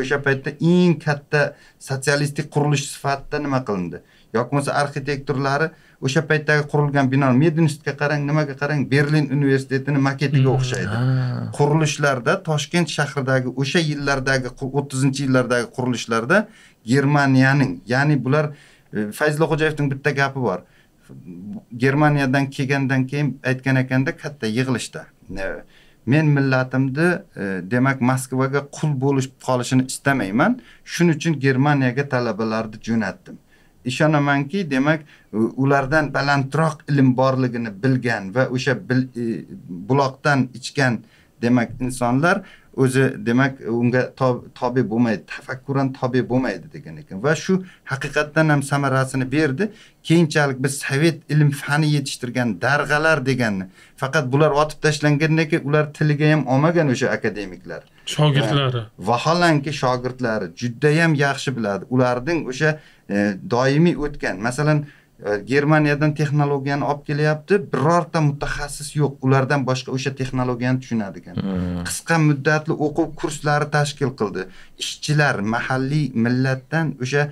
o'sha paytda eng katta sotsialistik qurilish sifatida nima qilindi yoki bo'lmasa arxitektorlari o'sha paytdagi qurilgan binoni medinstga qarang nimaga qarang berlin universitetini maketiga hmm, o'xshaydi qurilishlarda toshkent shahridagi o'sha yillardagi o'ttizinchi yillardagi qurilishlarda germaniyaning ya'ni bular e, fayzulla xo'jayevning bitta gapi bor germaniyadan kelgandan keyin aytgan ekanda katta yig'ilishda e, men millatimni e, demak moskvaga qul bo'lib qolishini istamayman shuning uchun germaniyaga talabalarni jo'natdim ishonamanki demak ulardan balandroq ilm borligini bilgan va o'sha bil, e, buloqdan ichgan demak insonlar o'zi demak unga tobe bo'lmaydi tafakkuran tobe bo'lmaydi degan ekan va shu haqiqatdan ham samarasini berdi keyinchalik biz sovet ilm fani yetishtirgan darg'alar deganni faqat bular otib tashlangandan keyin ular tiliga ham olmagan o'sha akademiklar shogirdlari vaholanki shogirdlari judayam yaxshi biladi ularning o'sha E, doimiy o'tgan masalan e, germaniyadan texnologiyani olib kelyapti birorta mutaxassis yo'q ulardan boshqa o'sha texnologiyani tushunadigan hmm. qisqa muddatli o'quv kurslari tashkil qildi ishchilar mahalliy millatdan o'sha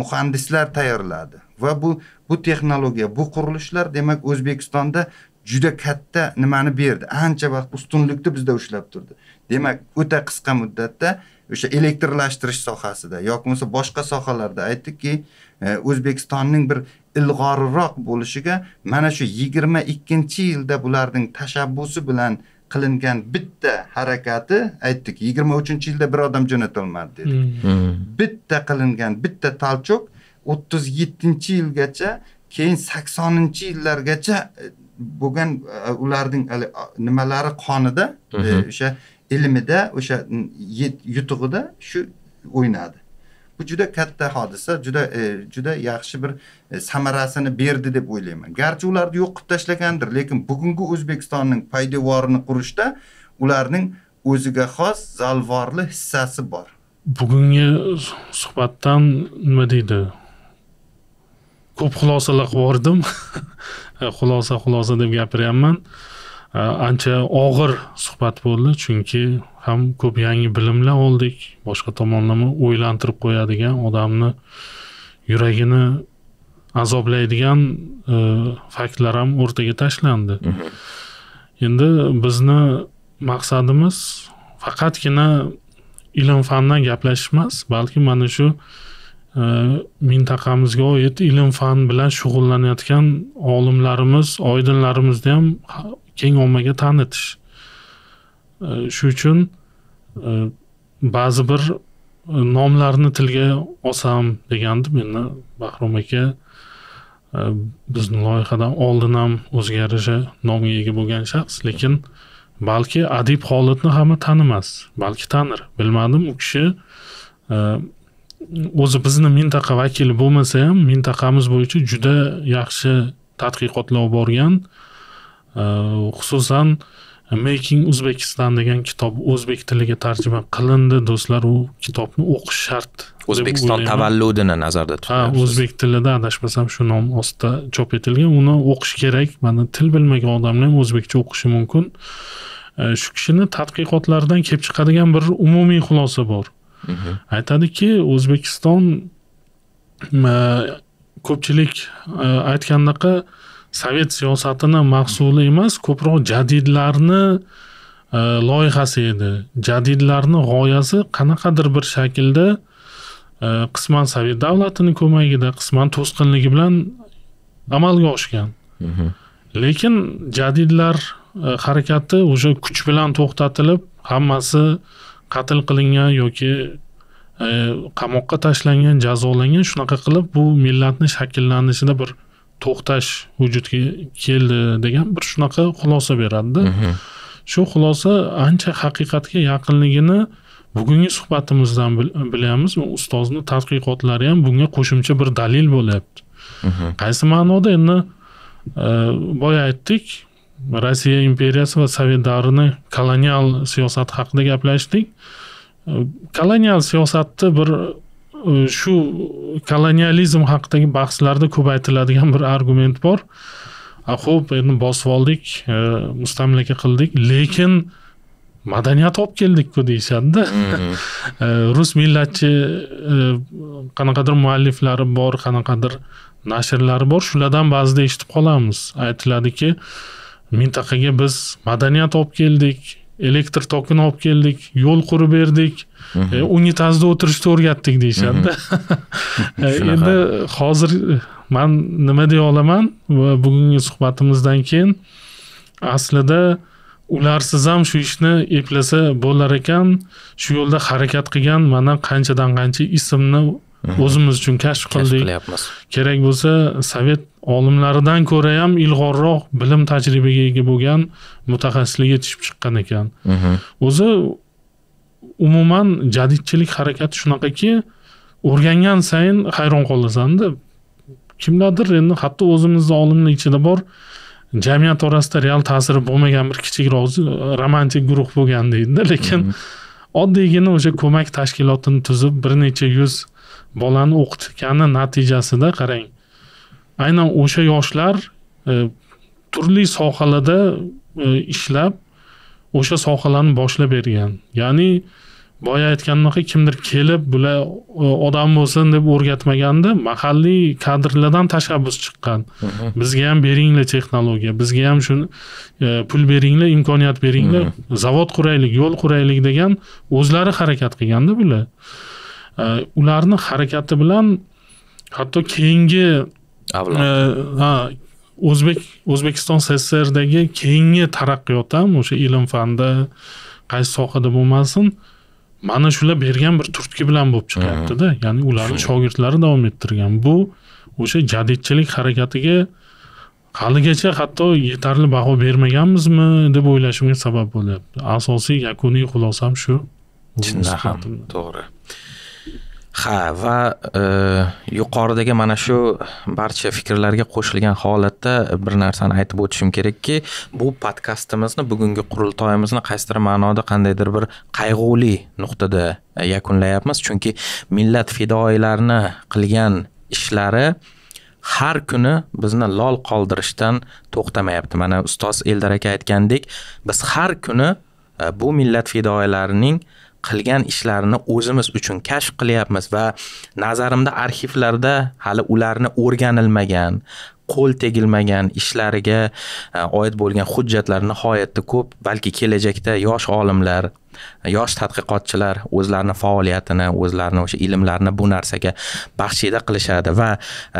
muhandislar tayyorladi va bu bu texnologiya bu qurilishlar demak o'zbekistonda juda katta nimani berdi ancha vaqt ustunlikni bizda ushlab turdi demak o'ta qisqa muddatda o'sha elektrlashtirish sohasida yoki bo'lmasa boshqa sohalarda aytdikki e, o'zbekistonning bir ilg'oriroq bo'lishiga mana shu yigirma ikkinchi yilda bularning tashabbusi bilan qilingan bitta harakati aytdik yigirma uchinchi yilda bir odam jo'natilmadi dedik hmm. hmm. bitta qilingan bitta talchok o'ttiz yettinchi yilgacha keyin saksoninchi yillargacha e, bo'lgan e, ularning nimalari qonida mhm. o'sha hmm. ilmida o'sha yutug'ida shu o'ynadi bu juda katta hodisa juda e, juda yaxshi bir e, samarasini berdi deb o'ylayman garchi ularni yo'q qilib tashlagandir lekin bugungi o'zbekistonning poydevorini qurishda ularning o'ziga xos zalvorli hissasi bor bugungi suhbatdan nima deydi ko'p xulosalar qilib yubordim xulosa xulosa deb gapiryapman ancha og'ir suhbat bo'ldi chunki ham ko'p yangi bilimlar oldik boshqa tomonlama o'ylantirib qo'yadigan odamni yuragini azoblaydigan e, faktlar ham o'rtaga tashlandi mhmm. endi bizni maqsadimiz faqatgina ilm fandan gaplashish emas balki mana shu e, mintaqamizga oid ilm fan bilan shug'ullanayotgan olimlarimiz oydinlarimizni ham keng ommaga tanitish shu uchun e, ba'zi bir e, nomlarni tilga olsam degandi meni bahrom aka e, bizni loyihadan oldin ham o'ziga yarasha nomga ega bo'lgan shaxs lekin balki adib holidni hamma tanimas balki tanir bilmadim u kishi o'zi bizni mintaqa vakili bo'lmasa ham mintaqamiz bo'yicha juda yaxshi tadqiqotlar olib borgan xususan э, э, making uzbekistan degan kitob o'zbek tiliga tarjima qilindi do'stlar u kitobni o'qish shart o'zbekiston tavalludini nazarda tutyapsiz ha o'zbek tilida adashmasam shu nom ostida chop etilgan uni o'qish kerak mana til bilmagan odamlar ham o'zbekcha o'qishi mumkin shu kishini tadqiqotlaridan kelib chiqadigan bir umumiy xulosa bor mhm. aytadiki o'zbekiston e, ko'pchilik e, aytgandaqa sovet siyosatini mahsuli emas ko'proq jadidlarni e, loyihasi edi jadidlarni g'oyasi qanaqadir bir shaklda e, qisman sovet davlatini ko'magida qisman to'sqinligi bilan amalga oshgan mhm. lekin jadidlar e, harakati уже kuch bilan to'xtatilib hammasi qatl qilingan yoki e, qamoqqa tashlangan jazolangan shunaqa qilib bu millatni shakllanishida bir to'xtash vujudga keldi degan bir shunaqa xulosa beradida mhm. shu xulosa ancha haqiqatga yaqinligini bugungi suhbatimizdan bilyapmiz ustozni tadqiqotlari ham bunga qo'shimcha bir dalil bo'lyapti mhm. qaysi ma'noda endi boya aytdik rossiya imperiyasi va sovet davrini kolonial siyosati haqida gaplashdik kolonial siyosatni bir shu kolonializm haqidagi bahslarda ko'p aytiladigan bir argument bor ho'p endi bosib oldik e, mustamlaka qildik lekin madaniyat olib keldikku deyishadida mm-hmm. e, rus millatchi e, qanaqadir mualliflari bor qanaqadir nashrlari bor shulardan ba'zida eshitib qolamiz aytiladiki mintaqaga biz madaniyat olib keldik elektr tokini olib keldik yo'l qurib berdik mhm. e, unitazda o'tirishni o'rgatdik deyishadida mhm. e, endi hozir man nima deya olaman va bugungi suhbatimizdan keyin aslida ularsiz ham shu ishni eplasa bo'lar ekan shu yo'lda harakat qilgan mana qanchadan qancha ismni o'zimiz uchun kashf qildik qilyapmiz kerak bo'lsa sovet olimlaridan ko'ra ham ilg'orroq bilim tajribaga ega bo'lgan mutaxassislar yetishib chiqqan ekan o'zi umuman jadidchilik harakati shunaqaki o'rgangan sayin hayron qolasanda kimlardir endi hatto o'zimizni olimlar ichida bor jamiyat orasida real ta'siri bo'lmagan bir kichikroq romantik guruh bo'lgan deydida lekin oddiygina o'sha ko'mak tashkilotini tuzib bir necha yuz bolani o'qitgani natijasida qarang aynan o'sha yoshlar e, turli sohalarda e, ishlab o'sha sohalarni boshlab bergan ya'ni boya aytganimdek kimdir kelib bular e, odam bo'lsin deb o'rgatmaganda mahalliy kadrlardan tashabbus chiqqan bizga ham beringlar texnologiya bizga ham shuni e, pul beringlar imkoniyat beringlar zavod quraylik yo'l quraylik degan o'zlari harakat qilganda bular ularni harakati bilan hatto keyingi e, o'zbek o'zbekiston sssrdagi keyingi taraqqiyot ham o'sha ilm fanda qaysi sohada bo'lmasin mana shular bergan bir turtki bilan bo'lib chiqyaptida hmm. ya'ni ularni shogirdlari davom ettirgan bu o'sha jadidchilik harakatiga haligacha hatto yetarli baho bermaganmizmi deb o'ylashimga sabab bo'lyapti asosiy yakuniy xulosam shu chindan ham to'g'ri ha va e, yuqoridagi mana shu barcha fikrlarga qo'shilgan holatda bir narsani aytib o'tishim kerakki bu podkastimizni bugungi qurultoyimizni qaysidir ma'noda qandaydir bir qayg'uli nuqtada yakunlayapmiz chunki millat fidoilarini qilgan ishlari har kuni bizni lol qoldirishdan to'xtamayapti mana ustoz eldar aka aytgandek biz har kuni e, bu millat fidoilarining qilgan ishlarini o'zimiz uchun kashf qilyapmiz va nazarimda arxivlarda hali ularni o'rganilmagan qo'l tegilmagan ishlariga e, oid bo'lgan hujjatlar nihoyatda ko'p balki kelajakda yosh olimlar yosh tadqiqotchilar o'zlarini faoliyatini o'zlarini o'sha ilmlarini bu narsaga baxshida qilishadi va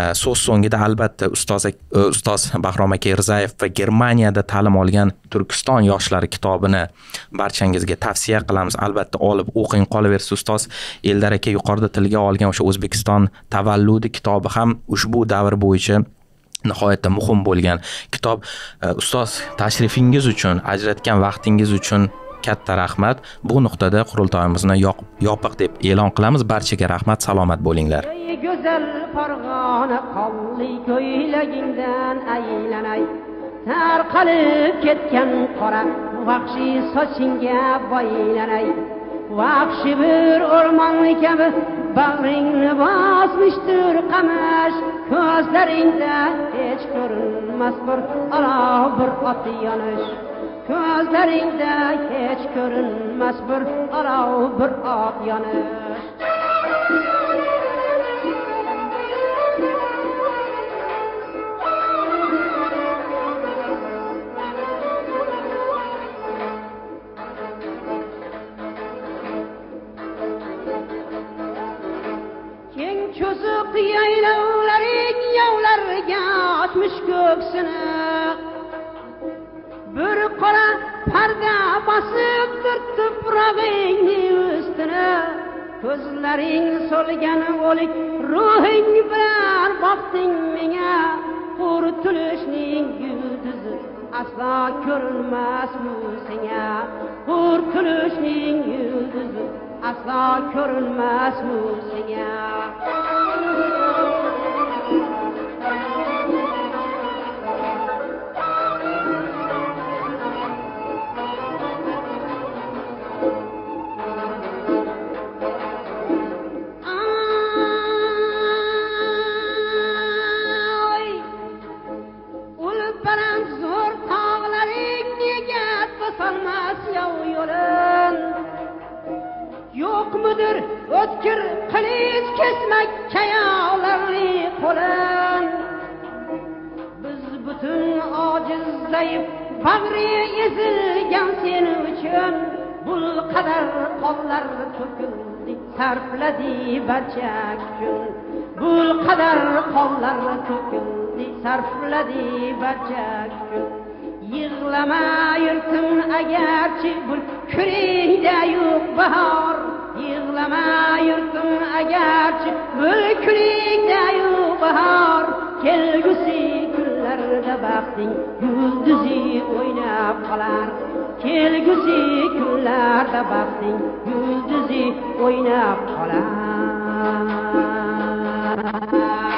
e, so'z so'ngida albatta ustoz e, ustoz bahrom aka rizayev va germaniyada ta'lim olgan turkiston yoshlari kitobini barchangizga tavsiya qilamiz albatta olib o'qing qolaversa ustoz eldar aka yuqorida tilga olgan o'sha o'zbekiston tavalludi kitobi ham ushbu davr bo'yicha nihoyatda muhim bo'lgan kitob e, ustoz tashrifingiz uchun ajratgan vaqtingiz uchun katta rahmat bu nuqtada qurultoyimizni yopiq deb e'lon qilamiz barchaga rahmat salomat bo'linglar go'zal farg'ona qonli ko'ylagingdan aylanay tarqalib ketgan qora vahshiy sochingga boylanay vahshi bir o'rmonni kabi bag'ringni bosmishdir qamash ko'zlaringda hech ko'rinmas bir olov bir ot yonish ko'zlaringda hech ko'rinmas bir olov bir ot yonish ko'zi qiyaylovlaring yovlarga otmish ko'ksini bir qora parda bosib bir tuprog'ingni ustini ko'zlaring so'lgan o'lik ruhing bilan boqding menga qurtilishning yulduzi aslo ko'rinmasmi senga qurtilishning yulduzi از موسیقی yo'qmidir o'tkir qilich kesmak yog'larli qo'lin biz butun ojiz zaif bag'ri ezilgan sen uchun bul qadar qonlar to'kildi sarfladi barcha kuchun bul qadar qonlar to'kildi sarfladi barcha kuchun yig'lama yurtim agarchi bir kuringda yo'q bahor yig'lama yurtim agarchi mulklikdayu bahor kelgusi kunlarda baxting yulduzi o'ynab qolar kelgusi kunlarda baxting yulduzi o'ynab qolar